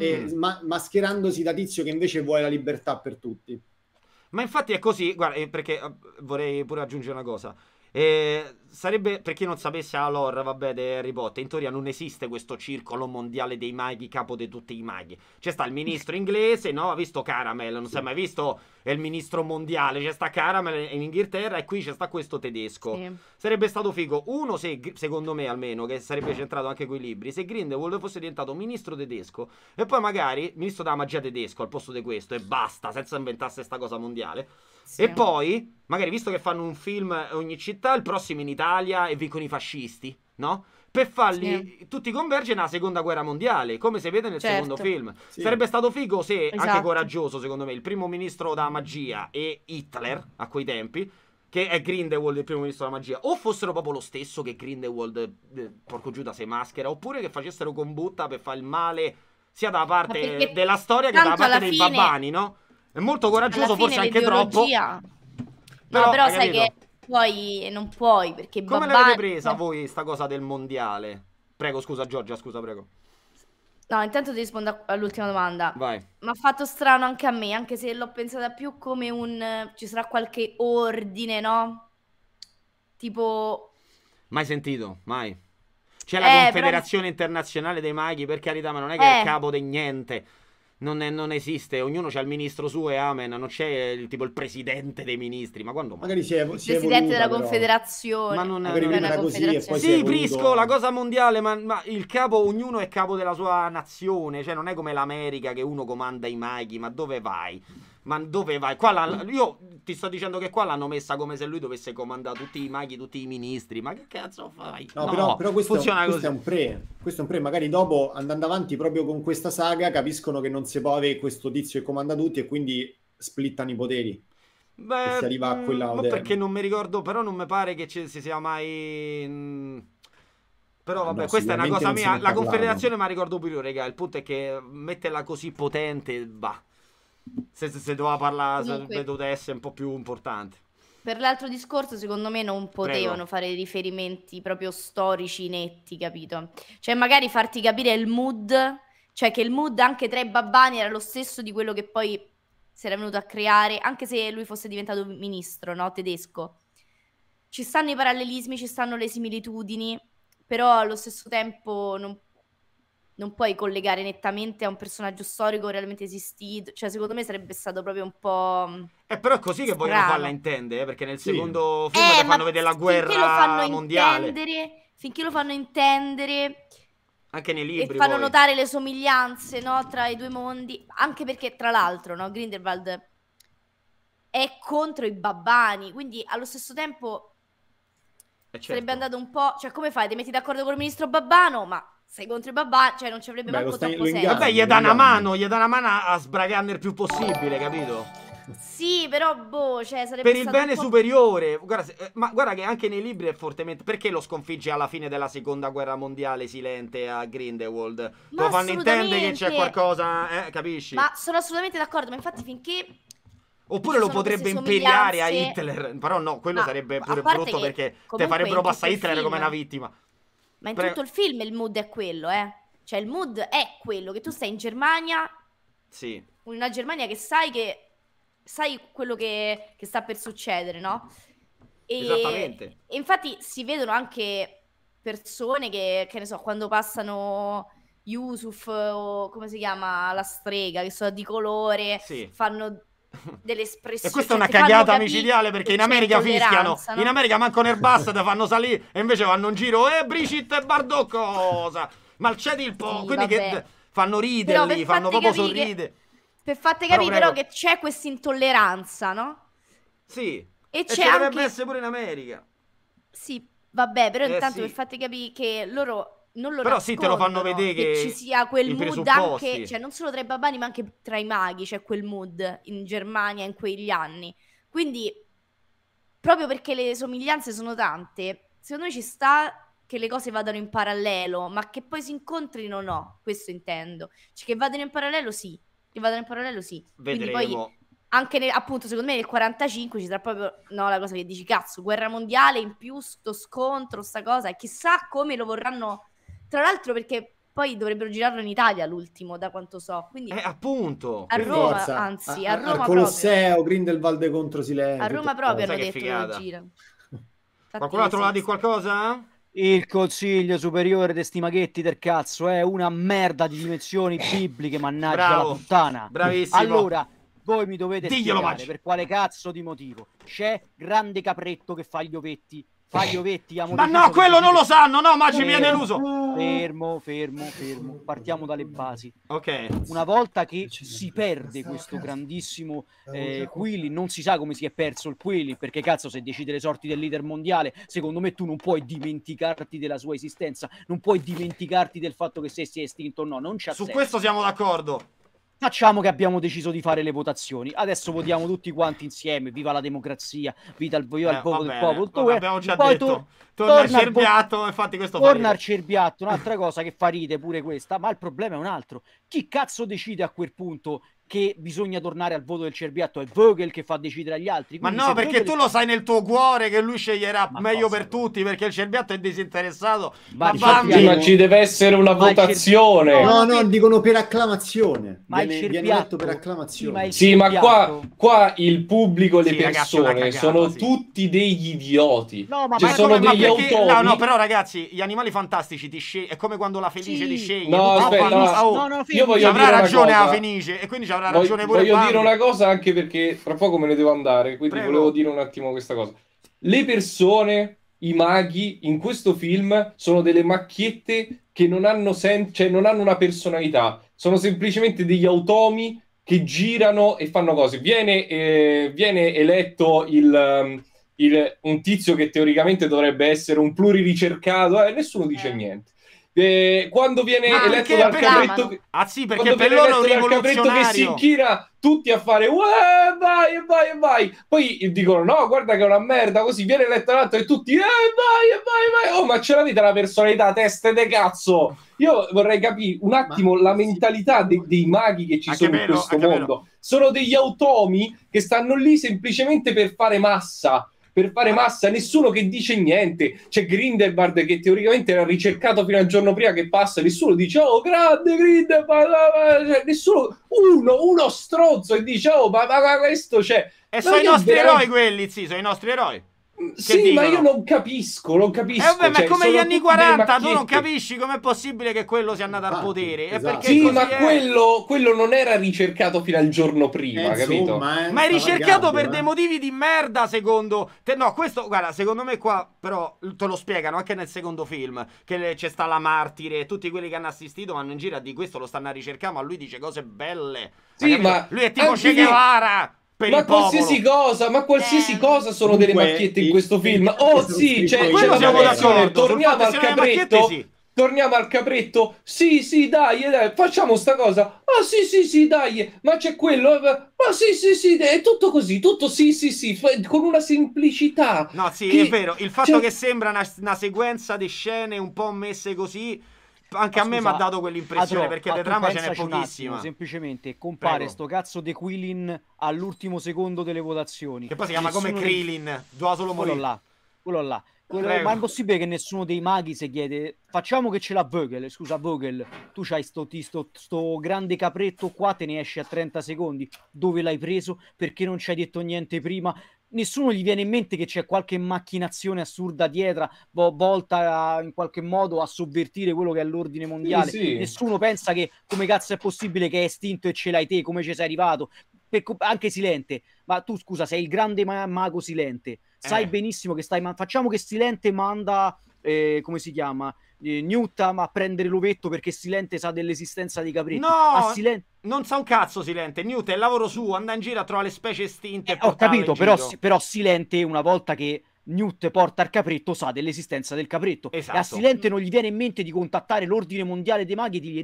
mm. e, ma, mascherandosi da tizio che invece vuole la libertà per tutti. Ma infatti è così, guarda, eh, perché eh, vorrei pure aggiungere una cosa. E sarebbe, per chi non sapesse la lore, vabbè, di Harry Potter, in teoria non esiste questo circolo mondiale dei maghi, capo di tutti i maghi. C'è sta il ministro inglese, no? Ha visto Caramel, non sì. si è mai visto è il ministro mondiale, c'è sta Caramel in Inghilterra e qui c'è sta questo tedesco. Sì. Sarebbe stato figo, uno se, secondo me almeno, che sarebbe centrato anche quei libri, se Grindelwald fosse diventato ministro tedesco e poi magari ministro della magia tedesco al posto di questo e basta, senza inventasse sta cosa mondiale. E poi, magari visto che fanno un film ogni città, il prossimo in Italia e vincono i fascisti, no? per farli sì. tutti convergere nella seconda guerra mondiale, come si vede nel certo. secondo film. Sì. Sarebbe stato figo se, esatto. anche coraggioso secondo me, il primo ministro della magia e Hitler a quei tempi, che è Grindelwald il primo ministro della magia, o fossero proprio lo stesso che Grindelwald, eh, porco Giuda, se maschera, oppure che facessero combutta per fare il male sia da parte della storia che da parte dei fine... babbani, no? È molto coraggioso, forse anche biologia... troppo. Però, no, però sai capito? che puoi e non puoi perché Come babà... l'avete presa voi sta cosa del mondiale? Prego, scusa Giorgia, scusa, prego. No, intanto ti rispondo all'ultima domanda. Vai. Ma ha fatto strano anche a me, anche se l'ho pensata più come un... Ci sarà qualche ordine, no? Tipo... Mai sentito, mai. C'è la eh, Confederazione però... Internazionale dei Maghi, per carità, ma non è che eh. è il capo di niente non, è, non, esiste, ognuno c'ha il ministro suo e amen, non c'è il, tipo il presidente dei ministri, ma quando Magari si è, si è presidente evoluta, della però. confederazione. Ma non, è una confederazione. sì, Prisco, la cosa mondiale, ma, ma, il capo, ognuno è capo della sua nazione, cioè non è come l'America che uno comanda i maghi, ma dove vai? Ma dove vai? Qua La, mm. io ti sto dicendo che qua l'hanno messa come se lui dovesse comandare tutti i maghi, tutti i ministri. Ma che cazzo fai? No, no però, però, questo, funziona questo così. È un pre. Questo è un pre. Magari dopo, andando avanti proprio con questa saga, capiscono che non si può avere questo tizio che comanda tutti e quindi splittano i poteri. Beh, si arriva a quella moderna. Mm, perché non mi ricordo, però non mi pare che ci, si sia mai... Mm, però vabbè, no, questa è una cosa mia. La Confederazione ma ricordo pure io, regà. Il punto è che metterla così potente, va se, se doveva parlare, Comunque, sarebbe dovuta essere un po' più importante. Per l'altro discorso, secondo me, non potevano Prego. fare riferimenti proprio storici netti, capito? Cioè, magari farti capire il mood, cioè che il mood anche tra i babbani era lo stesso di quello che poi si era venuto a creare, anche se lui fosse diventato ministro, no? Tedesco. Ci stanno i parallelismi, ci stanno le similitudini, però allo stesso tempo non non puoi collegare nettamente a un personaggio storico realmente esistito. Cioè, secondo me sarebbe stato proprio un po'. Eh, però è così che vogliono farla intendere, eh, perché nel sì. secondo eh, film eh, fanno vedere la guerra lo fanno mondiale. Intendere, finché lo fanno intendere. Anche nei libri. E fanno poi. notare le somiglianze no, tra i due mondi. Anche perché, tra l'altro, no, Grindelwald è contro i babbani. Quindi, allo stesso tempo, eh, certo. sarebbe andato un po'. Cioè, come fai? Ti metti d'accordo col ministro Babbano, ma sei contro i babà, cioè non ci avrebbe mai potuto stai, Vabbè, gli dà una mano, gli dà una mano a sbragarne il più possibile, capito? Sì, però boh, cioè sarebbe Per il bene superiore. Guarda, se, eh, ma guarda che anche nei libri è fortemente perché lo sconfigge alla fine della Seconda Guerra Mondiale silente a Grindelwald. lo fanno intendere che c'è qualcosa, eh, capisci? Ma sono assolutamente d'accordo, ma infatti finché Oppure lo potrebbe impegnare a Hitler. Però no, quello no, sarebbe pure brutto perché te farebbero passare Hitler film. come una vittima. Ma in Pre... tutto il film il mood è quello, eh. Cioè il mood è quello che tu stai in Germania. Sì. Una Germania che sai che sai quello che, che sta per succedere, no? E, Esattamente. E infatti si vedono anche persone che, che ne so, quando passano Yusuf o come si chiama la strega, che sono di colore, sì. fanno delle espressioni. E questa cioè, è una cioè, cagata micidiale perché in cioè, America fischiano. No? In America manco nel te fanno salire e invece vanno in giro e eh, Brigitte e Bardoccosa. Malcedi il po'. Sì, quindi vabbè. che fanno ridere lì, fanno proprio sorridere. Che... Per farti capire però, però che c'è questa intolleranza, no? Sì. E, e c'è anche... pure in America. Sì, vabbè, però eh, intanto sì. per farti capire che loro non lo Però sì, te lo fanno vedere che, che ci sia quel mood anche, cioè non solo tra i babani, ma anche tra i maghi, c'è cioè quel mood in Germania in quegli anni. Quindi, proprio perché le somiglianze sono tante, secondo me ci sta che le cose vadano in parallelo, ma che poi si incontrino no, questo intendo. Cioè che vadano in parallelo sì, che vadano in parallelo sì. Vedremo. Quindi poi anche nel, appunto secondo me nel 45 ci sarà proprio no, la cosa che dici cazzo, guerra mondiale in più sto scontro, sta cosa e chissà come lo vorranno tra l'altro perché poi dovrebbero girarlo in Italia l'ultimo, da quanto so. Quindi eh, appunto. A Roma, forza. anzi, a, a Roma Colosseo, proprio. Grindelwald contro Silenzio. A Roma proprio hanno detto che gira. Qualcuno ha trovato di qualcosa? Il consiglio superiore di sti del cazzo è una merda di dimensioni bibliche, mannaggia Bravo. la puttana. Bravissimo. Allora, voi mi dovete Diglielo, spiegare per quale cazzo di motivo c'è grande capretto che fa gli ovetti Fai eh. gli Ma no, quello non lo sanno, no, ma ci viene l'uso. Fermo, fermo, fermo. Partiamo dalle basi. Ok. Una volta che si perde questo grandissimo eh, eh Quilly, non si sa come si è perso il Quilly, perché cazzo se decide le sorti del leader mondiale, secondo me tu non puoi dimenticarti della sua esistenza, non puoi dimenticarti del fatto che sei, si estinto o no, non c'è Su senso. questo siamo d'accordo. Facciamo che abbiamo deciso di fare le votazioni. Adesso votiamo tutti quanti insieme. Viva la democrazia, viva il, viva eh, il popolo del popolo. Tu, abbiamo già poi detto. Tu, torna, al cerbiatto, infatti questo Torna al cerbiatto, un'altra cosa che farite pure questa, ma il problema è un altro. Chi cazzo decide a quel punto che bisogna tornare al voto del cerbiatto, è Vogel che fa decidere agli altri. Quindi ma no, perché Vogel... tu lo sai nel tuo cuore che lui sceglierà ma meglio per tutti, perché il cerbiatto è disinteressato. Ma, ma, ma ci deve essere una ma votazione. Cerbiatto... No, no, dicono per acclamazione. Ma viene, il cerbiatto... per acclamazione. Sì, ma, sì, cerbiatto... qua, qua, il pubblico, le sì, persone ragazzi, cagata, sono sì. tutti degli idioti. No, ma, cioè, sono come, degli perché... No, no, però ragazzi, gli animali fantastici ti sceglie, è come quando la Fenice ti sceglie. No, aspetta, oh, no, io voglio dire ragione la felice e quindi c'è una ragione voglio, pure. Voglio dire una cosa anche perché tra poco me ne devo andare, quindi Prego. volevo dire un attimo questa cosa. Le persone, i maghi in questo film sono delle macchiette che non hanno, sen- cioè, non hanno una personalità, sono semplicemente degli automi che girano e fanno cose. Viene, eh, viene eletto il, il, un tizio che teoricamente dovrebbe essere un pluriricercato, eh, nessuno dice eh. niente eh, quando viene ah, eletto dal capretto, ah, sì, perché per loro è un capretto che si inchina tutti a fare Uè, vai, vai, vai. Poi dicono no, guarda che è una merda, così viene eletto l'altro e tutti eh, vai, eh, vai, vai. Oh, ma ce l'avete la personalità, teste de cazzo. Io vorrei capire un attimo ma... la mentalità de- dei maghi che ci anche sono vero, in questo mondo. Vero. Sono degli automi che stanno lì semplicemente per fare massa per fare massa, nessuno che dice niente. C'è Grindelbard che teoricamente era ricercato fino al giorno prima che passa, nessuno dice oh grande Grindelwald, cioè, nessuno, uno, uno strozzo e dice oh ma, ma, ma questo c'è. E sono i nostri veramente... eroi quelli, sì, sono i nostri eroi sì, dicono? ma io non capisco, non capisco. Eh, vabbè, ma cioè, come gli anni 40, tu non capisci com'è possibile che quello sia andato al potere. Esatto. sì, ma è... quello, quello, non era ricercato fino al giorno prima, eh, capito? Insomma, eh, ma è ricercato per eh. dei motivi di merda, secondo te. No, questo, guarda, secondo me qua, però, te lo spiegano anche nel secondo film, che c'è sta la martire, tutti quelli che hanno assistito vanno in giro a di questo, lo stanno a ricercare, ma lui dice cose belle. Sì, ma... Lui è tipo anche... Che Guevara! per ma qualsiasi popolo. cosa, ma qualsiasi eh. cosa sono Dunque, delle macchiette in questo film. Oh sì, cioè, c'è, c'è una connessione. Torniamo al capretto. Sì. Torniamo al capretto. Sì, sì, dai, eh, dai, facciamo sta cosa. Ah, sì, sì, sì, dai. Ma c'è quello. Eh, ma sì, sì, sì, è tutto così, tutto sì, sì, sì, con una semplicità. No, sì, che... è vero. Il fatto cioè... che sembra una, una sequenza di scene un po' messe così anche ma a me mi ha dato quell'impressione Adro, perché le trama ce n'è pochissima. semplicemente compare Prego. sto cazzo di Quillin all'ultimo secondo delle votazioni. Che poi si chiama come Krillin, dei... doveva solo morire. Quello là, quello là. Quello... Ma è impossibile che nessuno dei maghi si chiede facciamo che ce l'ha Vogel, scusa Vogel, tu c'hai sto, sto, sto grande capretto qua, te ne esci a 30 secondi, dove l'hai preso, perché non ci hai detto niente prima, nessuno gli viene in mente che c'è qualche macchinazione assurda dietro vo- volta a, in qualche modo a sovvertire quello che è l'ordine mondiale. Sì, sì. Nessuno pensa che come cazzo è possibile che è estinto e ce l'hai te, come ci sei arrivato. Co- anche Silente, ma tu scusa, sei il grande ma- mago Silente, sai eh. benissimo che stai, ma- facciamo che Silente manda, eh, come si chiama, eh, Newtam a prendere l'ovetto perché Silente sa dell'esistenza dei capretti. No, Silente... non sa un cazzo Silente. Newt è il lavoro suo, anda in giro a trovare le specie estinte. Eh, ho capito, però, però, Silente una volta che Newt porta il capretto sa dell'esistenza del capretto. Esatto. E a esatto. Silente non gli viene in mente di contattare l'ordine mondiale dei maghi e di gli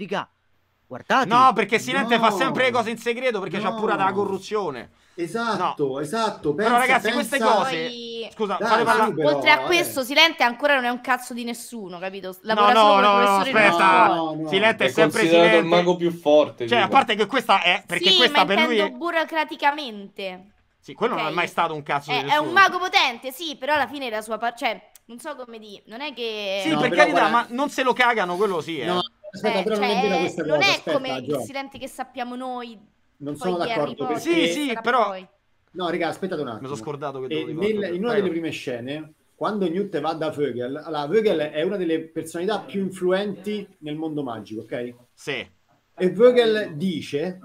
Guardate. No, perché Silente no. fa sempre le cose in segreto perché no. c'ha pure la corruzione. Esatto, no. esatto. Pensa, però ragazzi, pensa... queste cose... Poi... Scusa, Dai, parla... però, Oltre a eh. questo, Silente ancora non è un cazzo di nessuno, capito? Lavora no, no, no, no, aspetta. No, Silente è, è sempre Silente. il mago più forte. Cioè, a parte che questa è... Perché sì, questa per lui... È... burocraticamente. Sì, quello okay. non è mai stato un cazzo è, di nessuno. È un mago potente, sì, però alla fine la sua... Par... Cioè, non so come dire, non è che... Sì, no, per carità, guarda... ma non se lo cagano, quello sì, eh. No, aspetta, però cioè, non è vera questa non cosa. Non è aspetta, come Gio. il silente che sappiamo noi. Non sono d'accordo. Perché... Sì, sì, però... Poi. No, raga, aspettate un attimo. Mi sono scordato che eh, nel, In una Prego. delle prime scene, quando Newt va da Vögel, allora Vögel è una delle personalità più influenti nel mondo magico, ok? Sì. E Vögel dice,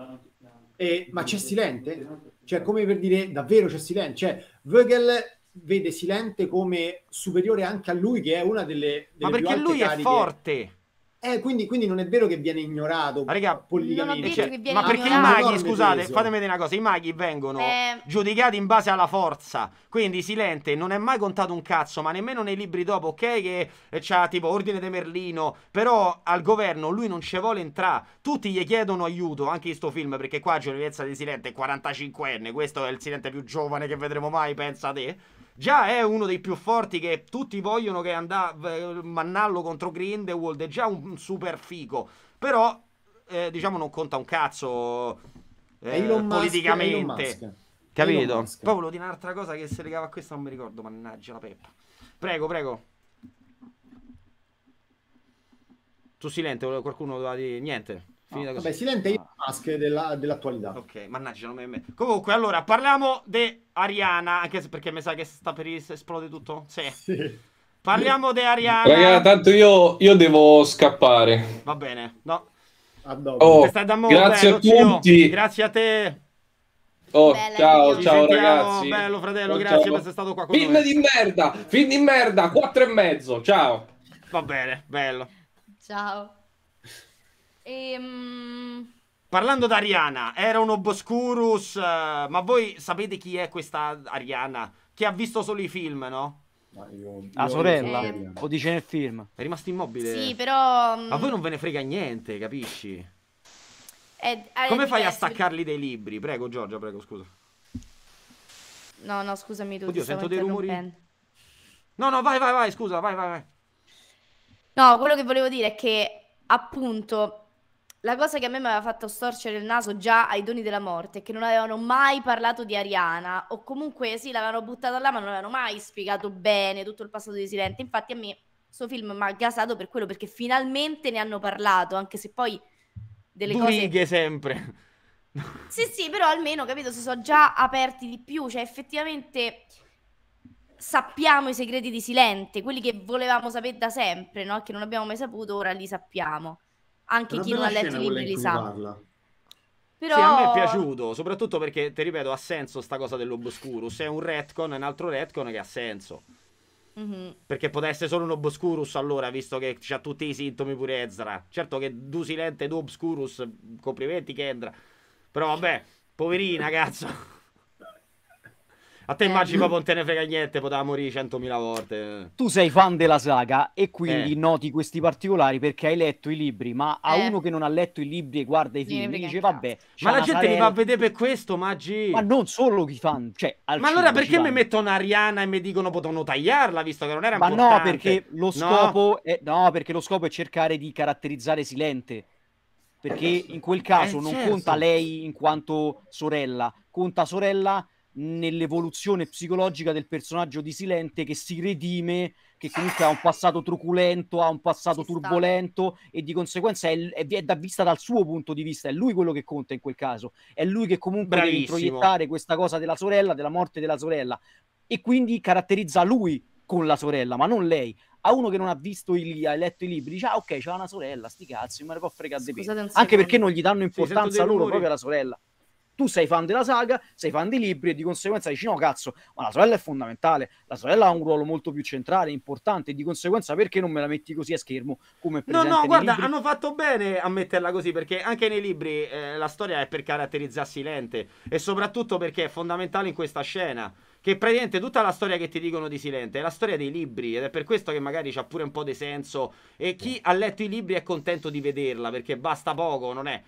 eh, ma c'è Silente? Cioè, come per dire, davvero c'è Silente? Cioè, Vögel vede Silente come superiore anche a lui, che è una delle... delle ma perché lui è forte! Eh, quindi, quindi, non è vero che viene ignorato. raga, politicamente. Cioè, ma perché i maghi, scusate, fatemi dire una cosa: i maghi vengono eh... giudicati in base alla forza. Quindi silente, non è mai contato un cazzo, ma nemmeno nei libri dopo, ok? Che eh, c'ha tipo ordine de Merlino. Però al governo lui non ci vuole entrare. Tutti gli chiedono aiuto, anche in sto film, perché qua c'è l'universa di silente, 45enne. Questo è il silente più giovane che vedremo mai, pensa a te già è uno dei più forti che tutti vogliono che andà eh, mannallo contro Grindelwald, è già un super figo, però eh, diciamo non conta un cazzo eh, politicamente. Capito? Poi volevo dire un'altra cosa che si legava a questa, non mi ricordo, mannaggia la peppa. Prego, prego. Tu silente, qualcuno doveva dire niente. Finita così. Vabbè, Silent Hill ah. Mask della, dell'attualità. Ok, mannaggia, non mi me... Comunque, allora, parliamo di Ariana, anche se perché mi sa che sta per esplode tutto. Sì. sì. Parliamo di Ariana. Raga, tanto io, io, devo scappare. Va bene, no. A oh, grazie bello, a tutti. Grazie a te. Oh, Bella, ciao, ciao sentiamo. ragazzi. Bello fratello, oh, grazie ciao. per essere stato qua con film noi. Film di merda, film di merda, 4 e mezzo, ciao. Va bene, bello. Ciao. Ehm... Parlando di Ariana, era un Obscurus, uh, ma voi sapete chi è questa Ariana? Che ha visto solo i film, no? Io, io la sorella? Ehm... O dice nel film? È rimasto immobile? Sì, però... Mm, ma voi non ve ne frega niente, capisci? È... È Come fai a staccarli dei libri? Prego, Giorgia, prego, scusa. No, no, scusami tu. Oddio, sento dei rumori. No, no, vai, vai, vai, scusa, vai, vai, vai. No, quello che volevo dire è che, appunto, la cosa che a me mi aveva fatto storcere il naso già ai doni della morte è che non avevano mai parlato di Ariana, o comunque sì, l'avevano buttata là, ma non avevano mai spiegato bene tutto il passato di Silente. Infatti, a me questo film mi ha gasato per quello, perché finalmente ne hanno parlato, anche se poi delle Burighe cose. sempre. sì, sì, però almeno, capito, si sono già aperti di più, cioè effettivamente sappiamo i segreti di Silente, quelli che volevamo sapere da sempre, no? Che non abbiamo mai saputo, ora li sappiamo anche chi non ha letto i libri li sa. Però... Sì, a me è piaciuto, soprattutto perché, ti ripeto, ha senso sta cosa dell'Oboscurus. È un retcon, è un altro retcon che ha senso. Mm-hmm. Perché poteva essere solo un Oboscurus allora, visto che ha tutti i sintomi pure Ezra. Certo che Du Silente, Du Obscurus, complimenti Kendra. Però vabbè, poverina, cazzo. A te eh. immagini proprio non te ne frega niente, poteva morire 100.000 volte. Tu sei fan della saga e quindi eh. noti questi particolari perché hai letto i libri, ma a eh. uno che non ha letto i libri e guarda i film dice vabbè. Ma la gente li va a vedere per questo, Maggi. Ma non solo i fan, cioè Al Ma allora perché mi mettono Ariana e mi dicono potevano tagliarla visto che non era ma importante? Ma no, perché lo scopo no. è no, perché lo scopo è cercare di caratterizzare Silente perché in quel caso eh, non certo. conta lei in quanto sorella, conta sorella nell'evoluzione psicologica del personaggio di Silente che si redime, che comunque ha un passato truculento, ha un passato si turbolento sta. e di conseguenza è, è, è, da vista dal suo punto di vista, è lui quello che conta in quel caso, è lui che comunque Bravissimo. deve proiettare questa cosa della sorella, della morte della sorella e quindi caratterizza lui con la sorella, ma non lei. A uno che non ha visto i, ha letto i libri, dice: Ah, ok, c'ha una sorella, sti cazzi, me ne può fregare di Anche perché non gli danno importanza loro, proprio alla sorella tu sei fan della saga, sei fan dei libri e di conseguenza dici no cazzo, ma la sorella è fondamentale, la sorella ha un ruolo molto più centrale, importante e di conseguenza perché non me la metti così a schermo come No, no, guarda, libri? hanno fatto bene a metterla così perché anche nei libri eh, la storia è per caratterizzarsi Silente e soprattutto perché è fondamentale in questa scena che praticamente tutta la storia che ti dicono di Silente è la storia dei libri ed è per questo che magari c'ha pure un po' di senso e chi ha letto i libri è contento di vederla perché basta poco, non è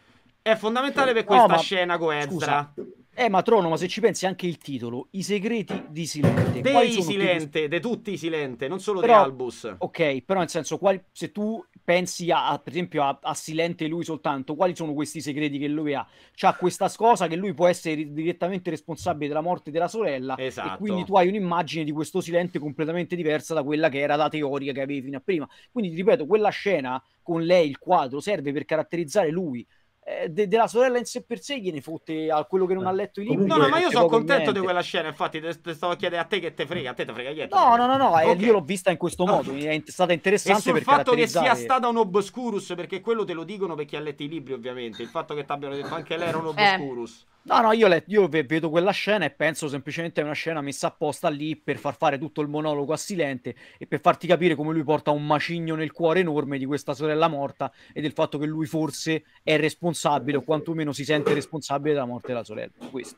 è fondamentale per eh, questa no, ma... scena Goezra. Eh, ma Trono, ma se ci pensi anche il titolo, I segreti di Silente. Dei Silente, tutti... di tutti i Silente, non solo però, di Albus. Ok, però nel senso, quali... se tu pensi a, a per esempio a, a, Silente lui soltanto, quali sono questi segreti che lui ha? C'ha questa cosa che lui può essere direttamente responsabile della morte della sorella esatto. e quindi tu hai un'immagine di questo Silente completamente diversa da quella che era la teorica che avevi fino a prima. Quindi, ripeto, quella scena con lei, il quadro, serve per caratterizzare lui eh, de- della sorella in sé per sé gliene fotte a quello che non eh, ha letto i libri. No, no, ma io sono contento niente. di quella scena, infatti te, te stavo a chiedere a te che te frega, a te te frega niente. No, no, no, no, eh, okay. io l'ho vista in questo modo, okay. è stata interessante e sul per fatto che sia stata un obscurus, perché quello te lo dicono perché ha letto i libri, ovviamente, il fatto che ti abbiano detto anche lei era un obscurus. Eh. No, no, io, le, io, vedo quella scena e penso semplicemente a una scena messa apposta lì per far fare tutto il monologo a Silente e per farti capire come lui porta un macigno nel cuore enorme di questa sorella morta e del fatto che lui forse è responsabile o quantomeno si sente responsabile della morte della sorella. Questo.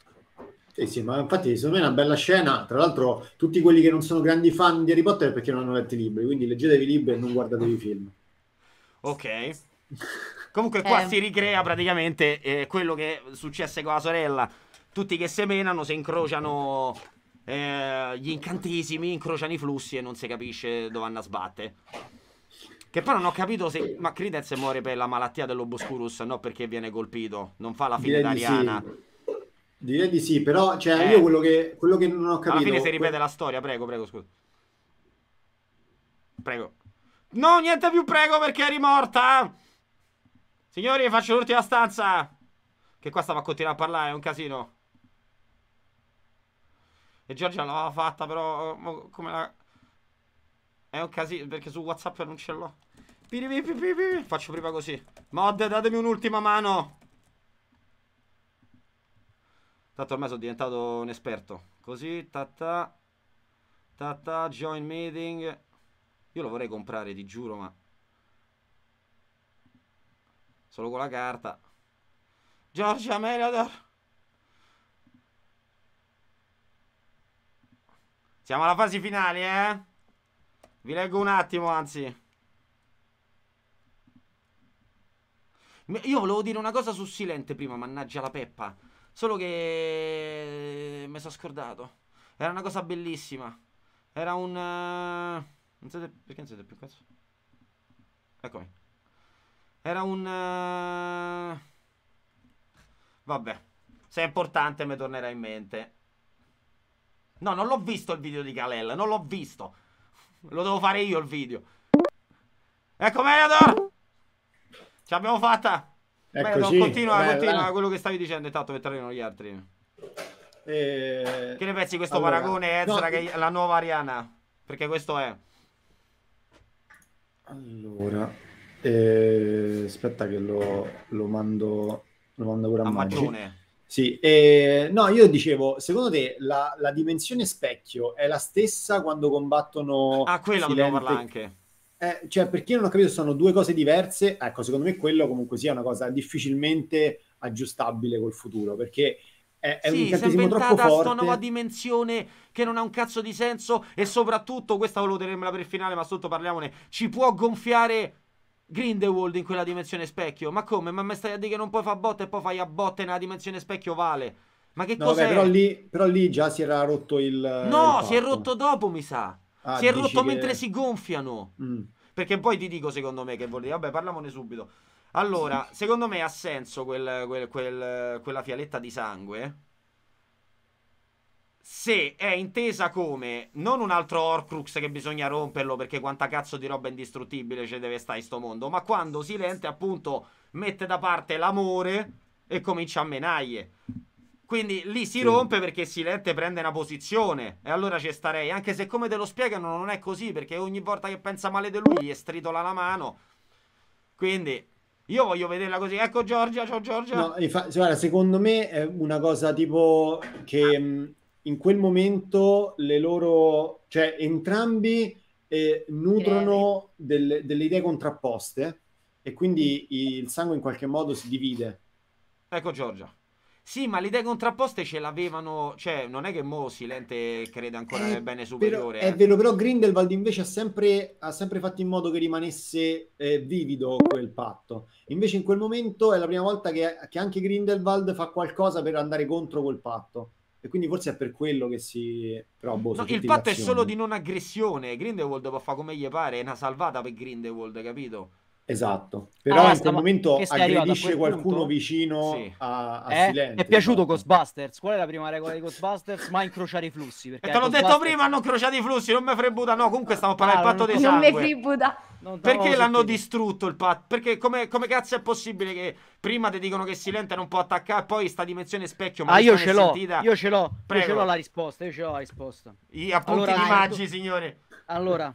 Sì, sì, ma infatti secondo me è una bella scena. Tra l'altro, tutti quelli che non sono grandi fan di Harry Potter perché non hanno letto i libri, quindi leggetevi i libri e non guardatevi i film. Ok. Comunque qua eh. si ricrea praticamente eh, quello che successe con la sorella. Tutti che semenano, si incrociano eh, gli incantesimi, incrociano i flussi e non si capisce dove andrà a sbatte. Che poi non ho capito se... Ma Credence muore per la malattia dell'oboscurus, no perché viene colpito. Non fa la fine d'Ariana. Direi di sì, però cioè, eh. io quello che, quello che, non ho capito... Alla fine si ripete que- la storia, prego, prego, scusa. Prego. No, niente più prego perché eri morta. Signori, faccio l'ultima stanza. Che qua stava a continuare a parlare, è un casino. E Giorgia l'aveva fatta, però... Come la... È un casino, perché su WhatsApp non ce l'ho. Faccio prima così. Mod, datemi un'ultima mano. Tanto ormai sono diventato un esperto. Così, tata. Tata, join meeting. Io lo vorrei comprare, ti giuro, ma... Solo con la carta. Giorgia Melodor. Siamo alla fase finale, eh. Vi leggo un attimo, anzi. Io volevo dire una cosa su Silente prima, mannaggia la peppa. Solo che... Eh, mi sono scordato. Era una cosa bellissima. Era un... Eh, non siete... Perché non siete più cazzo? Eccomi. Era un... Uh... Vabbè. Se è importante mi tornerà in mente. No, non l'ho visto il video di Galella. Non l'ho visto. Lo devo fare io il video. Ecco Menador! Ce l'abbiamo fatta! Menador, continua, Beh, continua quello che stavi dicendo intanto per treno gli altri. E... Eh, che ne pensi di questo allora, paragone Ezra no, eh, che la nuova Ariana? Perché questo è... Allora... Eh, aspetta che lo, lo, mando, lo mando pure a, a Magione. Sì, eh, no, io dicevo, secondo te la, la, dimensione specchio è la stessa quando combattono... Ah, quella silente... dobbiamo parlare anche. Eh, cioè, perché io non ho capito, sono due cose diverse. Ecco, secondo me quello comunque sia una cosa difficilmente aggiustabile col futuro, perché è, è sì, un incantesimo troppo forte. Sì, nuova dimensione che non ha un cazzo di senso e soprattutto, questa volevo tenermela per il finale, ma sotto parliamone, ci può gonfiare Grindelwald in quella dimensione specchio. Ma come? Ma mi stai a dire che non puoi fare botte e poi fai a botte nella dimensione specchio vale? Ma che no, cos'è? però, lì, però, lì, già si era rotto il. No, il si è rotto dopo, mi sa. Ah, si è rotto che... mentre si gonfiano. Mm. Perché poi ti dico, secondo me, che vuol dire. Vabbè, parliamone subito. Allora, sì. secondo me ha senso quel, quel, quel, quella fialetta di sangue se è intesa come non un altro Horcrux che bisogna romperlo perché quanta cazzo di roba indistruttibile ci deve stare in sto mondo, ma quando Silente appunto mette da parte l'amore e comincia a menaglie. Quindi lì si sì. rompe perché Silente prende una posizione e allora ci starei, anche se come te lo spiegano non è così perché ogni volta che pensa male di lui gli stritola la mano. Quindi io voglio vederla così. Ecco Giorgia, ciao Giorgia. No, guarda, secondo me è una cosa tipo che in quel momento le loro, cioè entrambi eh, nutrono del, delle idee contrapposte e quindi il sangue in qualche modo si divide. Ecco Giorgia. Sì, ma le idee contrapposte ce l'avevano, cioè non è che Mo Silente crede ancora eh, nel bene superiore. Però, eh. È vero, però Grindelwald invece ha sempre, ha sempre fatto in modo che rimanesse eh, vivido quel patto. Invece in quel momento è la prima volta che, che anche Grindelwald fa qualcosa per andare contro quel patto. E quindi forse è per quello che si... Però, boh, no, il fatto è solo di non aggressione. Grindelwald può fare come gli pare, è una salvata per Grindelwald, capito? Esatto, però ah, in quel momento aggredisce qualcuno punto? vicino sì. a, a eh? Silente. È piaciuto no? Esatto. Ghostbusters? Qual è la prima regola di Ghostbusters? Ma incrociare i flussi. E te l'ho Ghostbusters... detto prima, hanno incrociato i flussi, non me frebuta. No, comunque stiamo parlando ah, del patto non... dei sangue. Non me frebuta. perché l'hanno distrutto il patto? Perché come, come, cazzo è possibile che prima ti dicono che Silente non può attaccare poi sta dimensione specchio ma ah, io ce l'ho, sentita... io ce l'ho, Prego. io ce l'ho la risposta, io ce l'ho la risposta. I appunti allora, di ecco. Maggi, tutto... signore. Allora,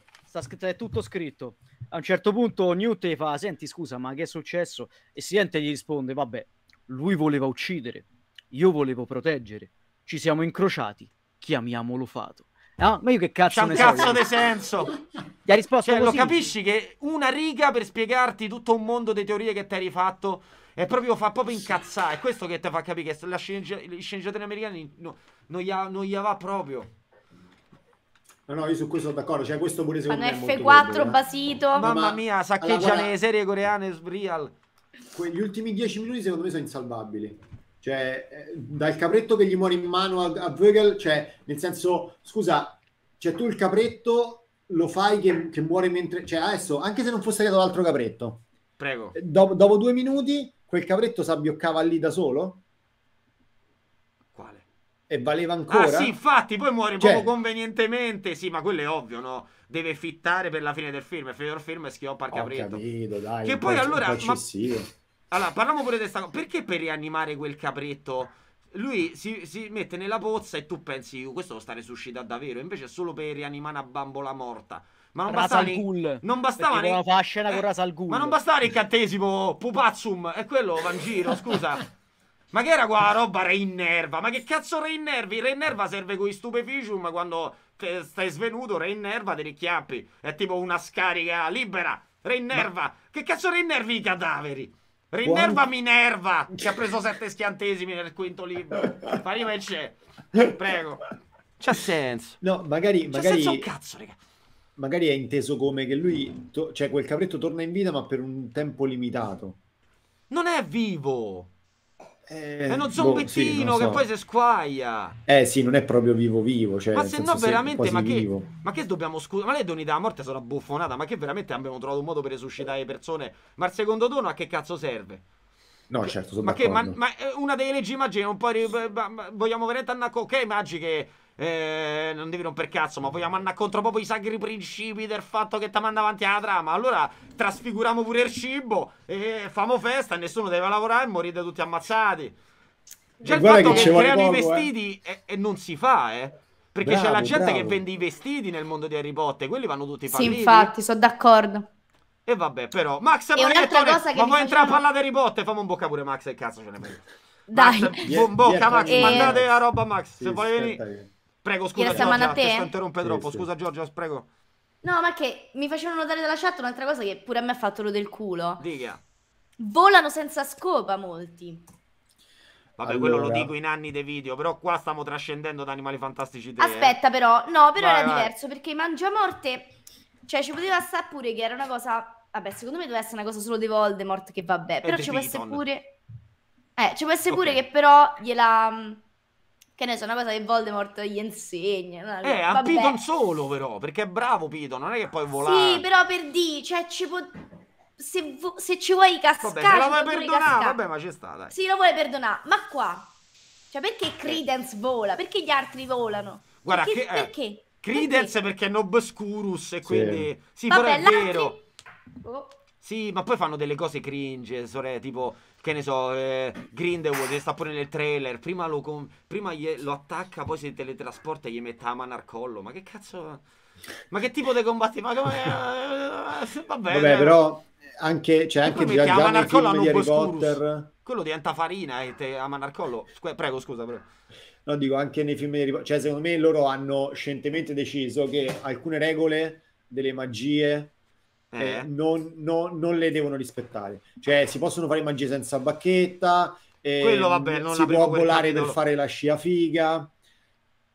è tutto scritto a un certo punto Newt gli fa senti scusa ma che è successo e Silente gli risponde vabbè lui voleva uccidere io volevo proteggere ci siamo incrociati chiamiamolo fato No, ah, ma io che cazzo C'ha un cazzo so, di senso. Ti ha risposto cioè, Lo capisci che una riga per spiegarti tutto un mondo di teorie che ti hai rifatto è proprio, fa proprio incazzare. È questo che ti fa capire che la sceneggiatori americani non, non, gli, non gli va proprio. No, no, io su questo sono d'accordo. Cioè, questo pure secondo Fanno me. F4 bello, eh. basito. Eh. Mamma mia, saccheggiano guarda... le serie coreane Sbrial. Que- gli ultimi dieci minuti, secondo me, sono insalvabili. Cioè, eh, dal capretto che gli muore in mano a, a Vogel, cioè, nel senso, scusa, cioè, tu il capretto lo fai che, che muore mentre. Cioè, adesso, anche se non fosse arrivato l'altro capretto, prego. Do- dopo due minuti, quel capretto si abbioccava lì da solo e valeva ah, ancora. Ah, sì, infatti, poi muore cioè... proprio convenientemente. Sì, ma quello è ovvio, no? Deve fittare per la fine del film. Il fine film è schioppa al capretto. Capito, dai, che poi, allora. Ma... Allora, parliamo pure di questa cosa. Perché per rianimare quel capretto? Lui si, si, mette nella pozza e tu pensi, uh, questo lo sta resuscitando davvero. Invece è solo per rianimare una bambola morta. Ma non bastava Ghul, non bastava ne... una scena con eh, Rasal Ghul. Ma non bastava il l'incantesimo pupazzum, E quello va in giro, scusa. Ma che era quella roba reinerva? Ma che cazzo reinervi? Reinerva serve con i stupeficium quando stai svenuto, reinerva te li chiappi. È tipo una scarica libera. Reinerva. Ma... Che cazzo reinervi i cadaveri? Reinerva Quanti... Minerva, che ha preso sette schiantesimi nel quinto libro. Farima e c'è. Prego. C'ha senso. No, magari... magari... C'ha senso cazzo, raga magari è inteso come che lui, to- cioè quel capretto torna in vita ma per un tempo limitato. Non è vivo! eh, è uno zombettino boh, sì, so. che poi si squaglia. Eh sì, non è proprio vivo vivo. Cioè, ma se no veramente, ma che, ma che, dobbiamo scusare? Ma lei Doni della morte sarà buffonata, ma che veramente abbiamo trovato un modo per resuscitare le persone? Ma il secondo dono a che cazzo serve? No, certo, sono ma, che, ma, ma eh, una delle leggi magiche un vogliamo veramente andare ok, magiche eh, non devi rompere cazzo, ma vogliamo andare contro proprio i sacri principi del fatto che ti manda avanti la trama. Allora trasfiguriamo pure il cibo e famo festa, nessuno deve lavorare e morite tutti ammazzati. Già il fatto che, che creano poco, i eh. vestiti eh. e, e, non si fa, eh. Perché bravo, c'è la gente bravo. che vende i vestiti nel mondo di Harry Potter, quelli vanno tutti falliti. Sì, infatti, sono d'accordo. E vabbè, però. Max è proiettone. Cosa ma vuoi entrare a parlare di ribotte? Fammi un bocca pure, Max. E cazzo ce ne frega. Dai. Max, buon bocca, Max. E... Mandate la roba, Max. Sì, se vuoi venire. Prego, scusa, Giorgia. Ti sto interrompendo troppo. Sì, sì. Scusa, Giorgia, prego. No, ma che mi facevano notare dalla chat un'altra cosa che pure a me ha fatto lo del culo. Dica. Volano senza scopa molti. Vabbè, allora. quello lo dico in anni dei video, però qua stiamo trascendendo da Animali Fantastici 3. Aspetta eh. però, no, però vai, era vai. diverso perché Mangiamorte, cioè ci poteva stare pure che era una cosa Vabbè, secondo me deve essere una cosa solo di Voldemort che vabbè, È però ci può essere pure... Eh, ci può essere okay. pure che però gliela... Mm, che ne so, una cosa che Voldemort gli insegna. Eh, vabbè. a Piton solo però, perché è bravo Piton, non è che puoi volare. Sì, però per D, cioè ci può... Se, vo... se ci vuoi cascare... Vabbè, la vuoi perdonare, vabbè, ma c'è stata. Sì, lo vuoi perdonare, ma qua... Cioè, perché Credence vola? Perché gli altri volano? Guarda, perché? Che, eh, perché? Credence perché? perché è Noboscurus e quindi... Sì, sì vabbè, però è vero Oh. Sì, ma poi fanno delle cose cringe, sore, tipo, che ne so, eh, Grindelwald che eh, sta pure nel trailer, prima, lo, prima lo, attacca, poi si teletrasporta e gli mette la mano al collo, ma che cazzo... Ma che tipo di combatti? Ma come... Eh, Vabbè, Vabbè però anche, cioè, anche già, già nei film di Harry Potter... Quello diventa farina e te, a mano al collo... Eh, prego, scusa, prego. No, dico, anche nei film di Harry Potter... Cioè, secondo me loro hanno scientemente deciso che alcune regole delle magie eh. eh. non, non, non, le devono rispettare. Cioè, si possono fare magie senza bacchetta, eh, Quello, vabbè, non si può volare per fare la scia figa.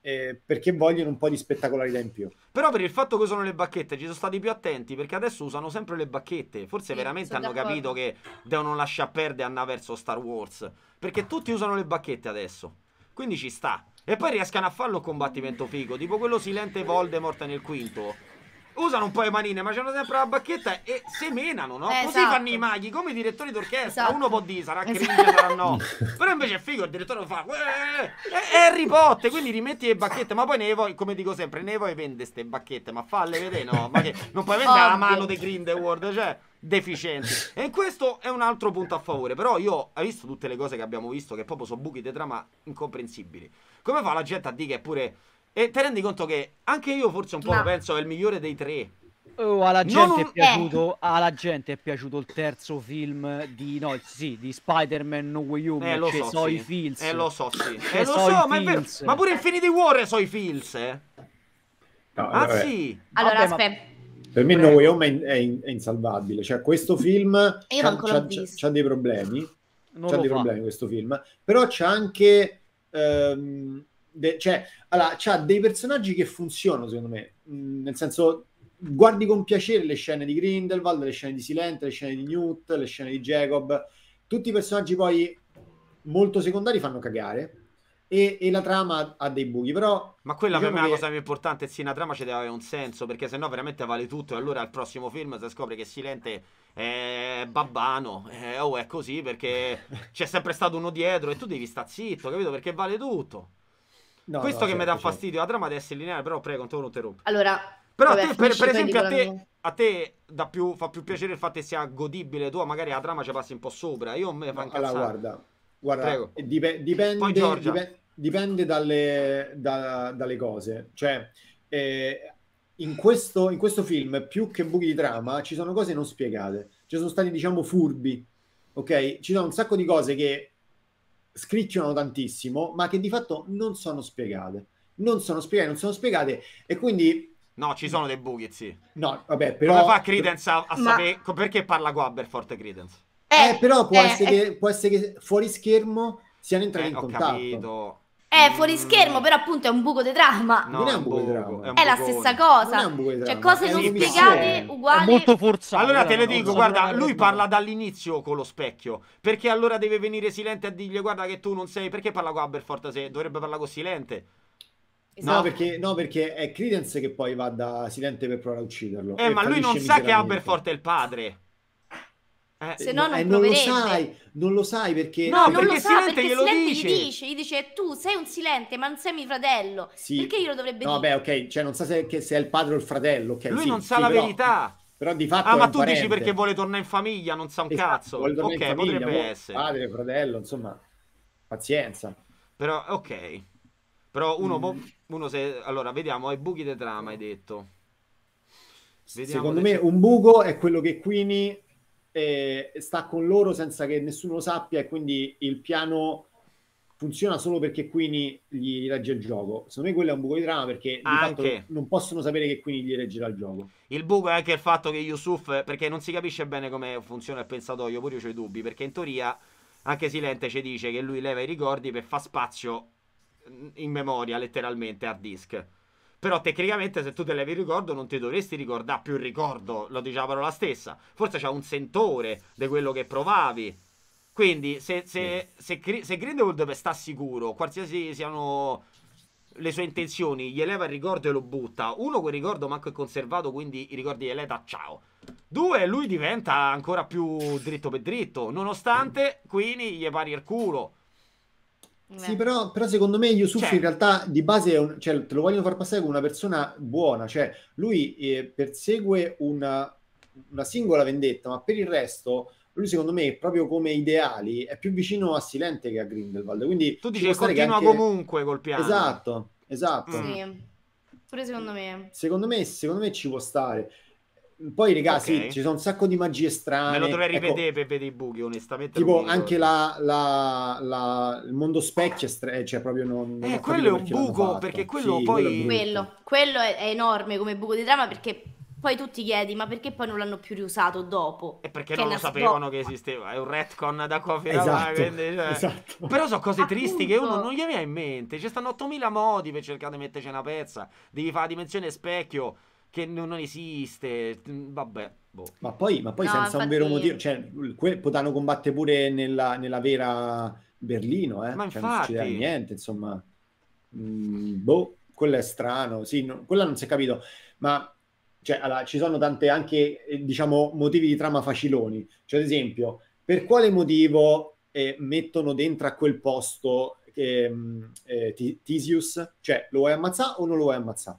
Eh, perché vogliono un po' di spettacolarità in più. Però per il fatto che usano le bacchette ci sono stati più attenti perché adesso usano sempre le bacchette. Forse sì, veramente hanno d'accordo. capito che devono lasciar perdere andare verso Star Wars. Perché tutti usano le bacchette adesso. Quindi ci sta. E poi riescano a farlo un combattimento figo, tipo quello silente Voldemort nel quinto usano un po' le manine, ma c'hanno sempre la bacchetta e semenano, no? Eh, Così esatto. fanno i maghi, come i direttori d'orchestra. Esatto. Uno può dire, sarà esatto. cringe, esatto. sarà no. Però invece è figo, il direttore lo fa. È Harry Potter, quindi rimetti le bacchette, ma poi ne vuoi, come dico sempre, ne vuoi vende queste bacchette, ma falle vedere, no? Ma che non puoi vendere la mano dei Grindelwald, cioè deficienti. E questo è un altro punto a favore. Però io ho visto tutte le cose che abbiamo visto, che proprio sono buchi di trama incomprensibili. Come fa la gente a dire che è pure e ti rendi conto che anche io forse un po' no. penso è il migliore dei tre. Oh, alla gente, non... è piaciuto, eh. alla gente è piaciuto il terzo film di, no, sì, di Spider-Man No Way Home. Eh, lo cioè, so, so sì. i feels. Eh, lo so, sì. eh, lo so, ma, ma, pure Infinity War so i feels, eh. No, ah, vabbè. sì. Allora, vabbè, aspetta. Ma... Per me No Way Home è, in, è insalvabile. Cioè, questo film ha dei problemi. Ha dei problemi questo film. Però c'è anche... Ehm, de- cioè, allora, c'ha dei personaggi che funzionano, secondo me. Mm, nel senso, guardi con piacere le scene di Grindelwald, le scene di Silente, le scene di Newt, le scene di Jacob. Tutti i personaggi poi molto secondari fanno cagare. E, e la trama ha dei buchi, però. Ma quella diciamo per me è diciamo che... la cosa più importante. Sì, la trama ci deve avere un senso, perché sennò veramente vale tutto. E allora al prossimo film si scopre che Silente è babbano, eh, oh, è così perché c'è sempre stato uno dietro e tu devi stare zitto, capito? Perché vale tutto. No, Questo no, che mi dà certo. fastidio, la trama deve essere lineare, però prego, non te lo interrompo. Allora, però vabbè, a te, per, per esempio, a te, a te più, fa più piacere il fatto che sia godibile tua, magari la trama ci passi un po' sopra. Io me ne fa no, Allora, guarda, guarda eh, dip- dipende, dip- dipende dalle, da, dalle, cose. Cioè, eh, in, questo, in questo film, più che buchi di trama, ci sono cose non spiegate. Ci sono stati, diciamo, furbi. Ok? Ci sono un sacco di cose che scricchiolano tantissimo, ma che di fatto non sono spiegate. Non sono spiegate, non sono spiegate, e quindi No, ci sono dei buchi, sì. No, vabbè, però... Come fa Credence a, a ma... sapere... Perché parla qua per forte Credence? Eh, eh però può, eh, essere eh. Che, può, essere Che, fuori schermo siano entrati eh, in ho contatto. Capito. È fuori schermo, però appunto è un buco di trama. No, non è un buco di trama. È, è la stessa cosa. Cioè, cose non spiegate uguali. È molto forzato. Allora te le dico, guarda, lui parla dall'inizio con lo specchio. Perché allora deve venire Silente a dirgli guarda che tu non sei... Perché parla con Aberforta se dovrebbe parlare con Silente? Esatto. No, perché, no, perché, è Credence che poi va da Silente per provare a ucciderlo. Eh, ma lui non sa che Aberforth è il padre. Eh, se no non, eh, non lo sai, non lo sai perché... No, non perché lo sa perché glielo Silente dice. gli dice, gli dice tu sei un Silente ma non sei mio fratello, sì. perché glielo dovrebbe no, dire? No beh ok, cioè non sa se, se, è il padre o il fratello, ok. Lui sì, non sa sì, la però... verità. Però di fatto. Ah, ma tu parente. dici perché vuole tornare in famiglia, non sa un esatto, cazzo. Vuole tornare in famiglia, potrebbe vuole, essere. Padre, fratello, insomma, pazienza. Però, ok. Però uno, mm. po- boh, uno se. Allora, vediamo, ai buchi di trama hai detto. Vediamo Secondo me c'è... un buco è quello che Quini eh, sta con loro senza che nessuno lo sappia e quindi il piano funziona solo perché Queenie gli regge il gioco. Secondo me quello è un buco di trama perché anche... non possono sapere che Queenie gli reggerà il gioco. Il buco è anche il fatto che Yusuf, perché non si capisce bene come funziona il pensatoio, pure io ho i dubbi, perché in teoria anche Silente ci dice che lui leva i ricordi per far spazio in memoria, letteralmente, hard disk. Però tecnicamente se tu te levi il ricordo non ti dovresti ricordare più il ricordo, lo dice diciamo la parola stessa. Forse c'è un sentore di quello che provavi. Quindi se, se, se, se, se Grindelwald sta sicuro, qualsiasi siano le sue intenzioni, gli eleva il ricordo e lo butta. Uno, quel ricordo manco è conservato, quindi i ricordi eleta ciao. Due, lui diventa ancora più dritto per dritto, nonostante Quini gli pari il culo. Sì, però, però, secondo me Yusuf cioè, in realtà di base un, cioè, te lo vogliono far passare come una persona buona, cioè lui eh, persegue una, una, singola vendetta, ma per il resto lui secondo me proprio come ideali è più vicino a Silente che a Grindelwald. Quindi tu dici continua anche... comunque col piano. Esatto, esatto. Sì. Pure secondo me. Secondo me, secondo me ci può stare. Poi, ragazzi, okay. sì, ci sono un sacco di magie strane. Me lo dovrei rivedere ecco, per vedere i buchi, onestamente. Tipo, anche la, la, la, il mondo specchio, stra- eh, cioè, proprio non. non eh, quello è un buco, perché quello sì, poi. Quello è, quello, è, enorme come buco di trama perché poi tu ti chiedi ma perché poi non l'hanno più riusato dopo e perché che non lo sapevano che esisteva è un retcon da qua esatto, a quindi, cioè... esatto. però sono cose Appunto. tristi che uno non gli aveva in mente ci stanno 8000 modi per cercare di metterci una pezza devi fare la dimensione specchio che non esiste, mm, vabbè. Boh. Ma poi, ma poi no, senza infatti... un vero motivo, cioè, quel, Potano combatte pure nella, nella vera Berlino, eh? Ma cioè, infatti... non succede niente, insomma. Mm, boh, quello è strano, sì, no, quella non si è capito, ma cioè, allora, ci sono tante anche, eh, diciamo, motivi di trama faciloni. Cioè, ad esempio, per quale motivo eh, mettono dentro a quel posto mm, eh, eh, Tisius? Cioè, lo vuoi ammazzare o non lo vuoi ammazzare?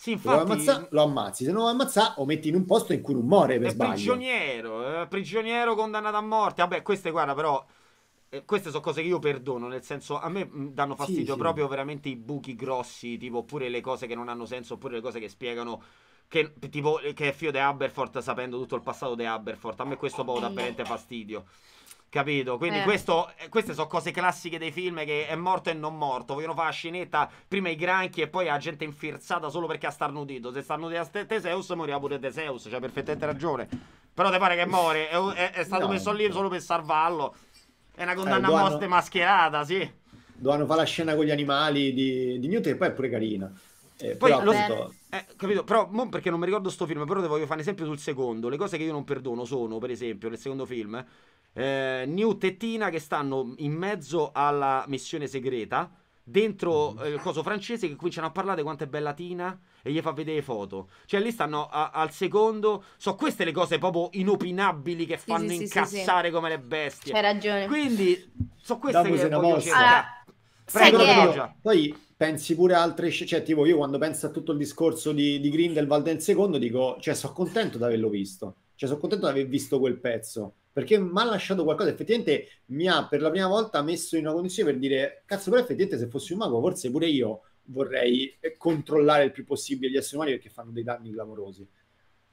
Sì, infatti, lo, ammazza, mm. lo ammazzi, se non lo ammazza o metti in un posto in cui non muore per è sbaglio. Prigioniero, eh, prigioniero condannato a morte. Vabbè, queste guarda però eh, queste sono cose che io perdono, nel senso a me mm, danno fastidio sì, proprio veramente i buchi grossi, tipo oppure le cose che non hanno senso, oppure le cose che spiegano che, tipo, che è figlio di Aberfort sapendo tutto il passato di Aberfort. A me questo può dare veramente fastidio. Capito? Quindi eh. questo, eh, queste sono cose classiche dei film che è morto e non morto. Vogliono fare la scinetta prima i granchi e poi la gente infirzata solo perché ha starnutito. Se starnutito starnutita Teseus moriva pure Teseus, c'hai perfettamente ragione. Però ti pare che muore, è, è, è stato no, messo lì solo per salvarlo. È una condanna eh, a morte mascherata, sì. Dovevano fare la scena con gli animali di, di Newton e poi è pure carina. Eh, poi però, lo, appunto... eh, capito? Però, non perché non mi ricordo sto film, però ti voglio fare un esempio sul secondo. Le cose che io non perdono sono, per esempio, nel secondo film, eh, eh, Newt e Tina che stanno in mezzo alla missione segreta dentro mm. eh, il coso francese che cominciano a parlare quanto è bella Tina e gli fa vedere foto. Cioè lì stanno a, al secondo, so queste le cose proprio inopinabili che fanno sì, sì, incazzare sì, come le bestie. C'hai ragione. Quindi so queste Dopo che voglio cercare. Prego, Poi pensi pure a altre scelte, cioè tipo io quando penso a tutto il discorso di, di Grindelwald del secondo dico, cioè sono contento di averlo visto, cioè sono contento di aver visto quel pezzo perché mi ha lasciato qualcosa, effettivamente mi ha per la prima volta messo in una condizione per dire, cazzo, però effettivamente se fossi un mago forse pure io vorrei eh, controllare il più possibile gli esseri umani perché fanno dei danni clamorosi.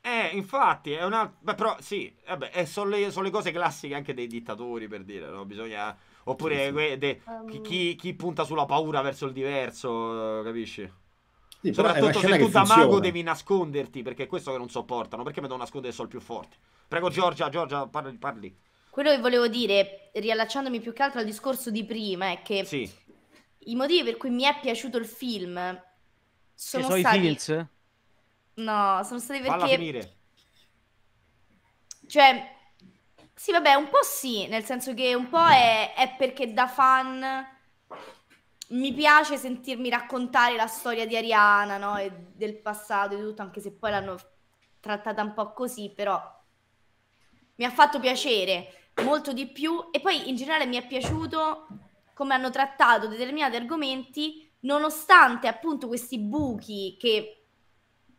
Eh, infatti, è una... Beh, però sì, vabbè, eh, eh, sono, le, sono, le, cose classiche anche dei dittatori, per dire, no? Bisogna... Oppure sì, sì. De... Um... Chi, chi, punta sulla paura verso il diverso, capisci? Sì, Soprattutto se tu da mago devi nasconderti, perché è questo che non sopportano, perché mi devo nascondere solo il più forte? Prego Giorgia, Giorgia, parli. parli. Quello che volevo dire, riallacciandomi più che altro al discorso di prima, è che sì. i motivi per cui mi è piaciuto il film sono, sono stati... i No, sono stati perché... Falla finire. Cioè, sì, vabbè, un po' sì, nel senso che un po' è, è perché da fan mi piace sentirmi raccontare la storia di Ariana, no? E del passato e tutto, anche se poi l'hanno trattata un po' così, però mi ha fatto piacere molto di più e poi in generale mi è piaciuto come hanno trattato determinati argomenti nonostante appunto questi buchi che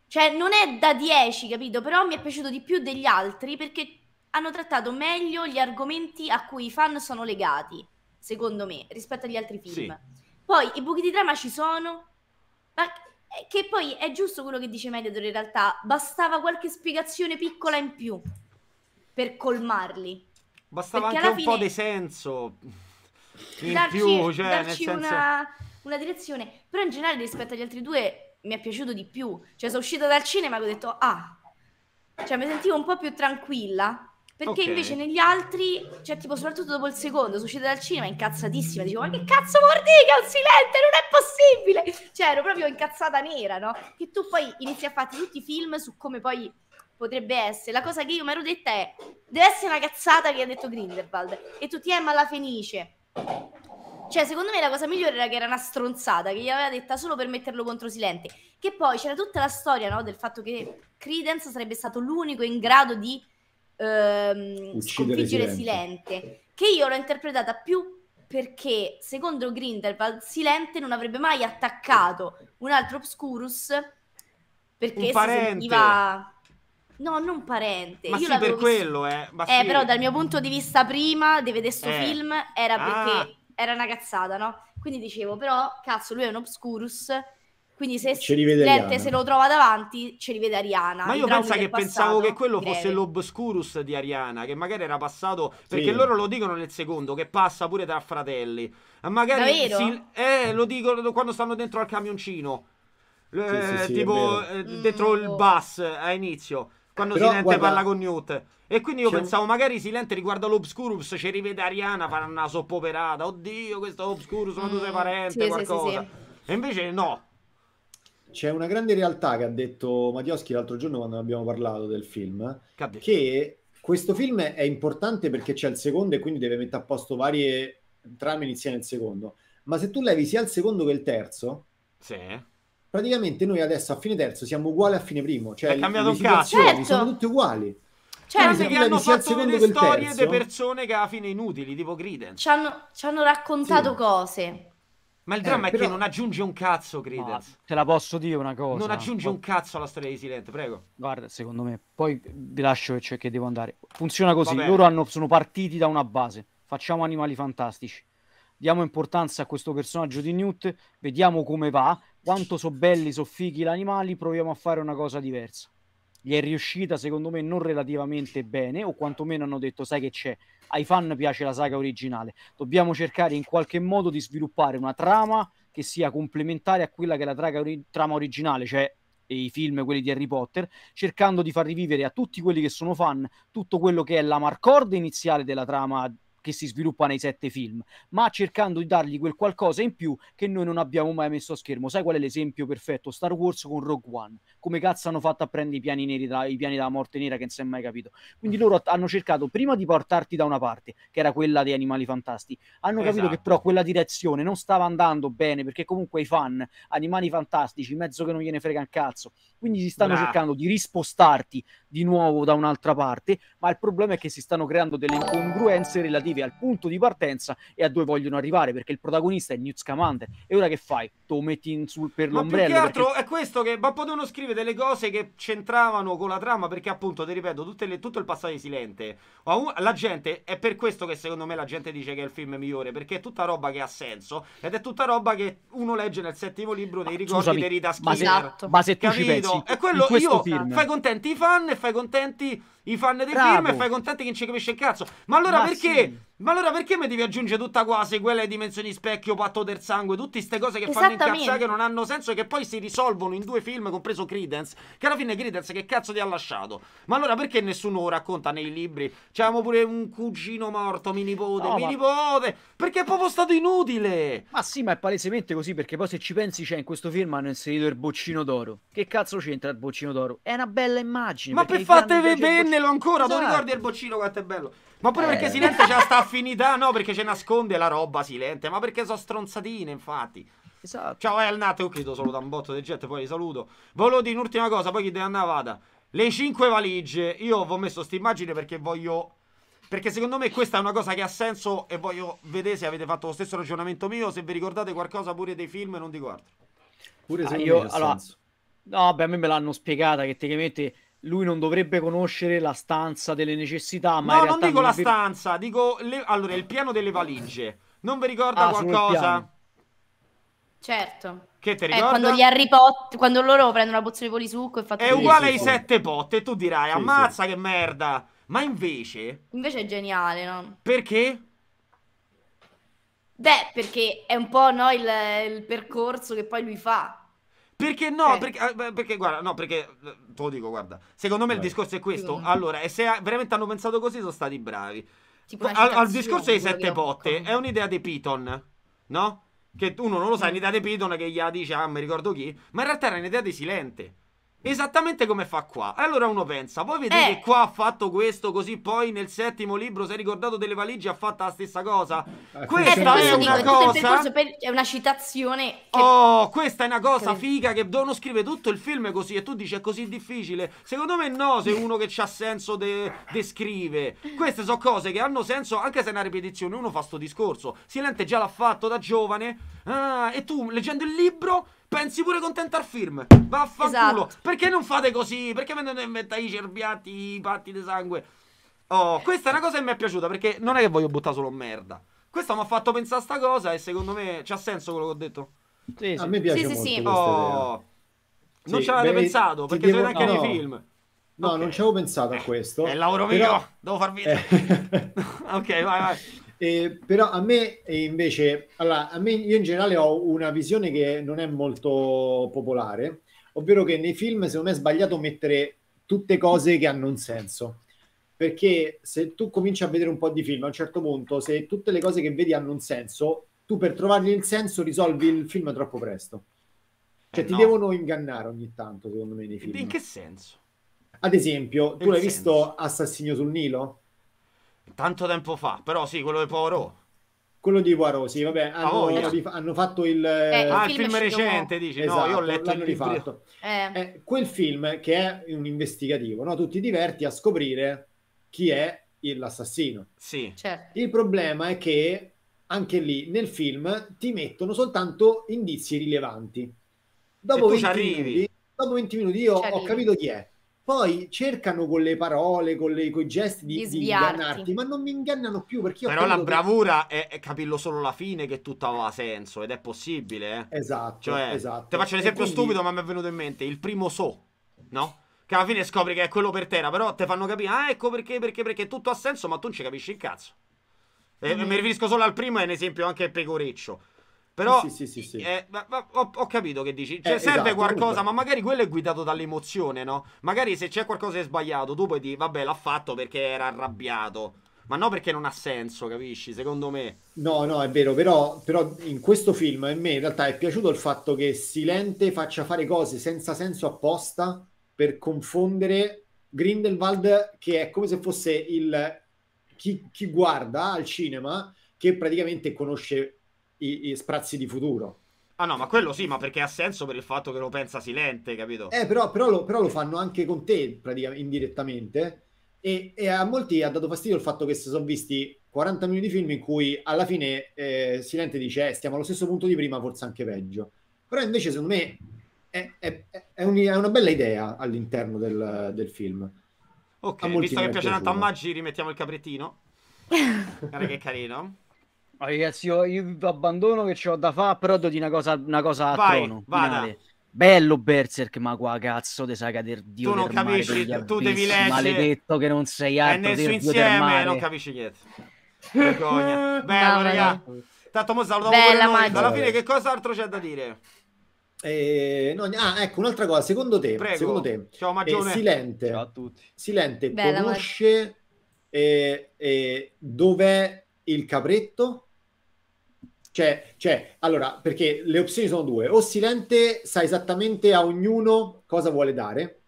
cioè non è da 10 capito però mi è piaciuto di più degli altri perché hanno trattato meglio gli argomenti a cui i fan sono legati secondo me rispetto agli altri film sì. poi i buchi di trama ci sono ma che poi è giusto quello che dice Mediator in realtà bastava qualche spiegazione piccola in più per colmarli. Bastava Perché anche un fine... po' di senso in darci, più, cioè, darci senso... una, una, direzione. Però in generale rispetto agli altri due mi è piaciuto di più. Cioè, sono uscita dal cinema e ho detto, ah, cioè mi sentivo un po' più tranquilla. Perché okay. invece negli altri, cioè tipo soprattutto dopo il secondo, sono uscita dal cinema incazzatissima, dicevo ma che cazzo vuol dire che è un silente, non è possibile! Cioè ero proprio incazzata nera, no? Che tu poi inizi a fare tutti i film su come poi potrebbe essere. La cosa che io mi ero detta è: deve essere una cazzata che ha detto Grindelwald. E tu ti ma la fenice. Cioè, secondo me la cosa migliore era che era una stronzata che gli aveva detta solo per metterlo contro Silente. Che poi c'era tutta la storia, no? Del fatto che Credence sarebbe stato l'unico in grado di ehm, sconfiggere Silente. Silente. Che io l'ho interpretata più perché secondo Grindelwald Silente non avrebbe mai attaccato un altro Obscurus perché un si sentiva No, non parente. Ma Io sì, per visto... quello, eh. Ma eh, sì. però dal mio punto di vista prima di vedere sto eh. film era ah. perché era una cazzata, no? Quindi dicevo, però, cazzo, lui è un obscurus, quindi se Lente se lo trova davanti, ce li vede Ariana. Ma io pensa che pensavo che quello breve. fosse l'obscurus di Ariana, che magari era passato, perché sì. loro lo dicono nel secondo, che passa pure tra fratelli. Magari si, eh, lo dicono quando stanno dentro al camioncino. Sì, eh, sì, tipo eh, dentro mm, il bus a inizio quando Però, Silente guarda... parla con Newt. E quindi io C'è pensavo, magari Silente riguarda l'Obscurus, ci rivede Ariana, farà una soppoperata. Oddio, questo Obscurus, ma tu sei mm, parente, sì, qualcosa. Sì, sì, e invece no. C'è una grande realtà che ha detto Mattioschi l'altro giorno quando abbiamo parlato del film, Capito. che questo film è importante perché c'è il secondo e quindi deve mettere a posto varie trame iniziali nel secondo. Ma se tu levi sia il secondo che il terzo, sì praticamente noi adesso a fine terzo siamo uguali a fine primo, cioè è cambiato un cazzo, certo. sono tutti uguali. Cioè, Quindi hanno fatto delle storie di persone che alla fine inutili, tipo Griden. Ci hanno, ci hanno raccontato sì. cose. Ma il dramma eh, però... è che non aggiunge un cazzo, Credence. No, te la posso dire una cosa. Non aggiunge poi... un cazzo alla storia di Silent, prego. Guarda, secondo me, poi vi lascio che, c'è che devo andare. Funziona così, loro hanno, sono partiti da una base. Facciamo animali fantastici. Diamo importanza a questo personaggio di Newt, vediamo come va quanto sono belli, so fighi gli animali, proviamo a fare una cosa diversa. Gli è riuscita, secondo me, non relativamente bene, o quantomeno hanno detto, sai che c'è, ai fan piace la saga originale, dobbiamo cercare in qualche modo di sviluppare una trama che sia complementare a quella che è la traga, trama originale, cioè i film, quelli di Harry Potter, cercando di far rivivere a tutti quelli che sono fan tutto quello che è la marcorda iniziale della trama che si sviluppa nei sette film, ma cercando di dargli quel qualcosa in più che noi non abbiamo mai messo a schermo. Sai qual è l'esempio perfetto? Star Wars con Rogue One come cazzo hanno fatto a prendere i piani neri, da, i piani della morte nera che non si è mai capito. Quindi mm. loro hanno cercato prima di portarti da una parte, che era quella dei animali fantastici, hanno esatto. capito che esatto. però quella direzione non stava andando bene perché comunque i fan, animali fantastici, mezzo che non gliene frega un cazzo, quindi si stanno Bra. cercando di rispostarti di nuovo da un'altra parte, ma il problema è che si stanno creando delle incongruenze relative al punto di partenza e a dove vogliono arrivare, perché il protagonista è Newt Scamander, e ora che fai? Te lo metti in sul, per ma l'ombrello. Più che altro perché... è questo che Bappodono scrivere delle cose che c'entravano con la trama perché appunto, ti ripeto, le, tutto il passato di Silente, la gente, è per questo che secondo me la gente dice che è il film migliore, perché è tutta roba che ha senso ed è tutta roba che uno legge nel settimo libro dei ricordi Scusami, dei Rita Skinner. Ma se, esatto. ma se tu Capito? ci pensi, e quello io film... fai contenti i fan e fai contenti i fan dei Bravo. film e fai contenti che non ci capisce il cazzo. Ma allora Ma perché? Sì. Ma allora perché mi devi aggiungere tutta qua sequela di dimensioni specchio, patto del sangue, tutte queste cose che fanno incazzare che non hanno senso e che poi si risolvono in due film, compreso Credence, che alla fine Credence che cazzo ti ha lasciato? Ma allora perché nessuno lo racconta nei libri? C'avevamo pure un cugino morto, mi nipote, no, mio ma... nipote, perché è proprio stato inutile! Ma sì, ma è palesemente così, perché poi se ci pensi c'è in questo film hanno inserito il boccino d'oro. Che cazzo c'entra il boccino d'oro? È una bella immagine. Ma per fatte vedere Prendilo ancora, esatto. tu ricordi il boccino quanto è bello. Ma pure eh. perché Silente c'ha sta affinità, no? Perché ce nasconde la roba Silente, ma perché sono stronzatine, infatti. Esatto. Ciao, El Nate, io credo solo da un botto del gente, poi li saluto. Volevo dire un'ultima cosa, poi chi deve andare vada. Le cinque valigie, io vi ho messo questa immagine perché voglio... Perché secondo me questa è una cosa che ha senso e voglio vedere se avete fatto lo stesso ragionamento mio, se vi ricordate qualcosa pure dei film non di guardo. Pure se ah, io... Allora, no, beh, a me me l'hanno spiegata che te che metti lui non dovrebbe conoscere la stanza delle necessità, ma no, non dico non la vi... stanza, dico le... allora il piano delle valigie. Non vi ricorda ah, qualcosa? Certo. Che ti eh, ricorda? Eh, quando gli Harry Potter, quando loro prendono la pozione di polisucco e fanno È uguale ai sette potte, tu dirai, sì, ammazza sì. che merda. Ma invece Invece è geniale, no? Perché? Beh, perché è un po' no, il, il percorso che poi lui fa. Perché no? Eh. Perché, perché, guarda, no, perché eh, te lo dico, guarda. Secondo me Vai. il discorso è questo. Secondo allora, e se veramente hanno pensato così, sono stati bravi. Al, al, discorso dei sette potte, è un'idea di Piton, no? Che uno non lo sa, è un'idea di Piton che gli dice, ah, mi ricordo chi. Ma in realtà era un'idea di Silente. Esattamente come fa qua. Allora uno pensa, voi vedete eh. qua ha fatto questo, così poi nel settimo libro si è ricordato delle valigie, ha fatto la stessa cosa. Ah, questa eh, è una dico, cosa... Per... È una citazione... Che... Oh, questa è una cosa che... figa che uno scrive tutto il film così e tu dici è così difficile. Secondo me no, se uno che ha senso de... descrive. Queste sono cose che hanno senso, anche se è una ripetizione, uno fa sto discorso. Silente già l'ha fatto da giovane ah, e tu leggendo il libro pensi pure con tentar firm. Vaffanculo. Esatto. Perché non fate così? Perché venite in inventare i cerbiati, i patti di sangue? Oh, questa è una cosa che mi è piaciuta perché non è che voglio buttare solo merda. Questa mi ha fatto pensare a sta cosa e secondo me c'ha senso quello che ho detto. Sì, sì. A me piace sì, molto sì, oh. sì. Oh, Non ci avete pensato perché devo... si vede anche no. nei film. No, okay. non ci avevo pensato a eh, questo. È il lavoro però... mio, devo farvi. Eh. ok, vai, vai. Eh, però a me eh, invece, allora, a me, io in generale ho una visione che non è molto popolare, ovvero che nei film secondo me è sbagliato mettere tutte cose che hanno un senso. Perché se tu cominci a vedere un po' di film, a un certo punto, se tutte le cose che vedi hanno un senso, tu per trovargli il senso risolvi il film troppo presto. Cioè, eh ti no. devono ingannare ogni tanto, secondo me, nei film. In che senso? Ad esempio, tu l'hai senso? visto Assassino sul Nilo? Tanto tempo fa, però sì, quello di Poirot. Quello di Poirot, sì, vabbè, ah, hanno, hanno, fatto il... Eh, eh ah, il film, film recente, dice, esatto, no, io ho esatto, letto il rifatto. Eh. Eh, quel film che è un investigativo, no? Tu ti diverti a scoprire chi è l'assassino. Sì. Certo. Il problema è che anche lì nel film ti mettono soltanto indizi rilevanti. Dopo, 20 minuti, dopo 20 minuti io ho capito chi è poi cercano con le parole, con, le, con i gesti di, di, ingannarti, ma non mi ingannano più perché io Però la bravura che... è, è, capirlo solo alla fine che tutto aveva senso ed è possibile. Eh? Esatto, cioè, esatto. Ti faccio un esempio quindi... stupido, ma mi è venuto in mente il primo so, no? Che alla fine scopri che è quello per terra, però te fanno capire, ah, ecco perché, perché, perché tutto ha senso, ma tu non ci capisci il cazzo. E mm. mi riferisco solo al primo, è un esempio anche pecoreccio. Però sì, sì, sì, sì. Eh, ma, ma, ho, ho, capito che dici. Cioè, eh, serve esatto, qualcosa, comunque. ma magari quello è guidato dall'emozione, no? Magari se c'è qualcosa di sbagliato, tu poi dici, vabbè, l'ha fatto perché era arrabbiato. Ma no, perché non ha senso, capisci? Secondo me. No, no, è vero, però, però in questo film a me in realtà è piaciuto il fatto che Silente faccia fare cose senza senso apposta per confondere Grindelwald, che è come se fosse il chi, chi guarda al cinema che praticamente conosce i, i sprazzi di futuro. Ah no, ma quello sì, ma perché ha senso per il fatto che lo pensa Silente, capito? Eh, però, però, lo, però lo, fanno anche con te, praticamente, indirettamente. E, e, a molti ha dato fastidio il fatto che si sono visti 40 minuti di film in cui alla fine eh, Silente dice eh, stiamo allo stesso punto di prima, forse anche peggio. Però invece secondo me è, è, è, un, è una bella idea all'interno del, del film. Ok, visto che piace tanto a Maggi, rimettiamo il caprettino. Guarda che carino. Ragazzi, io, io abbandono che ho da fare, però do di una cosa, una cosa Vai, trono. Vada. Bello Berserk, ma qua cazzo te saga del dio Tu non capisci, tu avvisi, devi leggere. Maledetto che non sei altro. E nel suo insieme non capisci niente. Bello, no, raga. Bello. Tanto mo saluto Bella pure noi. Alla fine che cosa altro c'è da dire? Eh, no, ah, ecco un'altra cosa. Secondo te, Prego. secondo te Ciao, Magione. eh, Silente, Ciao a tutti. Silente Bella, conosce eh, eh, dov'è il capretto? Cioè, cioè, allora, perché le opzioni sono due. O Silente sa esattamente a ognuno cosa vuole dare.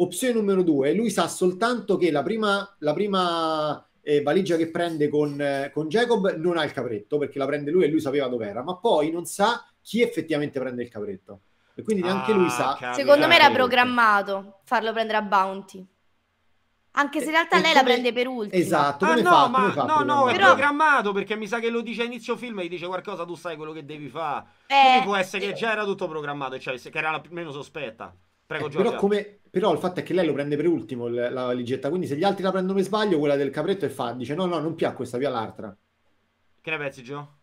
Opzione numero due, lui sa soltanto che la prima, la prima eh, valigia che prende con, eh, con Jacob non ha il capretto, perché la prende lui e lui sapeva dove era, ma poi non sa chi effettivamente prende il capretto. E quindi neanche ah, lui sa... Secondo me era programmato farlo prendere a Bounty. Anche se in eh, realtà e lei come... la prende per ultima. Esatto. Ah, no, fa? ma fa no, no, è Però... programmato perché mi sa che lo dice a inizio film e gli dice qualcosa, tu sai quello che devi fare. Eh, può essere che eh. già era tutto programmato, cioè che era la meno sospetta. Prego, eh, però, come... però, il fatto è che lei lo prende per ultimo la valigetta, quindi se gli altri la prendono per sbaglio, quella del capretto e fa, dice no, no, non piace questa, via l'altra. Che ne pensi, Gio?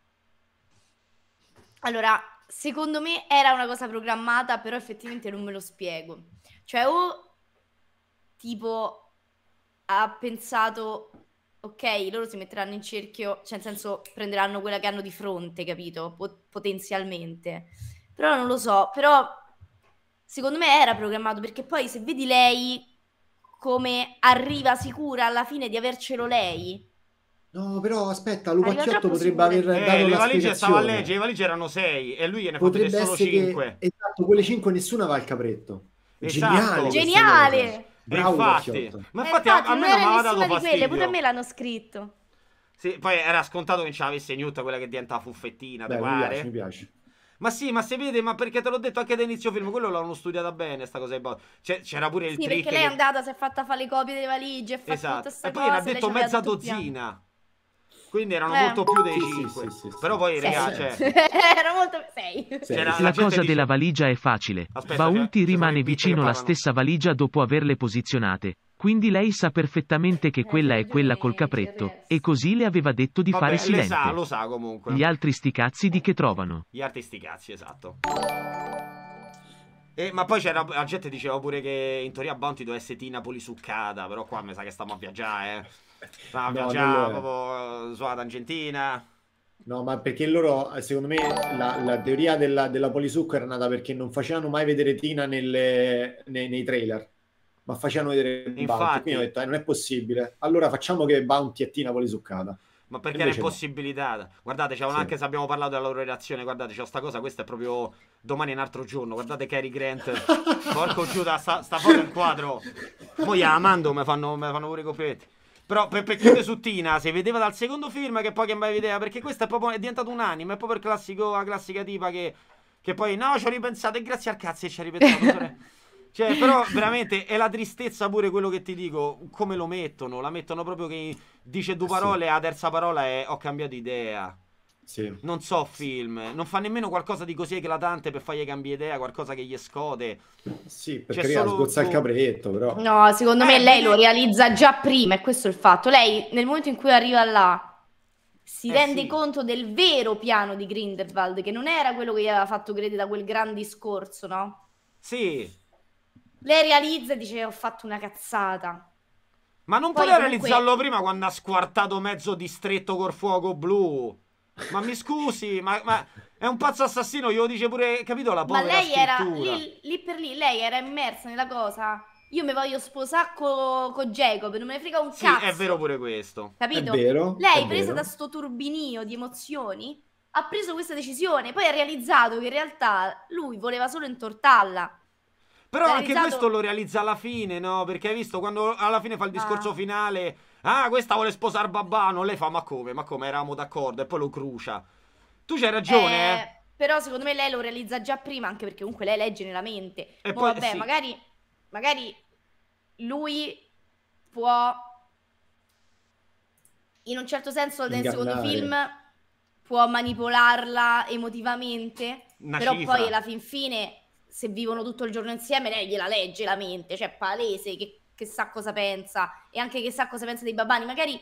Allora, secondo me era una cosa programmata, però effettivamente non me lo spiego. Cioè, o tipo ha pensato, ok, loro si metteranno in cerchio, cioè nel senso prenderanno quella che hanno di fronte, capito? Pot- potenzialmente. Però non lo so, però secondo me era programmato perché poi se vedi lei come arriva sicura alla fine di avercelo lei. No, però aspetta, Lupacchiotto potrebbe aver eh, dato le valigie a legge, le valigie erano 6 e lui gliene potrebbe solo 5. Che, esatto, quelle 5 nessuna va al capretto. Esatto. Geniale! Geniale! Bravo, infatti, ma eh, infatti, infatti a, me non mi aveva dato fastidio. Quelle, pure a me l'hanno scritto. Sì, poi era scontato che ce l'avesse Newt, quella che diventa fuffettina, Beh, mi piace, mi piace. Ma sì, ma se vede, ma perché te l'ho detto anche inizio film, quello l'hanno studiata bene, sta cosa di bot. c'era pure il sì, trick. perché lei è andata, si è fatta fare le copie delle valigie, e fa esatto. tutto sta E poi cosa, ne ha detto mezza dozzina quindi erano eh. molto più dei 5. Sì, sì, Però poi, raga, cioè... era molto 6. Cioè, la, la cosa dice... della valigia è facile. Aspetta, Bounty cioè, rimane vicino alla stessa valigia dopo averle posizionate. Quindi lei sa perfettamente che eh, quella è quella col capretto, e così le aveva detto di Vabbè, fare silenzio. Lo Sa, lo sa comunque. Gli altri sticazzi di che trovano. Gli altri sticazzi, esatto. E, eh, ma poi c'era la gente diceva pure che in teoria Bounty doveva essere Tina polisuccata, però qua mi sa che stiamo a viaggiare, eh. Ma no, già proprio sulla tangentina. No, ma perché loro, secondo me, la, la teoria della, della polisucco era nata perché non facevano mai vedere Tina nelle, nei, nei, trailer, ma facevano vedere Infatti, Bounty. Quindi ho detto, eh, non è possibile. Allora facciamo che Bounty e Tina polisuccata. Ma perché era impossibilità? No. Guardate, c'è sì. anche se abbiamo parlato della loro relazione, guardate, c'è sta cosa, questa è proprio domani è un altro giorno. Guardate Cary Grant. Porco Giuda, sta, sta foto in quadro. Poi amando, mando, mi fanno, fanno pure i copetti. Però per, per chiudere su Tina, si vedeva dal secondo film che poi che mai vedeva perché questo è proprio è diventata un anime, è proprio il classico, la classica tipa che, che poi no, ci ho ripensato e grazie al cazzo ci ha ripensato. cioè, però veramente è la tristezza pure quello che ti dico, come lo mettono, la mettono proprio che dice due eh parole, sì. la terza parola è ho cambiato idea. Sì. Non so film, non fa nemmeno qualcosa di così eclatante per fargli cambi idea, qualcosa che gli scote. Sì, perché solo... sgozza il boh. capretto, però. No, secondo eh, me lei lo eh. realizza già prima, e questo è il fatto. Lei nel momento in cui arriva là si eh, rende sì. conto del vero piano di Grindelwald, che non era quello che gli aveva fatto credere da quel gran discorso, no? Sì. Lei realizza e dice ho fatto una cazzata. Ma non Poi poteva comunque... realizzarlo prima quando ha squartato mezzo distretto col fuoco blu. Ma mi scusi, ma, ma, è un pazzo assassino, glielo dice pure, capito la povera Ma lei scrittura. era, lì, lì, per lì, lei era immersa nella cosa. Io mi voglio sposare con co Jacob, non me ne frega un sì, cazzo. è vero pure questo. Capito? È vero. Lei, è presa vero. da sto turbinio di emozioni, ha preso questa decisione, poi ha realizzato che in realtà lui voleva solo intortarla. Però anche questo lo realizza alla fine, no? Perché hai visto, quando alla fine fa il discorso ah. finale Ah, questa vuole sposare babà, non le fa, ma come? Ma come? Eravamo d'accordo e poi lo crucia. Tu c'hai ragione, eh, eh, Però secondo me lei lo realizza già prima, anche perché comunque lei legge nella mente. E Mo poi, vabbè, sì. magari, magari lui può in un certo senso nel Ingannare. secondo film può manipolarla emotivamente, Una però cifra. poi alla fin fine se vivono tutto il giorno insieme lei gliela legge la mente, cioè palese che che sa cosa pensa e anche che sa cosa pensa dei Babani, magari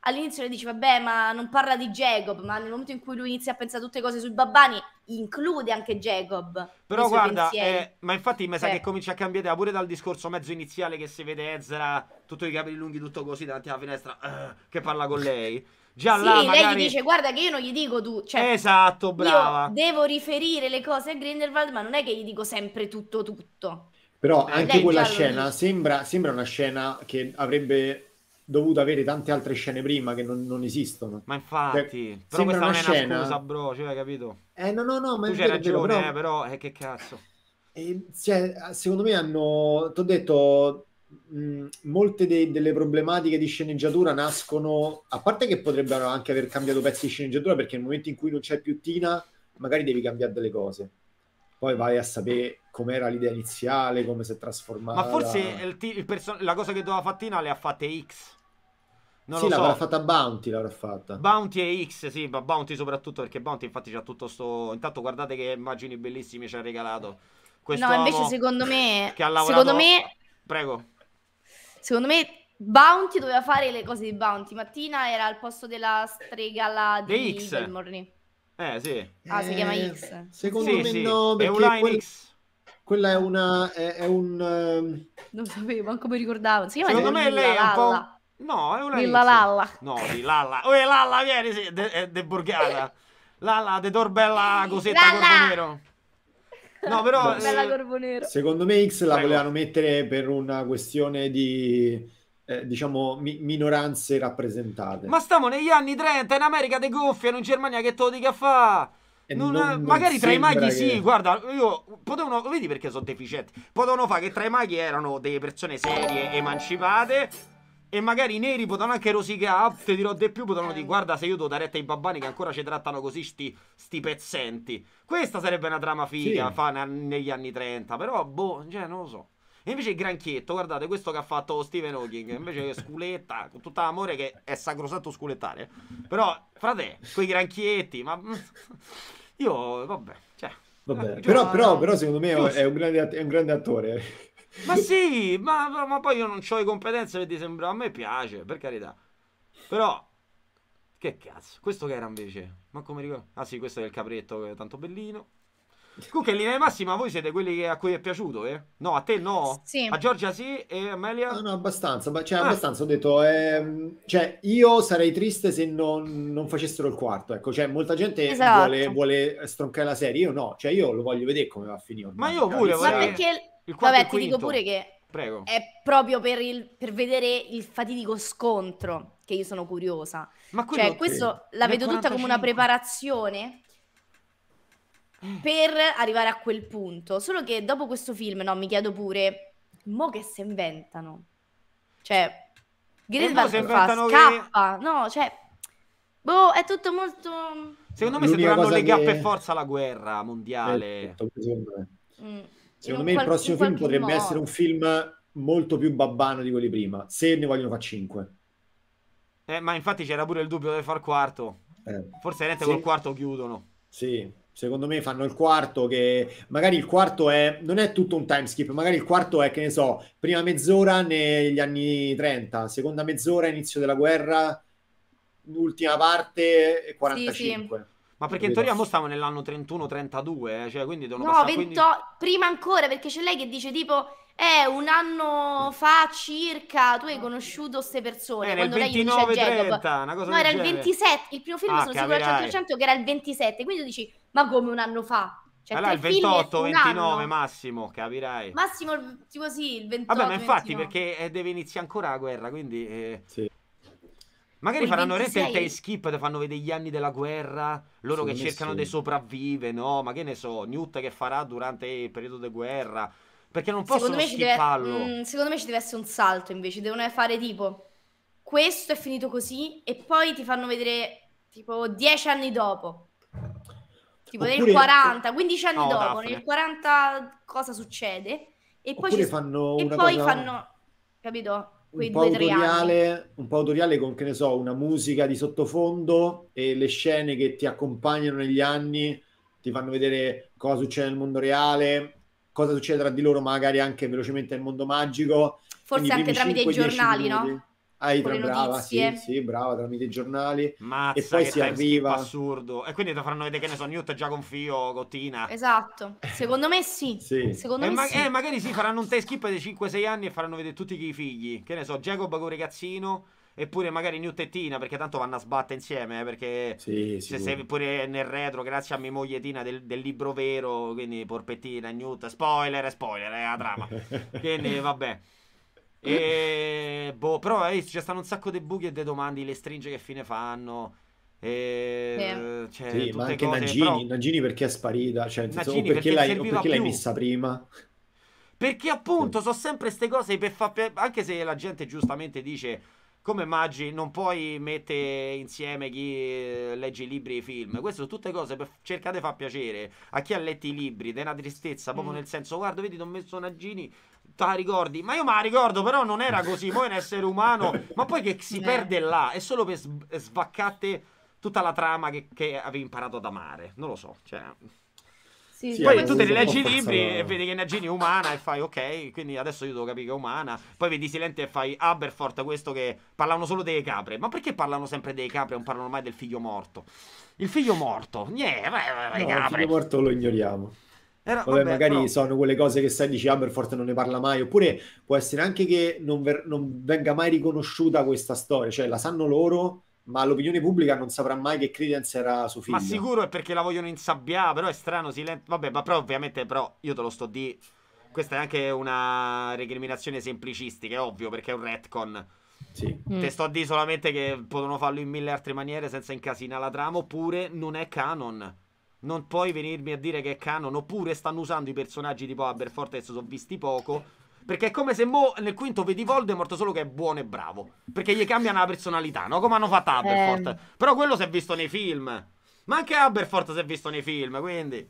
all'inizio le dice, vabbè ma non parla di Jacob, ma nel momento in cui lui inizia a pensare tutte cose sui Babbani include anche Jacob. Però guarda, eh, ma infatti mi sa eh. che comincia a cambiare pure dal discorso mezzo iniziale che si vede Ezra, tutto i capelli lunghi, tutto così davanti alla finestra, uh, che parla con lei. Già sì, là, magari... lei gli dice guarda che io non gli dico tu, cioè, Esatto, brava. devo riferire le cose a Grindelwald, ma non è che gli dico sempre tutto tutto. Però anche quella scena sembra, sembra, una scena che avrebbe dovuto avere tante altre scene prima che non, non esistono. Ma cioè, infatti, cioè, però questa una non è scena... una scusa, bro, cioè, capito? Eh no, no, no, ma tu hai ragione, però, eh, però eh, che cazzo. Eh, cioè, secondo me hanno, ti ho detto, mh, molte de- delle problematiche di sceneggiatura nascono, a parte che potrebbero anche aver cambiato pezzi di sceneggiatura perché nel momento in cui non c'è più Tina, magari devi cambiare delle cose poi vai a sapere com'era l'idea iniziale, come si è trasformata. Ma forse il, il person- la cosa che doveva Fattina le ha fatte X. Non sì, l'avrà so. fatta Bounty, l'avrà fatta. Bounty e X, sì, ma Bounty soprattutto perché Bounty infatti c'ha tutto sto... Intanto guardate che immagini bellissime ci ha regalato. Questo no, invece secondo me... Che ha lavorato... Secondo me... Prego. Secondo me Bounty doveva fare le cose di Bounty. Mattina era al posto della strega la di, di X. Gilmore. Eh, sì. Ah, si chiama eh, X. Secondo sì, me sì. no, perché è un quel... X. Quella è una è, è un um... Non sapevo, manco mi ricordavo. Si chiama Secondo me lei è un po' No, è una Lilla Lalla. No, di Lalla. Oh, Lalla, vieni, sì, de, eh, de borgata. Lalla, de torbella cosetta Lalla! nero. No, però Bella eh, Secondo me X la Prego. volevano mettere per una questione di eh, diciamo, mi- minoranze rappresentate. Ma stiamo negli anni 30, in America te gonfiano, in Germania che te lo dica fa? Non, non, magari non tra i maghi che... sì, guarda, io potevano, vedi perché sono deficienti, potevano fare che tra i maghi erano delle persone serie, emancipate, e magari i neri potevano anche rosicare, ah, te dirò di più, potevano dire guarda se io do da retta ai babbani che ancora ci trattano così sti, sti pezzenti. Questa sarebbe una trama figa, sì. fa negli anni 30, però boh, cioè, non lo so invece il granchietto, guardate, questo che ha fatto Stephen Hawking, invece sculetta, con tutto l'amore che è sacrosanto sculettare. Però, frate, quei granchietti, ma... Io, vabbè, cioè... Vabbè. Eh, però, però, però, secondo me è un grande, è un grande attore. Ma sì, ma, ma, poi io non ho le competenze per ti sembra. A me piace, per carità. Però, che cazzo, questo che era invece? Ma come ricordo? Ah sì, questo è il capretto, tanto bellino. Comunque, in linea di massima, voi siete quelli che, a cui è piaciuto, eh? No, a te no? Sì. A Giorgia sì e a Amelia? No, no, abbastanza. Cioè, ah. abbastanza. Ho detto, ehm, cioè, io sarei triste se non, non, facessero il quarto. Ecco, cioè, molta gente esatto. vuole, vuole, stroncare la serie. Io no, cioè, io lo voglio vedere come va a finire. Ormai. Ma io pure vorrei... Ma perché... Il Vabbè, ti quinto. dico pure che Prego. è proprio per, il, per, vedere il fatidico scontro che io sono curiosa. Ma cioè, questo la vedo 45. tutta come una preparazione per arrivare a quel punto. Solo che dopo questo film, no, mi chiedo pure, mo che si inventano? Cioè, Grindelwald fa, scappa, che... no, cioè, boh, è tutto molto... Secondo me se dovranno legare che... per forza la guerra mondiale. Eh, mm. Secondo me il prossimo film potrebbe modo. essere un film molto più babbano di quelli prima, se ne vogliono fare cinque. Eh, ma infatti c'era pure il dubbio di far quarto. Eh. Forse niente sì. col quarto chiudono. Sì, secondo me fanno il quarto che magari il quarto è non è tutto un time skip magari il quarto è che ne so prima mezz'ora negli anni 30 seconda mezz'ora inizio della guerra ultima parte 45 sì, sì. Ma perché in teoria mo stiamo nell'anno 31-32, eh, cioè quindi devono no, passare... 20... 15... prima ancora, perché c'è lei che dice tipo eh, un anno fa circa tu hai conosciuto queste persone. Era quando il 29, lei dice 30, una cosa No, era il 27. Il primo film ah, sono sicuro al 100% che era il 27. Quindi dici, ma come un anno fa? Cioè, allora il 28, 29 anno. massimo, capirai. Massimo, tipo sì, il 28. Vabbè, ma infatti 29. perché eh, deve iniziare ancora la guerra, quindi... Eh... Sì. Magari faranno rete il time skip, ti fanno vedere gli anni della guerra, loro sì, che eh cercano sì. di sopravvivere, no? Ma che ne so, Newt che farà durante il periodo di guerra, perché non posso secondo me schipparlo. Deve, mm, secondo me ci deve essere un salto invece, devono fare tipo questo è finito così e poi ti fanno vedere tipo dieci anni dopo. Tipo Oppure... nel 40, 15 anni no, dopo, Daphne. nel 40 cosa succede e poi, ci... fanno, e poi cosa... fanno, capito? Un po, autoriale, un po' autoriale con, che ne so, una musica di sottofondo e le scene che ti accompagnano negli anni, ti fanno vedere cosa succede nel mondo reale, cosa succede tra di loro magari anche velocemente nel mondo magico. Forse anche tramite 5, i giornali, no? Ah, tra, brava, sì, sì, brava, tramite i giornali. Mazza, e poi si arriva... Assurdo. E quindi faranno vedere che ne so, Newt, già con Fio, Gottina. Esatto. Secondo me sì. sì. Secondo e me ma- sì. Eh, magari sì, faranno un test skip dei 5-6 anni e faranno vedere tutti i figli. Che ne so, Jacob con ragazzino, eppure magari New Tettina, perché tanto vanno a sbattere insieme, eh, perché sì, se sei pure nel retro, grazie a mia moglie Tina del, del libro vero, quindi Porpettina, Newt, spoiler, spoiler, è eh, la trama. quindi vabbè. E, boh, però eh, ci stanno un sacco di buchi e di domande, le stringe che fine fanno. E, cioè, sì, ma anche cose, Nagini, però... Nagini perché è sparita, cioè, senso, perché, perché, l'hai, perché l'hai messa prima. Perché appunto sì. sono sempre queste cose per far... Anche se la gente giustamente dice come Maggi non puoi mettere insieme chi eh, legge i libri e i film. Mm. Queste sono tutte cose per cercare di far piacere a chi ha letto i libri. È una tristezza, proprio mm. nel senso, guarda, vedi, ti ho messo Naggini. Te la ricordi? Ma io me la ricordo, però non era così. Poi un essere umano, ma poi che si eh. perde là è solo per svaccate tutta la trama che, che avevi imparato ad amare. Non lo so, cioè. Sì, poi tu te ne leggi i libri e vedi che Nagini è umana e fai ok, quindi adesso io devo capire che è umana. Poi vedi Silente e fai Aberfort, questo che parlano solo delle capre. Ma perché parlano sempre delle capre e non parlano mai del figlio morto? Il figlio morto, niente, vai, vai, no, capre. Il figlio morto lo ignoriamo. Era, vabbè, vabbè, magari però... sono quelle cose che sai dici Aberfort non ne parla mai, oppure può essere anche che non, ver- non venga mai riconosciuta questa storia, cioè la sanno loro, ma l'opinione pubblica non saprà mai che Credence era suo figlio. Ma sicuro è perché la vogliono insabbiare, però è strano, silenzio. Vabbè, ma però ovviamente, però io te lo sto di... Questa è anche una recriminazione semplicistica, è ovvio, perché è un retcon. Sì. Mm. Te sto a dire solamente che potevano farlo in mille altre maniere senza incasinare la trama, oppure non è canon. Non puoi venirmi a dire che è canon, oppure stanno usando i personaggi tipo Aberforte che si sono visti poco perché è come se mo boh, nel quinto vedi Voldemort solo che è buono e bravo. Perché gli cambiano la personalità, no? Come hanno fatto Aberfort. Eh. Però quello si è visto nei film. Ma anche Aberfort si è visto nei film, quindi...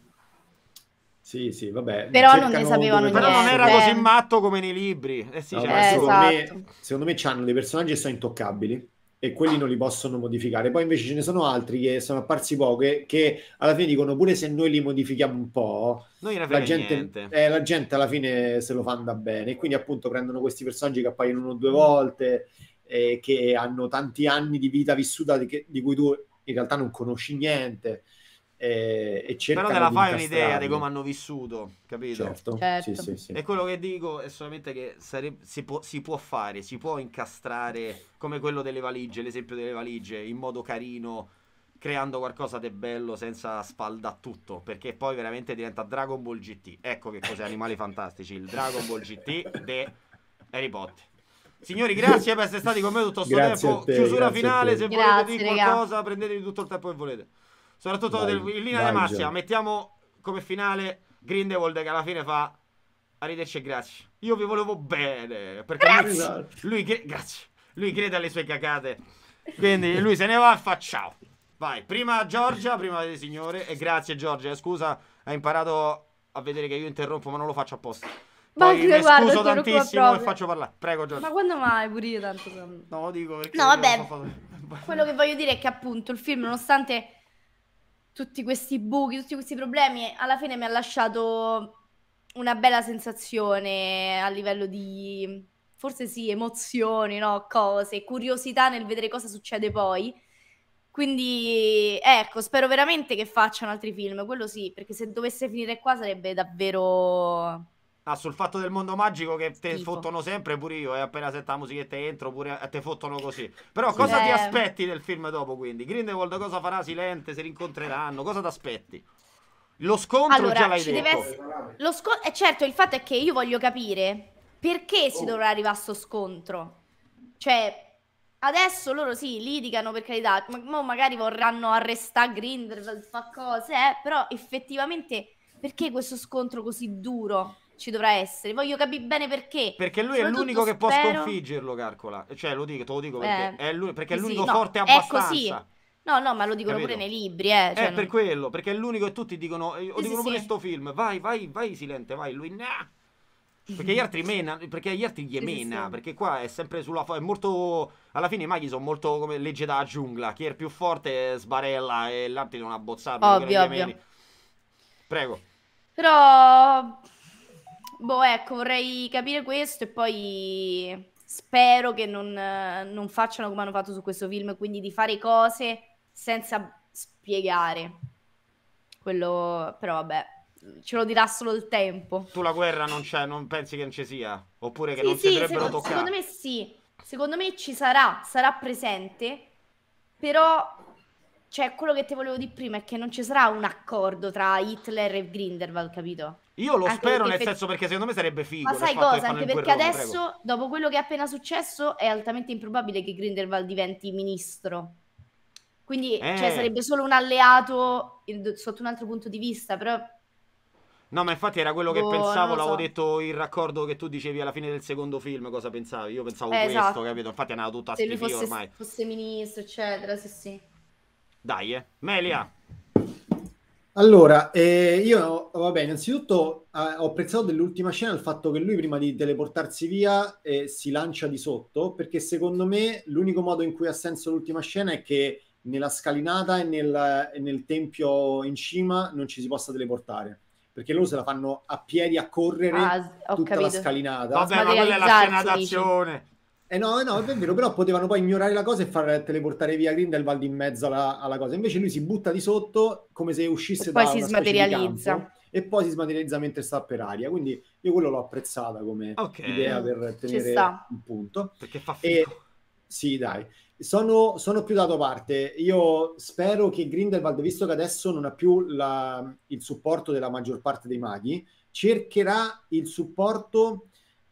Sì, sì, vabbè. Però non ne sapevano niente. Però non era così eh. matto come nei libri. Eh sì, no, cioè, eh, secondo, esatto. me, secondo me c'hanno dei personaggi che sono intoccabili e quelli non li possono modificare. Poi invece ce ne sono altri che sono apparsi poche che alla fine dicono pure se noi li modifichiamo un po', la gente, eh, la gente, alla fine se lo fa andare bene. E quindi appunto prendono questi personaggi che appaiono uno o due volte, eh, che hanno tanti anni di vita vissuta di, che, di cui tu in realtà non conosci niente e, e cercano Però te la fai un'idea di come hanno vissuto, capito? Certo, certo. Sì, sì, sì. E quello che dico è solamente che sareb- si, può, si, può, fare, si può incastrare come quello delle valigie, l'esempio delle valigie, in modo carino, creando qualcosa di bello senza spalda tutto, perché poi veramente diventa Dragon Ball GT. Ecco che cos'è Animali Fantastici, il Dragon Ball GT di Harry Potter. Signori, grazie per essere stati con me tutto questo tempo. Te, Chiusura finale, se grazie, volete dire qualcosa, prendetevi tutto il tempo che volete. Soprattutto vai, del, in linea di massima, mettiamo come finale Grindelwald che alla fine fa arrivederci e grazie. Io vi volevo bene, perché grazie. lui, lui, grazie, lui crede alle sue cacate. Quindi lui se ne va e fa ciao. Vai, prima Giorgia, prima del signore. E grazie Giorgia, eh, scusa, hai imparato a vedere che io interrompo, ma non lo faccio apposta. Poi mi scuso tantissimo e faccio parlare. Prego Giorgia. Ma quando mai pure io tanto? No, dico perché... No, vabbè. Quello che voglio dire è che appunto il film, nonostante tutti questi buchi, tutti questi problemi, alla fine mi ha lasciato una bella sensazione a livello di forse sì, emozioni, no? cose, curiosità nel vedere cosa succede poi. Quindi eh, ecco, spero veramente che facciano altri film, quello sì, perché se dovesse finire qua sarebbe davvero Ah, sul fatto del mondo magico che te Schifo. fottono sempre, pure io, e eh, appena senta la musichetta entro, pure te fottono così. Però cosa eh. ti aspetti del film dopo, quindi? Grindelwald cosa farà Silente, se rincontreranno, cosa ti aspetti? Lo scontro allora, già l'hai detto. Essere... Lo scon... eh, certo, il fatto è che io voglio capire perché si oh. dovrà arrivare a sto scontro. Cioè, adesso loro sì, litigano per carità, ma magari vorranno arrestare Grindelwald, fa cose, eh, però effettivamente perché questo scontro così duro? ci dovrà essere. Voglio capire bene perché. Perché lui è l'unico che spero... può sconfiggerlo, Carcola. Eh, cioè, lo dico, te lo dico perché, è, lui, perché è l'unico sì, forte no, abbastanza. È così. No, no, ma lo dicono Capito? pure nei libri, eh. Cioè, eh, non... per quello, perché è l'unico e tutti dicono. Lo eh, sì, dicono sì, pure sì. sto film. Vai, vai, vai, silente, vai. Lui, nah. Perché gli altri mena, perché gli altri gli mena, perché qua è sempre sulla è molto alla fine i maghi sono molto come legge dalla giungla, chi è il più forte sbarella e l'altro non una bozzata, Ovvio, ovvio. Prego. Però boh, ecco, vorrei capire questo e poi spero che non, non facciano come hanno fatto su questo film, quindi di fare cose senza spiegare. Quello, però vabbè, ce lo dirà solo il tempo. Tu la guerra non c'è, non pensi che non ci sia? Oppure che sì, non sì, si dovrebbero secondo, toccare? Secondo me sì, secondo me ci sarà, sarà presente, però cioè, quello che ti volevo dire prima è che non ci sarà un accordo tra Hitler e Grindelwald, capito? Io lo anche spero nel fe... senso perché secondo me sarebbe figo. Ma sai cosa? Anche perché Guerrero, adesso, prego. dopo quello che è appena successo, è altamente improbabile che Grindelwald diventi ministro. Quindi cioè, eh. cioè, sarebbe solo un alleato in, sotto un altro punto di vista, però... No, ma infatti era quello che oh, pensavo, l'avevo so. detto il raccordo che tu dicevi alla fine del secondo film, cosa pensavi? Io pensavo eh, questo, esatto. capito? Infatti è andato tutta a schifo ormai. Se fosse ministro, eccetera, sì sì. Dai, eh. Melia, allora, eh, io oh, vabbè, innanzitutto eh, ho apprezzato dell'ultima scena il fatto che lui prima di teleportarsi via eh, si lancia di sotto, perché secondo me l'unico modo in cui ha senso l'ultima scena è che nella scalinata e nel, nel tempio in cima non ci si possa teleportare perché loro se la fanno a piedi a correre ah, tutta capito. la scalinata. Vabbè, ma quella è la scena d'azione. Eh no, eh no, è vero, però potevano poi ignorare la cosa e far teleportare via Grindelwald in mezzo alla, alla cosa. Invece lui si butta di sotto come se uscisse e da poi si smaterializza. e poi si smaterializza mentre sta per aria. Quindi io quello l'ho apprezzata come okay. idea per tenere un punto. Perché fa finta. sì, dai. Sono, sono, più dato parte. Io spero che Grindelwald, visto che adesso non ha più la, il supporto della maggior parte dei maghi, cercherà il supporto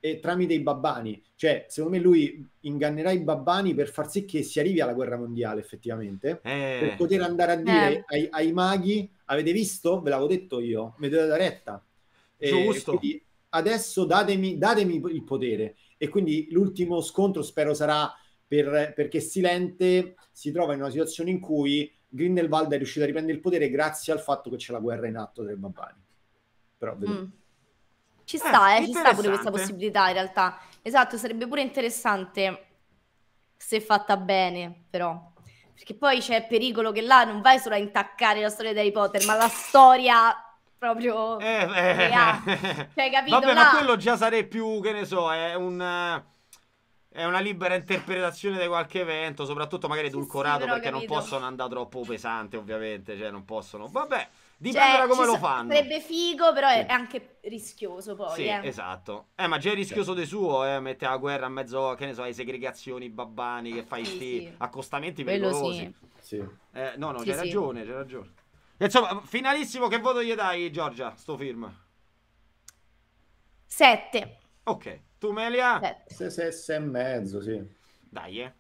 eh, tramite i babbani. Cioè, secondo me lui ingannerà i babbani per far sì che si arrivi alla guerra mondiale, effettivamente, eh. per poter andare a dire eh. ai, ai, maghi, avete visto? Ve l'avevo detto io, mi dovete dare retta. Giusto. adesso datemi, datemi il potere. E quindi l'ultimo scontro spero sarà per, perché Silente si trova in una situazione in cui Grindelwald è riuscito a riprendere il potere grazie al fatto che c'è la guerra in atto tra i babbani. Però, mm. Ci ah, sta, eh, eh, ci sta pure questa possibilità in realtà. Esatto, sarebbe pure interessante se fatta bene, però. Perché poi c'è il pericolo che là non vai solo a intaccare la storia di Harry Potter, ma la storia proprio... Eh, eh. Cioè, capito? Vabbè, là... ma quello già sarebbe più, che ne so, è un... È una libera interpretazione di qualche evento, soprattutto magari edulcorato, sì, sì, perché capito. non possono andare troppo pesante, ovviamente, cioè non possono... Vabbè... Dipende cioè, da come lo fanno. Sarebbe figo, però sì. è anche rischioso poi. Sì, eh. esatto. Eh, ma già è rischioso cioè. di suo, eh, mettere la guerra in mezzo, che ne so, alle segregazioni, babbani, che fai sì, sti sì. accostamenti Quello pericolosi. Sì. Eh, no, no, c'è ragione, c'è ragione. Insomma, finalissimo, che voto gli dai, Giorgia, sto film? 7. Ok, tu Melia? 6 e mezzo, sì. Dai, eh.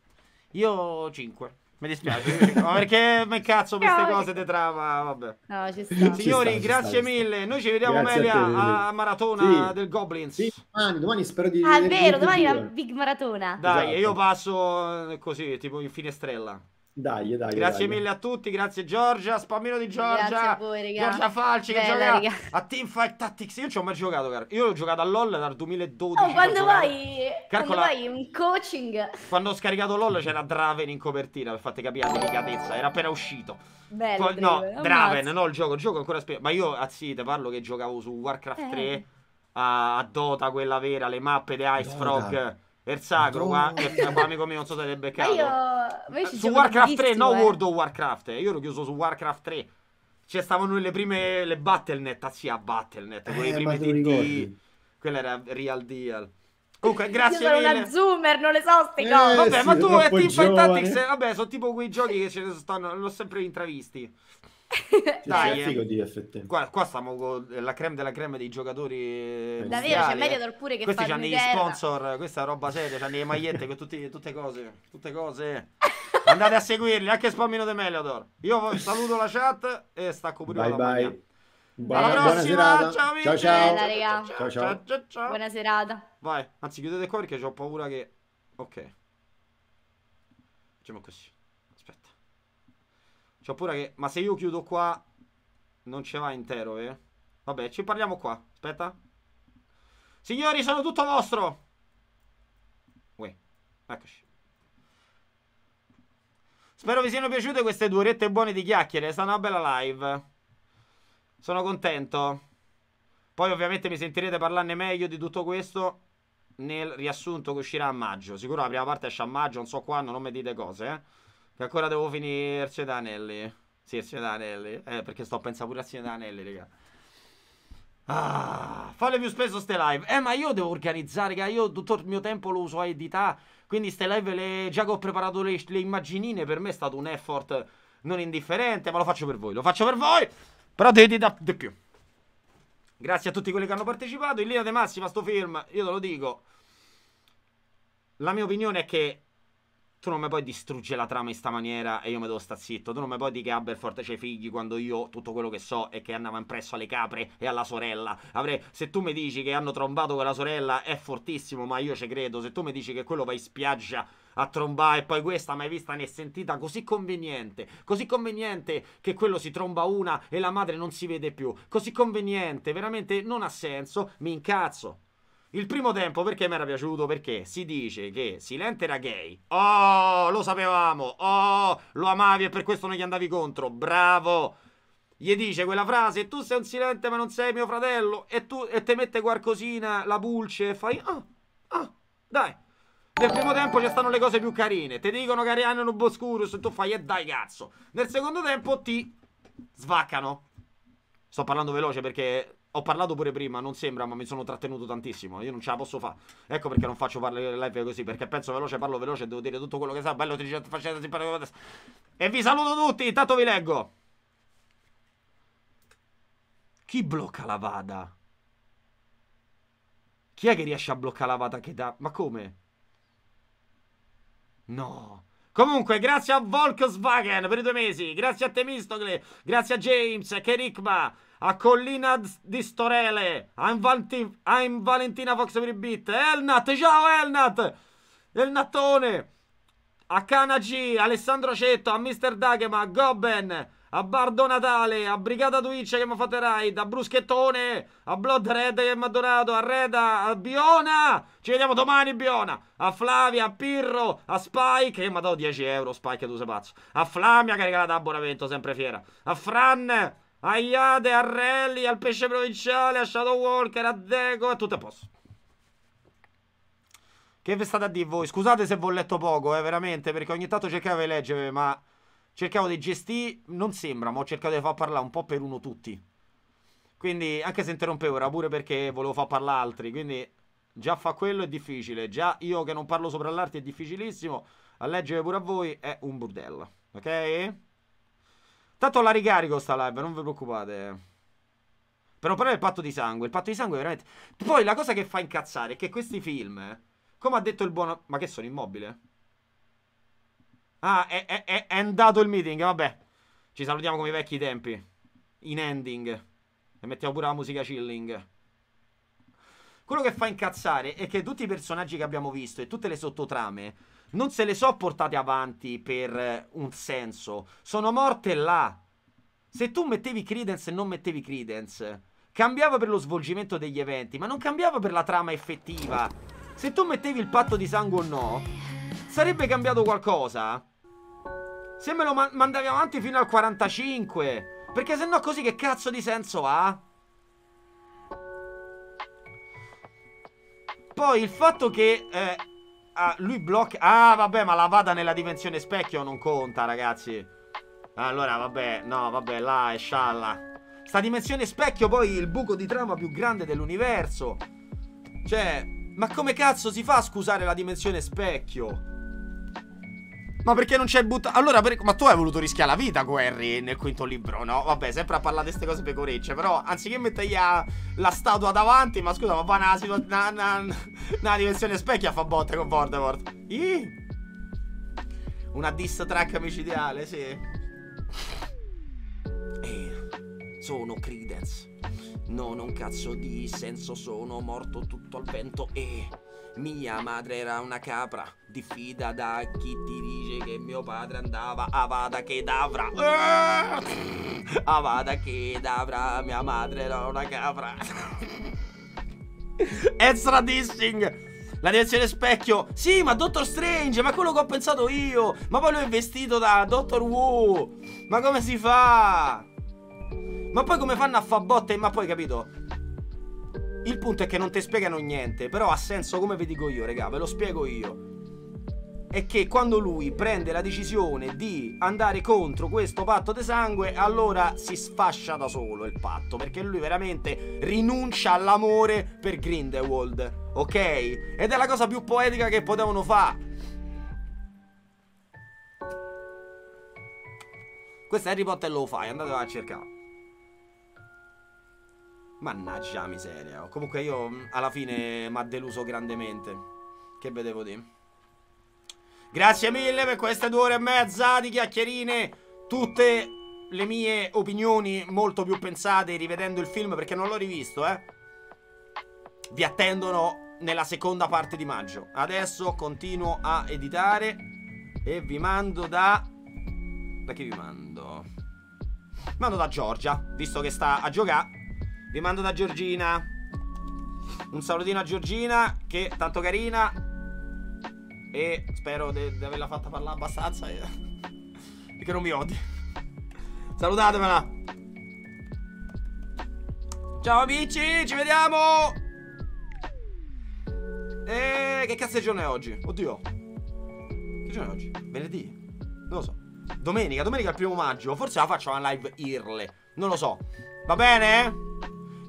Io 5. Mi dispiace, ma perché me cazzo queste cose di trama? vabbè. No, ci sta. Signori, ci sta, grazie ci sta, mille. Noi ci vediamo meglio a, a, maratona sì. del Goblins. Sì, domani, domani spero di Ah, è vero, domani è la big maratona. Dai, esatto. io passo eh, così, tipo in finestrella. Dai, dai, grazie dai. mille a tutti, grazie Giorgia, spammino di Giorgia. Grazie a voi, Giorgia Falci Bella, che gioca regà. a Teamfight Tactics. Io non ci ho mai giocato, cara. Io ho giocato a LOL dal 2012. oh, quando vai, Carcola... quando vai in coaching. Quando ho scaricato LOL c'era Draven in copertina, per farti capire la delicatezza, era appena uscito. Bello, Poi, no, Draven, no, il gioco, il gioco ancora spe... ma io ah, sì, te parlo che giocavo su Warcraft eh. 3 a, a Dota quella vera, le mappe di Ice Dota. Frog il sacro qua, qua amico mio, non so se l'hai beccato. io... su Warcraft 3, eh. no World of Warcraft. Eh. Io l'ho chiuso su Warcraft 3. Cioè, stavano le prime, le Battle.net, ah sì, a Battle.net, eh, quelle prime TT. Quella era Real Deal. Comunque, grazie Io sono mille. una zoomer, non le so ste eh, cose. vabbè, sì, ma tu e Team Fight vabbè, sono tipo quei giochi che ce ne stanno, l'ho sempre intravisti. Cioè, Dai, è figo eh, di FT. Qua, qua stiamo con eh, la creme della creme dei giocatori. Eh, Davvero, c'è Mediator pure che Questi hanno gli sponsor, questa roba seria, c'hanno le magliette con tutti, tutte cose, tutte cose. Andate a seguirli, anche Spammino di Meliador. Io saluto la chat e stacco pure bye la bye. Buona, Alla prossima, ciao, ciao, ciao. Bella, ciao, ciao. ciao, ciao. ciao, Buona serata. Vai, anzi chiudete qua perché ho paura che... Ok. Facciamo così. C'ho pure che... Ma se io chiudo qua... Non ce va intero, eh? Vabbè, ci parliamo qua. Aspetta. Signori, sono tutto vostro! Uè, eccoci. Spero vi siano piaciute queste due rette buone di chiacchiere. È stata una bella live. Sono contento. Poi ovviamente mi sentirete parlarne meglio di tutto questo nel riassunto che uscirà a maggio. Sicuro la prima parte esce a maggio, non so quando, non mi dite cose, eh. Che ancora devo da Anelli. Sì, da Anelli. Eh, perché sto a pensare pure a da Anelli, raga. Ah, fate più spesso ste live. Eh, ma io devo organizzare, raga. Io tutto il mio tempo lo uso a editare. Quindi ste live le... già che ho preparato le, le immaginine, per me è stato un effort non indifferente, ma lo faccio per voi. Lo faccio per voi, però devi da di più. Grazie a tutti quelli che hanno partecipato. In linea di massima, sto film, io te lo dico. La mia opinione è che tu non mi puoi distruggere la trama in sta maniera e io mi devo sta zitto. Tu non mi puoi dire che Aberforth c'è figli quando io tutto quello che so è che andava impresso alle capre e alla sorella. Avrei, se tu mi dici che hanno trombato quella sorella è fortissimo, ma io ci credo. Se tu mi dici che quello va in spiaggia a trombare e poi questa mai vista né sentita così conveniente, così conveniente che quello si tromba una e la madre non si vede più, così conveniente, veramente non ha senso, mi incazzo. Il primo tempo perché mi era piaciuto? Perché si dice che Silente era gay. Oh, lo sapevamo. Oh, lo amavi e per questo non gli andavi contro. Bravo. Gli dice quella frase, tu sei un Silente ma non sei mio fratello. E tu e te mette qualcosina, la pulce e fai... Ah, oh, oh, dai. Nel primo tempo ci stanno le cose più carine. Ti dicono che arrivano un oboscurus e tu fai e eh, dai cazzo. Nel secondo tempo ti svaccano. Sto parlando veloce perché ho parlato pure prima, non sembra, ma mi sono trattenuto tantissimo. Io non ce la posso fare. Ecco perché non faccio parlare le live così. Perché penso veloce, parlo veloce, devo dire tutto quello che sa. Bello, ti facendo simpatico. E vi saluto tutti, intanto vi leggo. Chi blocca la vada? Chi è che riesce a bloccare la vada che dà? Ma come? No. Comunque, grazie a Volkswagen per i due mesi. Grazie a Temistocle. Grazie a James, a Kerikma, a Collina di Storele, a, Invalti- Valentina Fox per i beat. Elnat, ciao Elnat! Elnattone! a Kanagi, Alessandro Cetto, a Mr. Dagema, a Gobben, a Bardo Natale, a Brigata Twitch che mi ha fatto ride, a Bruschettone, a Blood Red che mi ha donato, a Reda, a Biona, ci vediamo domani Biona, a Flavia, a Pirro, a Spike che mi ha dato 10 euro, Spike tu sei pazzo, a Flamia che ha regalato abbonamento, sempre fiera, a Fran, a Iade, a Rally, al Pesce Provinciale, a Shadow Walker, a Deco, a tutto a posto. Che vi state a dire voi? Scusate se vi ho letto poco, eh, veramente, perché ogni tanto cercavo di leggere, ma cercavo di gestire, non sembra, ma ho cercato di far parlare un po' per uno tutti. Quindi, anche se interrompevo, era pure perché volevo far parlare altri, quindi già fa quello è difficile, già io che non parlo sopra l'arte è difficilissimo, a leggere pure a voi è un burdello, ok? Tanto la ricarico sta live, non vi preoccupate. Però però è il patto di sangue, il patto di sangue è veramente... Poi la cosa che fa incazzare è che questi film... Eh, come ha detto il buono... Ma che sono immobile? Ah, è, è, è andato il meeting, vabbè. Ci salutiamo come i vecchi tempi. In ending. E mettiamo pure la musica chilling. Quello che fa incazzare è che tutti i personaggi che abbiamo visto e tutte le sottotrame non se le so portate avanti per eh, un senso. Sono morte là. Se tu mettevi credence e non mettevi credence, cambiava per lo svolgimento degli eventi, ma non cambiava per la trama effettiva. Se tu mettevi il patto di sangue o no, sarebbe cambiato qualcosa? Se me lo man mandavi avanti fino al 45. Perché se no così che cazzo di senso ha? Poi il fatto che... Eh, ah, lui blocca... Ah, vabbè, ma la vada nella dimensione specchio non conta, ragazzi. Allora, vabbè, no, vabbè, là è scialla. Sta dimensione specchio poi il buco di trama più grande dell'universo. Cioè, ma come cazzo si fa a scusare la dimensione specchio? Ma perché non c'è buttato? Allora, per... ma tu hai voluto rischiare la vita, Guerri, nel quinto libro, no? Vabbè, sempre a parlare di queste cose pecorecce, però anziché mettergli a... la statua davanti, ma scusa, ma va una, situ... una, una dimensione specchia fa botte con Voldemort. Ih! Una diss track micidiale, sì. Eh, sono Credence. Non ho un cazzo di senso, sono morto tutto al vento e mia madre era una capra. Diffida da chi ti dice che mio padre andava a vada che davra. A vada che davra, mia madre era una capra. Ezra Dissing. La direzione specchio. Sì, ma Doctor Strange, ma quello che ho pensato io. Ma poi lui è vestito da Doctor Who. Ma come si fa? Ma poi come fanno a fa botte? Ma poi capito? Il punto è che non ti spiegano niente, però ha senso come vi dico io, raga, ve lo spiego io. È che quando lui prende la decisione di andare contro questo patto di sangue, allora si sfascia da solo il patto, perché lui veramente rinuncia all'amore per Grindelwald, ok? Ed è la cosa più poetica che potevano fare. Questo Harry Potter lo fai, andate a cercare. Mannaggia la miseria. Comunque io mm, alla fine mi ha deluso grandemente. Che vedevo di? Grazie mille per queste due ore e mezza di chiacchierine. Tutte le mie opinioni molto più pensate rivedendo il film perché non l'ho rivisto, eh. Vi attendono nella seconda parte di maggio. Adesso continuo a editare e vi mando da... Da chi vi mando? Mando da Giorgia, visto che sta a giocare vi mando da Giorgina. Un salutino a Giorgina, che è tanto carina. E spero di averla fatta parlare abbastanza. E, eh. e che non mi odi. Salutatemela. Ciao amici, ci vediamo. E che cazzo è giorno è oggi? Oddio. Che giorno è oggi? Venerdì. Non lo so. Domenica, domenica è il primo maggio. Forse la faccio una live irle. Non lo so. Va bene?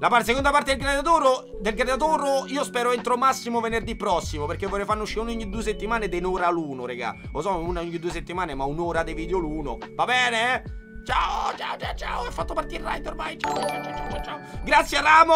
La par seconda parte del gladiatoro, del gladiatoro io spero entro massimo venerdì prossimo perché vorrei farne uscire uno ogni due settimane ed un'ora l'uno, raga. Lo so, una ogni due settimane, ma un'ora dei video l'uno. Va bene? Ciao, ciao, ciao, ciao. Ho fatto partire il ride ormai. Ciao, ciao, ciao, ciao, ciao. Grazie Ramo.